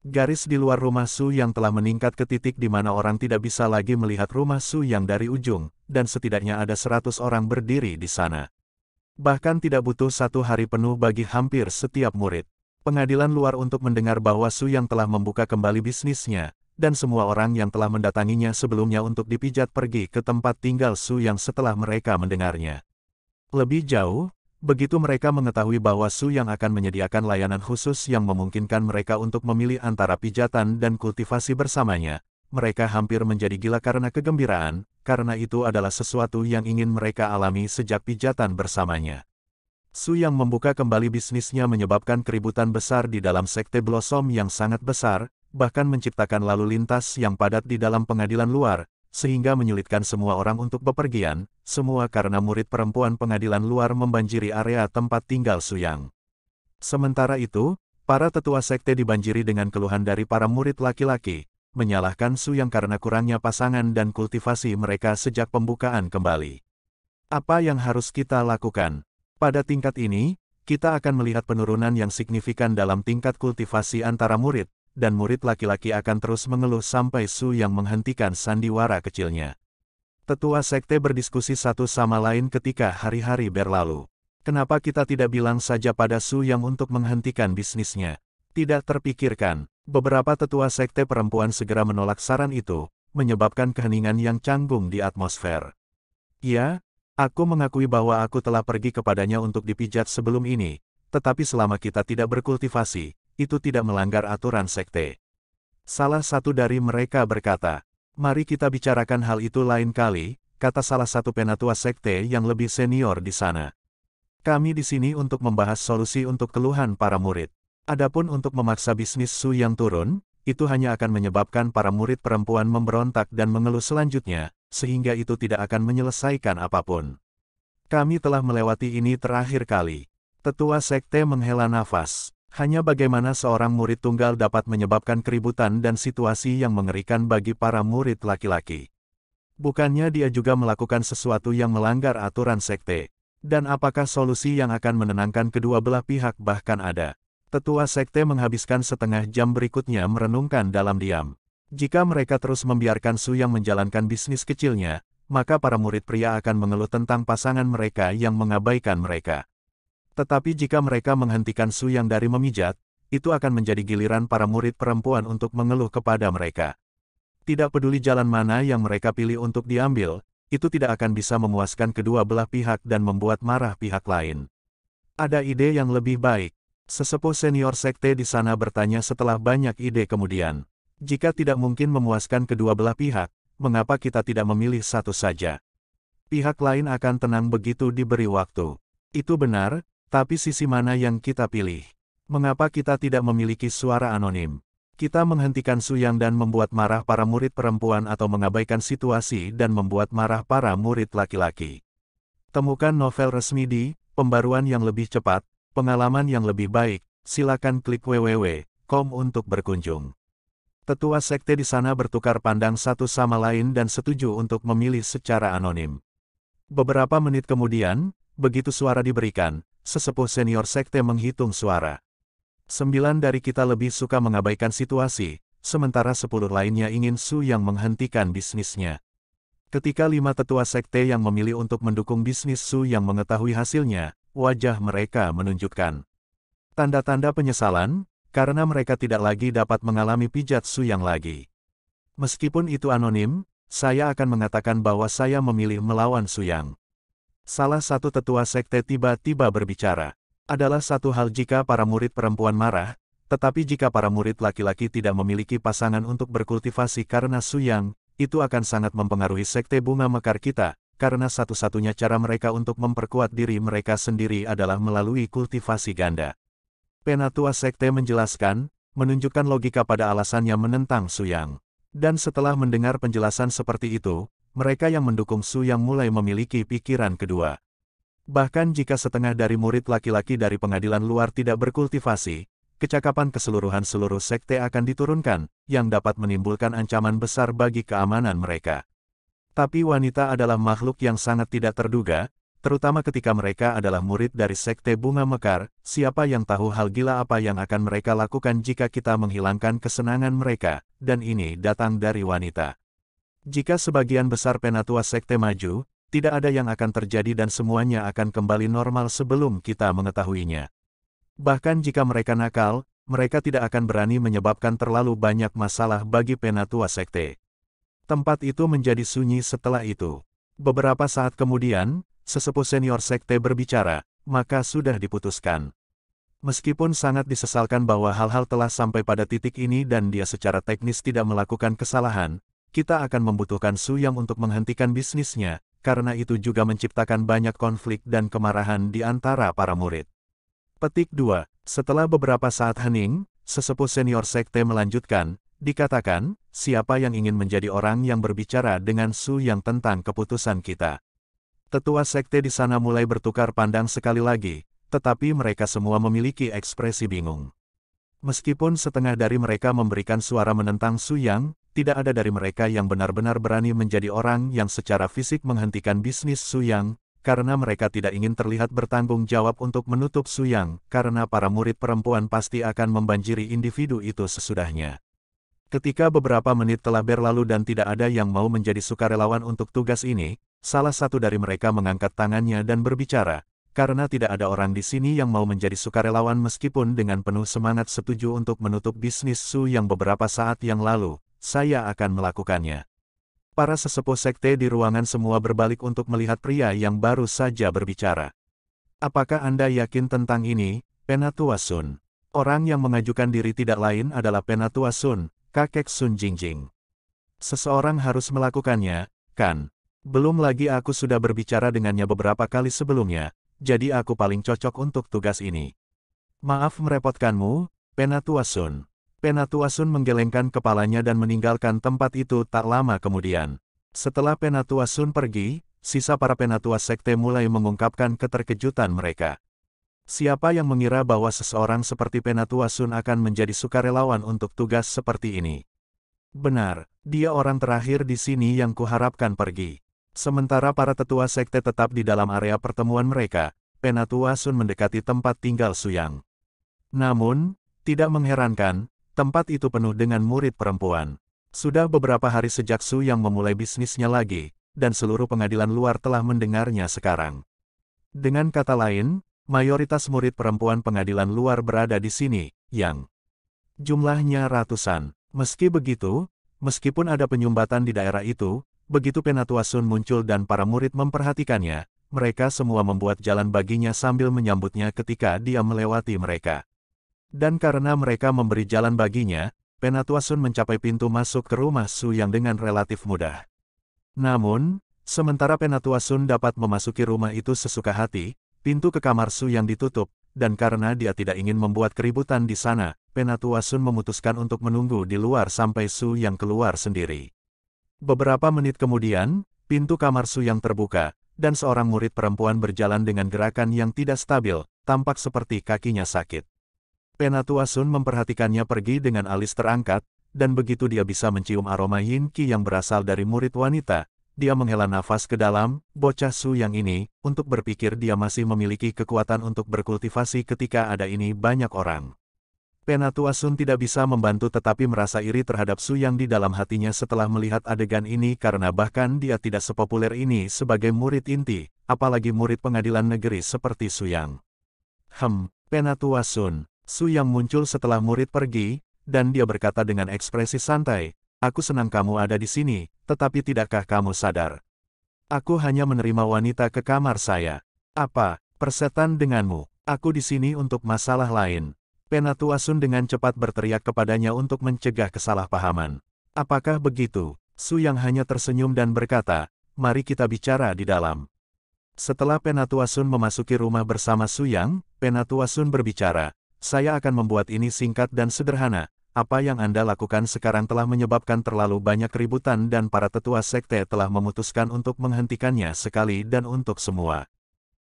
Garis di luar rumah Su Yang telah meningkat ke titik di mana orang tidak bisa lagi melihat rumah Su Yang dari ujung, dan setidaknya ada 100 orang berdiri di sana. Bahkan tidak butuh satu hari penuh bagi hampir setiap murid pengadilan luar untuk mendengar bahwa Su yang telah membuka kembali bisnisnya, dan semua orang yang telah mendatanginya sebelumnya untuk dipijat pergi ke tempat tinggal Su yang setelah mereka mendengarnya. Lebih jauh, begitu mereka mengetahui bahwa Su yang akan menyediakan layanan khusus yang memungkinkan mereka untuk memilih antara pijatan dan kultivasi bersamanya, mereka hampir menjadi gila karena kegembiraan, karena itu adalah sesuatu yang ingin mereka alami sejak pijatan bersamanya. Su yang membuka kembali bisnisnya menyebabkan keributan besar di dalam sekte Blossom yang sangat besar, bahkan menciptakan lalu lintas yang padat di dalam pengadilan luar, sehingga menyulitkan semua orang untuk bepergian, semua karena murid perempuan pengadilan luar membanjiri area tempat tinggal Su Yang. Sementara itu, para tetua sekte dibanjiri dengan keluhan dari para murid laki-laki, menyalahkan Su Yang karena kurangnya pasangan dan kultivasi mereka sejak pembukaan kembali. Apa yang harus kita lakukan? Pada tingkat ini, kita akan melihat penurunan yang signifikan dalam tingkat kultivasi antara murid, dan murid laki-laki akan terus mengeluh sampai Su yang menghentikan sandiwara kecilnya. Tetua sekte berdiskusi satu sama lain ketika hari-hari berlalu. Kenapa kita tidak bilang saja pada Su yang untuk menghentikan bisnisnya? Tidak terpikirkan, beberapa tetua sekte perempuan segera menolak saran itu, menyebabkan keheningan yang canggung di atmosfer. Ya, Aku mengakui bahwa aku telah pergi kepadanya untuk dipijat sebelum ini, tetapi selama kita tidak berkultivasi, itu tidak melanggar aturan sekte. Salah satu dari mereka berkata, Mari kita bicarakan hal itu lain kali, kata salah satu penatua sekte yang lebih senior di sana. Kami di sini untuk membahas solusi untuk keluhan para murid. Adapun untuk memaksa bisnis Su yang turun, itu hanya akan menyebabkan para murid perempuan memberontak dan mengeluh selanjutnya, sehingga itu tidak akan menyelesaikan apapun. Kami telah melewati ini terakhir kali. Tetua Sekte menghela nafas. Hanya bagaimana seorang murid tunggal dapat menyebabkan keributan dan situasi yang mengerikan bagi para murid laki-laki. Bukannya dia juga melakukan sesuatu yang melanggar aturan sekte. Dan apakah solusi yang akan menenangkan kedua belah pihak bahkan ada? Tetua sekte menghabiskan setengah jam berikutnya merenungkan dalam diam. Jika mereka terus membiarkan Su yang menjalankan bisnis kecilnya, maka para murid pria akan mengeluh tentang pasangan mereka yang mengabaikan mereka. Tetapi jika mereka menghentikan Su yang dari memijat, itu akan menjadi giliran para murid perempuan untuk mengeluh kepada mereka. Tidak peduli jalan mana yang mereka pilih untuk diambil, itu tidak akan bisa memuaskan kedua belah pihak dan membuat marah pihak lain. Ada ide yang lebih baik. Sesepuh senior sekte di sana bertanya setelah banyak ide kemudian. Jika tidak mungkin memuaskan kedua belah pihak, mengapa kita tidak memilih satu saja? Pihak lain akan tenang begitu diberi waktu. Itu benar, tapi sisi mana yang kita pilih? Mengapa kita tidak memiliki suara anonim? Kita menghentikan Suyang dan membuat marah para murid perempuan atau mengabaikan situasi dan membuat marah para murid laki-laki. Temukan novel resmi di Pembaruan yang lebih cepat, pengalaman yang lebih baik. Silakan klik www.com untuk berkunjung. Tetua sekte di sana bertukar pandang satu sama lain dan setuju untuk memilih secara anonim. Beberapa menit kemudian, begitu suara diberikan, sesepuh senior sekte menghitung suara. Sembilan dari kita lebih suka mengabaikan situasi, sementara sepuluh lainnya ingin Su yang menghentikan bisnisnya. Ketika lima tetua sekte yang memilih untuk mendukung bisnis Su yang mengetahui hasilnya, wajah mereka menunjukkan tanda-tanda penyesalan, karena mereka tidak lagi dapat mengalami su yang lagi. Meskipun itu anonim, saya akan mengatakan bahwa saya memilih melawan Suyang. Salah satu tetua sekte tiba-tiba berbicara. Adalah satu hal jika para murid perempuan marah, tetapi jika para murid laki-laki tidak memiliki pasangan untuk berkultivasi karena Suyang, itu akan sangat mempengaruhi sekte bunga mekar kita, karena satu-satunya cara mereka untuk memperkuat diri mereka sendiri adalah melalui kultivasi ganda. Penatua Sekte menjelaskan, menunjukkan logika pada alasannya menentang Su Yang. Dan setelah mendengar penjelasan seperti itu, mereka yang mendukung Su Yang mulai memiliki pikiran kedua. Bahkan jika setengah dari murid laki-laki dari pengadilan luar tidak berkultivasi, kecakapan keseluruhan seluruh sekte akan diturunkan, yang dapat menimbulkan ancaman besar bagi keamanan mereka. Tapi wanita adalah makhluk yang sangat tidak terduga, terutama ketika mereka adalah murid dari Sekte Bunga Mekar, siapa yang tahu hal gila apa yang akan mereka lakukan jika kita menghilangkan kesenangan mereka, dan ini datang dari wanita. Jika sebagian besar penatua Sekte maju, tidak ada yang akan terjadi dan semuanya akan kembali normal sebelum kita mengetahuinya. Bahkan jika mereka nakal, mereka tidak akan berani menyebabkan terlalu banyak masalah bagi penatua Sekte. Tempat itu menjadi sunyi setelah itu. Beberapa saat kemudian, sesepuh senior sekte berbicara, maka sudah diputuskan. Meskipun sangat disesalkan bahwa hal-hal telah sampai pada titik ini dan dia secara teknis tidak melakukan kesalahan, kita akan membutuhkan Su yang untuk menghentikan bisnisnya, karena itu juga menciptakan banyak konflik dan kemarahan di antara para murid. Petik 2. Setelah beberapa saat hening, sesepuh senior sekte melanjutkan, dikatakan, siapa yang ingin menjadi orang yang berbicara dengan Su Yang tentang keputusan kita. Tetua sekte di sana mulai bertukar pandang sekali lagi, tetapi mereka semua memiliki ekspresi bingung. Meskipun setengah dari mereka memberikan suara menentang Su Yang, tidak ada dari mereka yang benar-benar berani menjadi orang yang secara fisik menghentikan bisnis Su Yang, karena mereka tidak ingin terlihat bertanggung jawab untuk menutup Su Yang, karena para murid perempuan pasti akan membanjiri individu itu sesudahnya. Ketika beberapa menit telah berlalu dan tidak ada yang mau menjadi sukarelawan untuk tugas ini, salah satu dari mereka mengangkat tangannya dan berbicara, karena tidak ada orang di sini yang mau menjadi sukarelawan meskipun dengan penuh semangat setuju untuk menutup bisnis Su yang beberapa saat yang lalu, saya akan melakukannya. Para sesepuh sekte di ruangan semua berbalik untuk melihat pria yang baru saja berbicara. Apakah Anda yakin tentang ini, Penatua Sun? Orang yang mengajukan diri tidak lain adalah Penatua Sun, kakek Sun Jingjing. Seseorang harus melakukannya, kan? Belum lagi aku sudah berbicara dengannya beberapa kali sebelumnya, jadi aku paling cocok untuk tugas ini. Maaf merepotkanmu, Penatua Sun. Penatua Sun menggelengkan kepalanya dan meninggalkan tempat itu tak lama kemudian. Setelah Penatua Sun pergi, sisa para Penatua Sekte mulai mengungkapkan keterkejutan mereka. Siapa yang mengira bahwa seseorang seperti Penatua Sun akan menjadi sukarelawan untuk tugas seperti ini? Benar, dia orang terakhir di sini yang kuharapkan pergi. Sementara para tetua sekte tetap di dalam area pertemuan mereka, Penatua Sun mendekati tempat tinggal Suyang. Namun, tidak mengherankan, tempat itu penuh dengan murid perempuan. Sudah beberapa hari sejak Su yang memulai bisnisnya lagi, dan seluruh pengadilan luar telah mendengarnya sekarang. Dengan kata lain, mayoritas murid perempuan pengadilan luar berada di sini, yang jumlahnya ratusan. Meski begitu, meskipun ada penyumbatan di daerah itu, begitu Penatua Sun muncul dan para murid memperhatikannya, mereka semua membuat jalan baginya sambil menyambutnya ketika dia melewati mereka. Dan karena mereka memberi jalan baginya, Penatua Sun mencapai pintu masuk ke rumah Su yang dengan relatif mudah. Namun, sementara Penatua Sun dapat memasuki rumah itu sesuka hati, pintu ke kamar Su yang ditutup, dan karena dia tidak ingin membuat keributan di sana, Penatua Sun memutuskan untuk menunggu di luar sampai Su yang keluar sendiri. Beberapa menit kemudian, pintu kamar Su yang terbuka, dan seorang murid perempuan berjalan dengan gerakan yang tidak stabil, tampak seperti kakinya sakit. Penatua Sun memperhatikannya pergi dengan alis terangkat, dan begitu dia bisa mencium aroma yin qi yang berasal dari murid wanita, dia menghela nafas ke dalam, bocah Su yang ini, untuk berpikir dia masih memiliki kekuatan untuk berkultivasi ketika ada ini banyak orang. Penatua Sun tidak bisa membantu tetapi merasa iri terhadap Su yang di dalam hatinya setelah melihat adegan ini karena bahkan dia tidak sepopuler ini sebagai murid inti, apalagi murid pengadilan negeri seperti Su Yang. Hem, Penatua Sun. Su Yang muncul setelah murid pergi, dan dia berkata dengan ekspresi santai, Aku senang kamu ada di sini, tetapi tidakkah kamu sadar? Aku hanya menerima wanita ke kamar saya. Apa, persetan denganmu? Aku di sini untuk masalah lain. Penatuasun dengan cepat berteriak kepadanya untuk mencegah kesalahpahaman. Apakah begitu? Su yang hanya tersenyum dan berkata, mari kita bicara di dalam. Setelah Penatuasun memasuki rumah bersama Su yang, Penatuasun berbicara, saya akan membuat ini singkat dan sederhana, apa yang Anda lakukan sekarang telah menyebabkan terlalu banyak keributan dan para tetua sekte telah memutuskan untuk menghentikannya sekali dan untuk semua.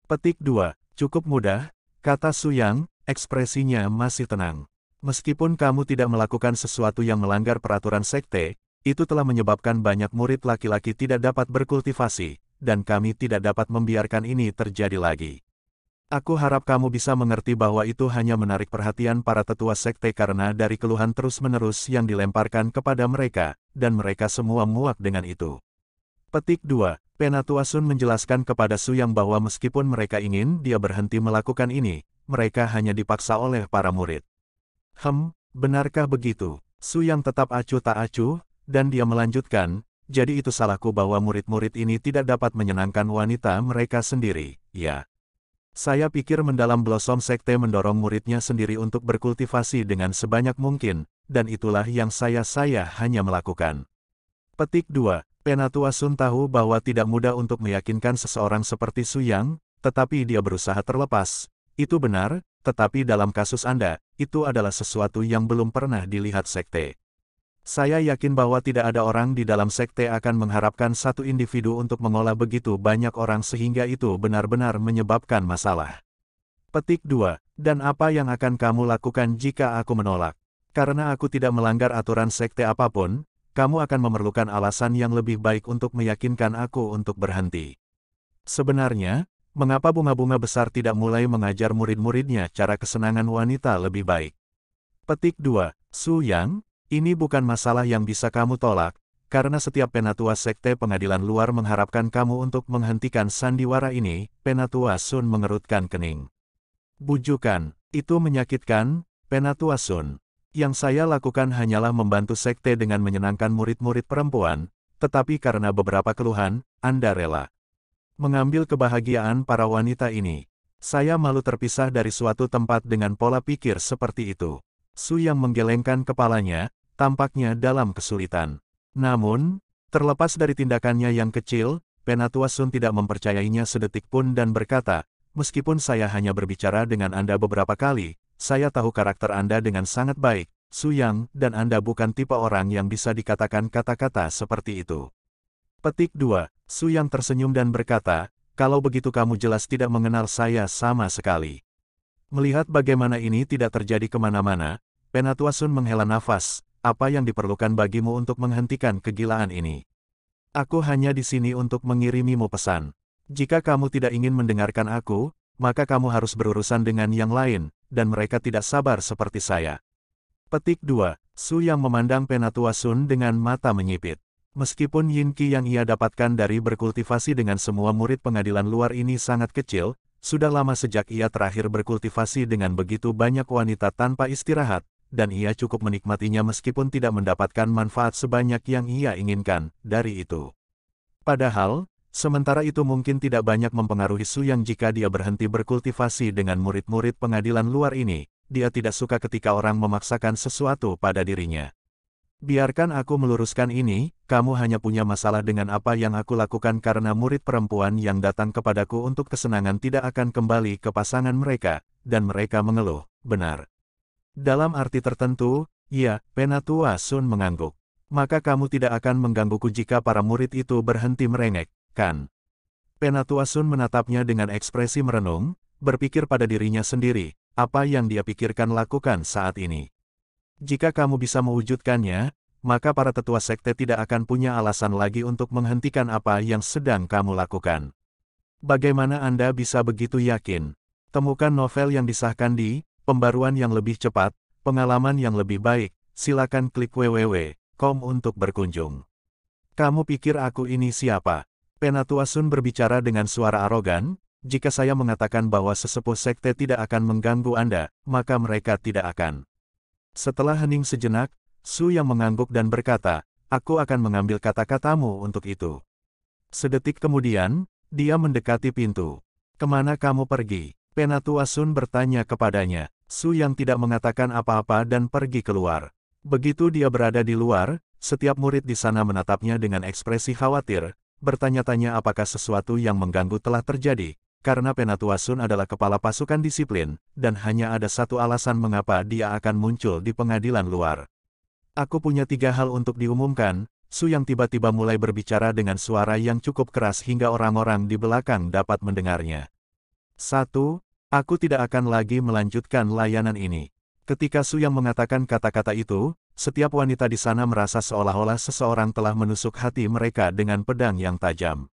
Petik 2. Cukup mudah, kata Su Yang, ekspresinya masih tenang. Meskipun kamu tidak melakukan sesuatu yang melanggar peraturan sekte, itu telah menyebabkan banyak murid laki-laki tidak dapat berkultivasi, dan kami tidak dapat membiarkan ini terjadi lagi. Aku harap kamu bisa mengerti bahwa itu hanya menarik perhatian para tetua sekte karena dari keluhan terus-menerus yang dilemparkan kepada mereka, dan mereka semua muak dengan itu. Petik 2. Penatua Sun menjelaskan kepada Su yang bahwa meskipun mereka ingin dia berhenti melakukan ini, mereka hanya dipaksa oleh para murid. Hem, benarkah begitu? Su yang tetap acuh tak acuh, dan dia melanjutkan, jadi itu salahku bahwa murid-murid ini tidak dapat menyenangkan wanita mereka sendiri, ya. Saya pikir mendalam Blossom Sekte mendorong muridnya sendiri untuk berkultivasi dengan sebanyak mungkin, dan itulah yang saya-saya hanya melakukan. Petik 2. Penatua Sun tahu bahwa tidak mudah untuk meyakinkan seseorang seperti Su Yang, tetapi dia berusaha terlepas. Itu benar, tetapi dalam kasus Anda, itu adalah sesuatu yang belum pernah dilihat sekte. Saya yakin bahwa tidak ada orang di dalam sekte akan mengharapkan satu individu untuk mengolah begitu banyak orang sehingga itu benar-benar menyebabkan masalah. Petik 2. Dan apa yang akan kamu lakukan jika aku menolak? Karena aku tidak melanggar aturan sekte apapun, kamu akan memerlukan alasan yang lebih baik untuk meyakinkan aku untuk berhenti. Sebenarnya, mengapa bunga-bunga besar tidak mulai mengajar murid-muridnya cara kesenangan wanita lebih baik? Petik 2. Su Yang, ini bukan masalah yang bisa kamu tolak, karena setiap penatua sekte pengadilan luar mengharapkan kamu untuk menghentikan sandiwara ini, penatua Sun mengerutkan kening. Bujukan, itu menyakitkan, penatua Sun. Yang saya lakukan hanyalah membantu sekte dengan menyenangkan murid-murid perempuan, tetapi karena beberapa keluhan, Anda rela mengambil kebahagiaan para wanita ini. Saya malu terpisah dari suatu tempat dengan pola pikir seperti itu. Su yang menggelengkan kepalanya, tampaknya dalam kesulitan. Namun, terlepas dari tindakannya yang kecil, Penatua Sun tidak mempercayainya sedetik pun dan berkata, meskipun saya hanya berbicara dengan Anda beberapa kali, saya tahu karakter Anda dengan sangat baik, Su Yang, dan Anda bukan tipe orang yang bisa dikatakan kata-kata seperti itu. Petik 2, Su Yang tersenyum dan berkata, kalau begitu kamu jelas tidak mengenal saya sama sekali. Melihat bagaimana ini tidak terjadi kemana-mana, Penatuasun menghela nafas, apa yang diperlukan bagimu untuk menghentikan kegilaan ini? Aku hanya di sini untuk mengirimimu pesan. Jika kamu tidak ingin mendengarkan aku, maka kamu harus berurusan dengan yang lain, dan mereka tidak sabar seperti saya. Petik 2. Su yang memandang Penatua Sun dengan mata menyipit. Meskipun yin qi yang ia dapatkan dari berkultivasi dengan semua murid pengadilan luar ini sangat kecil, sudah lama sejak ia terakhir berkultivasi dengan begitu banyak wanita tanpa istirahat, dan ia cukup menikmatinya meskipun tidak mendapatkan manfaat sebanyak yang ia inginkan dari itu. Padahal, sementara itu mungkin tidak banyak mempengaruhi su. Yang jika dia berhenti berkultivasi dengan murid-murid pengadilan luar ini, dia tidak suka ketika orang memaksakan sesuatu pada dirinya. Biarkan aku meluruskan ini, kamu hanya punya masalah dengan apa yang aku lakukan karena murid perempuan yang datang kepadaku untuk kesenangan tidak akan kembali ke pasangan mereka, dan mereka mengeluh, benar. Dalam arti tertentu, ya, Penatua Sun mengangguk. Maka kamu tidak akan menggangguku jika para murid itu berhenti merengek, kan? Penatua Sun menatapnya dengan ekspresi merenung, berpikir pada dirinya sendiri, apa yang dia pikirkan lakukan saat ini. Jika kamu bisa mewujudkannya, maka para tetua sekte tidak akan punya alasan lagi untuk menghentikan apa yang sedang kamu lakukan. Bagaimana Anda bisa begitu yakin? Temukan novel yang disahkan di pembaruan yang lebih cepat, pengalaman yang lebih baik, silakan klik www.com untuk berkunjung. Kamu pikir aku ini siapa? Penatua Sun berbicara dengan suara arogan, jika saya mengatakan bahwa sesepuh sekte tidak akan mengganggu Anda, maka mereka tidak akan. Setelah hening sejenak, Su yang mengangguk dan berkata, aku akan mengambil kata-katamu untuk itu. Sedetik kemudian, dia mendekati pintu. Kemana kamu pergi? Penatua Sun bertanya kepadanya. Su Yang tidak mengatakan apa-apa dan pergi keluar. Begitu dia berada di luar, setiap murid di sana menatapnya dengan ekspresi khawatir, bertanya-tanya apakah sesuatu yang mengganggu telah terjadi, karena Penatua Sun adalah kepala pasukan disiplin, dan hanya ada satu alasan mengapa dia akan muncul di pengadilan luar. Aku punya tiga hal untuk diumumkan, Su Yang tiba-tiba mulai berbicara dengan suara yang cukup keras hingga orang-orang di belakang dapat mendengarnya. Satu. Aku tidak akan lagi melanjutkan layanan ini. Ketika Su yang mengatakan kata-kata itu, setiap wanita di sana merasa seolah-olah seseorang telah menusuk hati mereka dengan pedang yang tajam.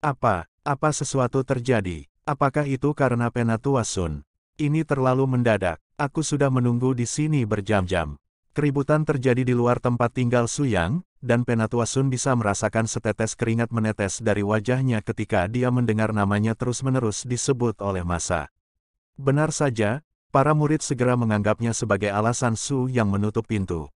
Apa, apa sesuatu terjadi? Apakah itu karena Penatua Sun? Ini terlalu mendadak, aku sudah menunggu di sini berjam-jam. Keributan terjadi di luar tempat tinggal Su yang, dan Penatua Sun bisa merasakan setetes keringat menetes dari wajahnya ketika dia mendengar namanya terus-menerus disebut oleh masa. Benar saja, para murid segera menganggapnya sebagai alasan Su yang menutup pintu.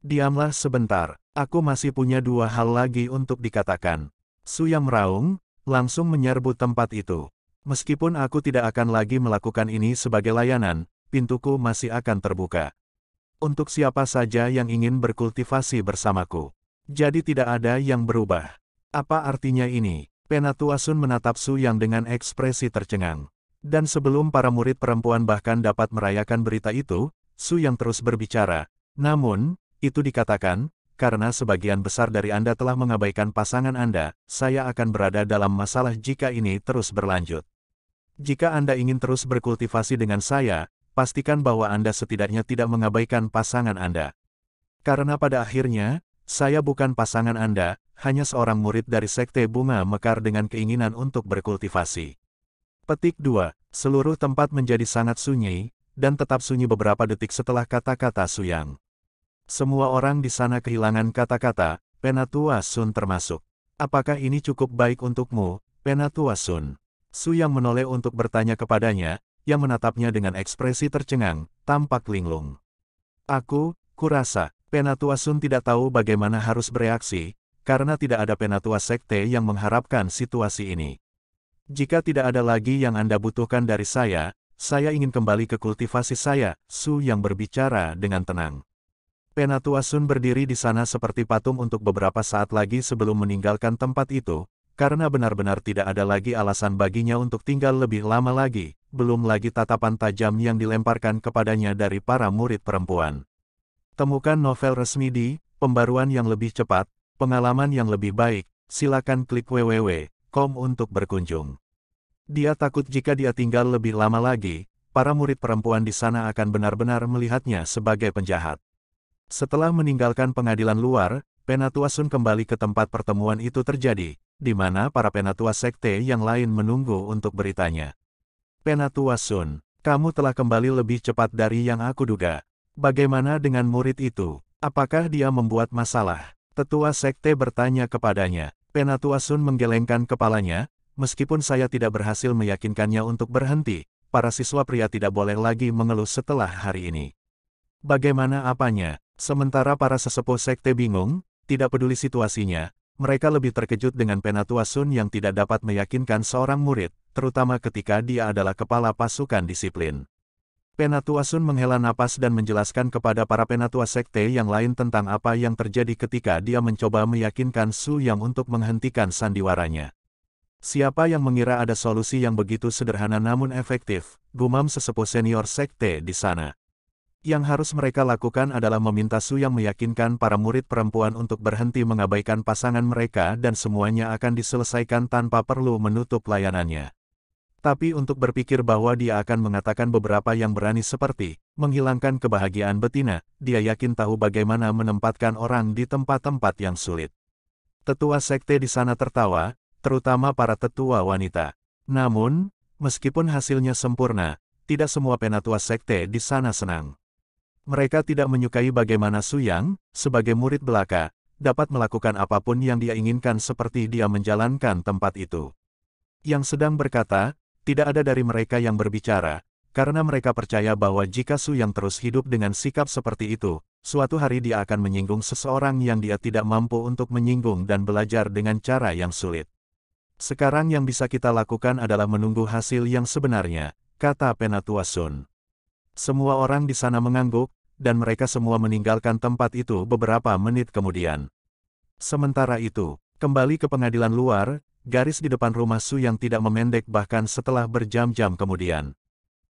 Diamlah sebentar, aku masih punya dua hal lagi untuk dikatakan. Su yang meraung, langsung menyerbu tempat itu. Meskipun aku tidak akan lagi melakukan ini sebagai layanan, pintuku masih akan terbuka. Untuk siapa saja yang ingin berkultivasi bersamaku. Jadi tidak ada yang berubah. Apa artinya ini? Penatua Sun menatap Su Yang dengan ekspresi tercengang. Dan sebelum para murid perempuan bahkan dapat merayakan berita itu, Su yang terus berbicara. Namun, itu dikatakan, karena sebagian besar dari Anda telah mengabaikan pasangan Anda, saya akan berada dalam masalah jika ini terus berlanjut. Jika Anda ingin terus berkultivasi dengan saya, pastikan bahwa Anda setidaknya tidak mengabaikan pasangan Anda. Karena pada akhirnya, saya bukan pasangan Anda, hanya seorang murid dari Sekte Bunga Mekar dengan keinginan untuk berkultivasi. Petik 2. Seluruh tempat menjadi sangat sunyi, dan tetap sunyi beberapa detik setelah kata-kata Suyang. Semua orang di sana kehilangan kata-kata, Penatua Sun termasuk. Apakah ini cukup baik untukmu, Penatua Sun? Suyang menoleh untuk bertanya kepadanya, yang menatapnya dengan ekspresi tercengang, tampak linglung. Aku, kurasa, Penatua Sun tidak tahu bagaimana harus bereaksi, karena tidak ada Penatua Sekte yang mengharapkan situasi ini. Jika tidak ada lagi yang Anda butuhkan dari saya, saya ingin kembali ke kultivasi saya, Su yang berbicara dengan tenang. Penatua Sun berdiri di sana seperti patung untuk beberapa saat lagi sebelum meninggalkan tempat itu, karena benar-benar tidak ada lagi alasan baginya untuk tinggal lebih lama lagi, belum lagi tatapan tajam yang dilemparkan kepadanya dari para murid perempuan. Temukan novel resmi di, pembaruan yang lebih cepat, pengalaman yang lebih baik, silakan klik www Kom untuk berkunjung. Dia takut jika dia tinggal lebih lama lagi, para murid perempuan di sana akan benar-benar melihatnya sebagai penjahat. Setelah meninggalkan pengadilan luar, Penatua Sun kembali ke tempat pertemuan itu terjadi, di mana para penatua sekte yang lain menunggu untuk beritanya. Penatua Sun, kamu telah kembali lebih cepat dari yang aku duga. Bagaimana dengan murid itu? Apakah dia membuat masalah? Tetua sekte bertanya kepadanya. Penatuasun menggelengkan kepalanya, meskipun saya tidak berhasil meyakinkannya untuk berhenti, para siswa pria tidak boleh lagi mengeluh setelah hari ini. Bagaimana apanya, sementara para sesepuh sekte bingung, tidak peduli situasinya, mereka lebih terkejut dengan Penatuasun yang tidak dapat meyakinkan seorang murid, terutama ketika dia adalah kepala pasukan disiplin. Penatua Sun menghela napas dan menjelaskan kepada para penatua sekte yang lain tentang apa yang terjadi ketika dia mencoba meyakinkan Su Yang untuk menghentikan sandiwaranya. Siapa yang mengira ada solusi yang begitu sederhana namun efektif, gumam sesepuh senior sekte di sana. Yang harus mereka lakukan adalah meminta Su Yang meyakinkan para murid perempuan untuk berhenti mengabaikan pasangan mereka dan semuanya akan diselesaikan tanpa perlu menutup layanannya. Tapi untuk berpikir bahwa dia akan mengatakan beberapa yang berani seperti, menghilangkan kebahagiaan betina, dia yakin tahu bagaimana menempatkan orang di tempat-tempat yang sulit. Tetua sekte di sana tertawa, terutama para tetua wanita. Namun, meskipun hasilnya sempurna, tidak semua penatua sekte di sana senang. Mereka tidak menyukai bagaimana Suyang, sebagai murid belaka, dapat melakukan apapun yang dia inginkan seperti dia menjalankan tempat itu. Yang sedang berkata, tidak ada dari mereka yang berbicara, karena mereka percaya bahwa jika Su Yang terus hidup dengan sikap seperti itu, suatu hari dia akan menyinggung seseorang yang dia tidak mampu untuk menyinggung dan belajar dengan cara yang sulit. Sekarang yang bisa kita lakukan adalah menunggu hasil yang sebenarnya, kata Penatua Sun. Semua orang di sana mengangguk, dan mereka semua meninggalkan tempat itu beberapa menit kemudian. Sementara itu, Kembali ke pengadilan luar, garis di depan rumah Su yang tidak memendek bahkan setelah berjam-jam kemudian.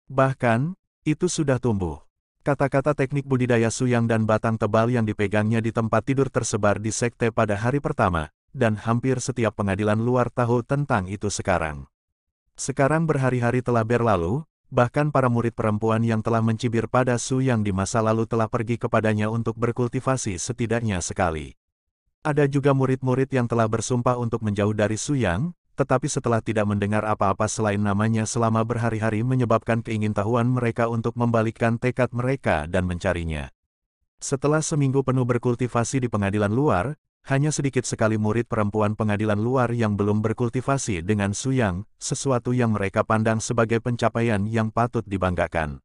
Bahkan, itu sudah tumbuh. Kata-kata teknik budidaya Su yang dan batang tebal yang dipegangnya di tempat tidur tersebar di sekte pada hari pertama, dan hampir setiap pengadilan luar tahu tentang itu sekarang. Sekarang berhari-hari telah berlalu, bahkan para murid perempuan yang telah mencibir pada Su yang di masa lalu telah pergi kepadanya untuk berkultivasi setidaknya sekali. Ada juga murid-murid yang telah bersumpah untuk menjauh dari Suyang, tetapi setelah tidak mendengar apa-apa selain namanya selama berhari-hari menyebabkan keingintahuan mereka untuk membalikkan tekad mereka dan mencarinya. Setelah seminggu penuh berkultivasi di pengadilan luar, hanya sedikit sekali murid perempuan pengadilan luar yang belum berkultivasi dengan Suyang, sesuatu yang mereka pandang sebagai pencapaian yang patut dibanggakan.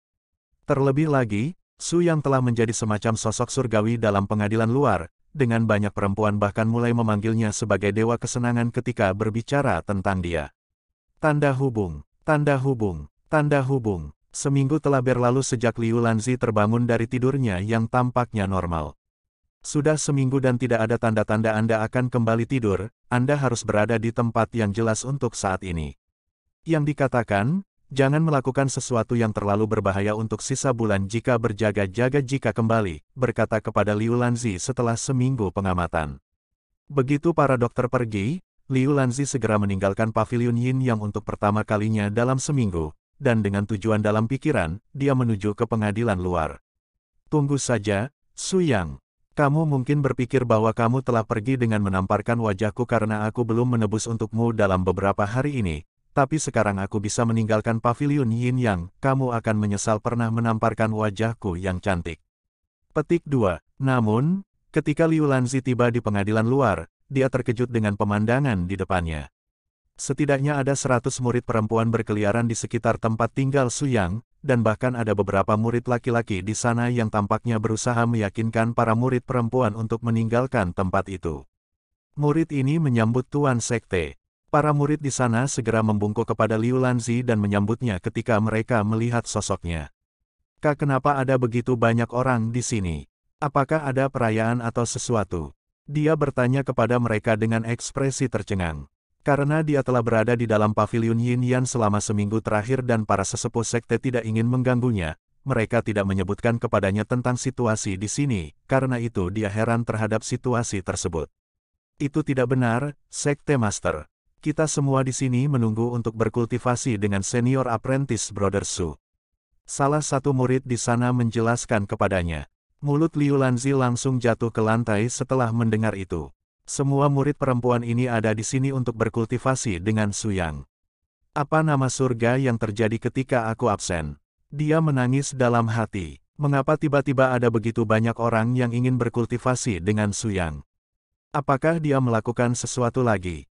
Terlebih lagi, Su Yang telah menjadi semacam sosok surgawi dalam pengadilan luar, dengan banyak perempuan bahkan mulai memanggilnya sebagai dewa kesenangan ketika berbicara tentang dia. Tanda hubung, tanda hubung, tanda hubung. Seminggu telah berlalu sejak Liu Lanzi terbangun dari tidurnya yang tampaknya normal. Sudah seminggu dan tidak ada tanda-tanda Anda akan kembali tidur, Anda harus berada di tempat yang jelas untuk saat ini. Yang dikatakan, Jangan melakukan sesuatu yang terlalu berbahaya untuk sisa bulan jika berjaga-jaga jika kembali, berkata kepada Liu Lanzi setelah seminggu pengamatan. Begitu para dokter pergi, Liu Lanzi segera meninggalkan pavilion Yin yang untuk pertama kalinya dalam seminggu, dan dengan tujuan dalam pikiran, dia menuju ke pengadilan luar. Tunggu saja, Su Yang. Kamu mungkin berpikir bahwa kamu telah pergi dengan menamparkan wajahku karena aku belum menebus untukmu dalam beberapa hari ini, tapi sekarang aku bisa meninggalkan pavilion Yin Yang, kamu akan menyesal pernah menamparkan wajahku yang cantik. Petik 2. Namun, ketika Liu Lanzi tiba di pengadilan luar, dia terkejut dengan pemandangan di depannya. Setidaknya ada 100 murid perempuan berkeliaran di sekitar tempat tinggal Su Yang, dan bahkan ada beberapa murid laki-laki di sana yang tampaknya berusaha meyakinkan para murid perempuan untuk meninggalkan tempat itu. Murid ini menyambut Tuan Sekte, Para murid di sana segera membungkuk kepada Liu Lanzi dan menyambutnya ketika mereka melihat sosoknya. Kak kenapa ada begitu banyak orang di sini? Apakah ada perayaan atau sesuatu? Dia bertanya kepada mereka dengan ekspresi tercengang. Karena dia telah berada di dalam pavilion Yin Yan selama seminggu terakhir dan para sesepuh sekte tidak ingin mengganggunya, mereka tidak menyebutkan kepadanya tentang situasi di sini, karena itu dia heran terhadap situasi tersebut. Itu tidak benar, Sekte Master. Kita semua di sini menunggu untuk berkultivasi dengan senior apprentice Brother Su. Salah satu murid di sana menjelaskan kepadanya. Mulut Liu Lanzi langsung jatuh ke lantai setelah mendengar itu. Semua murid perempuan ini ada di sini untuk berkultivasi dengan Su Yang. Apa nama surga yang terjadi ketika aku absen? Dia menangis dalam hati. Mengapa tiba-tiba ada begitu banyak orang yang ingin berkultivasi dengan Su Yang? Apakah dia melakukan sesuatu lagi?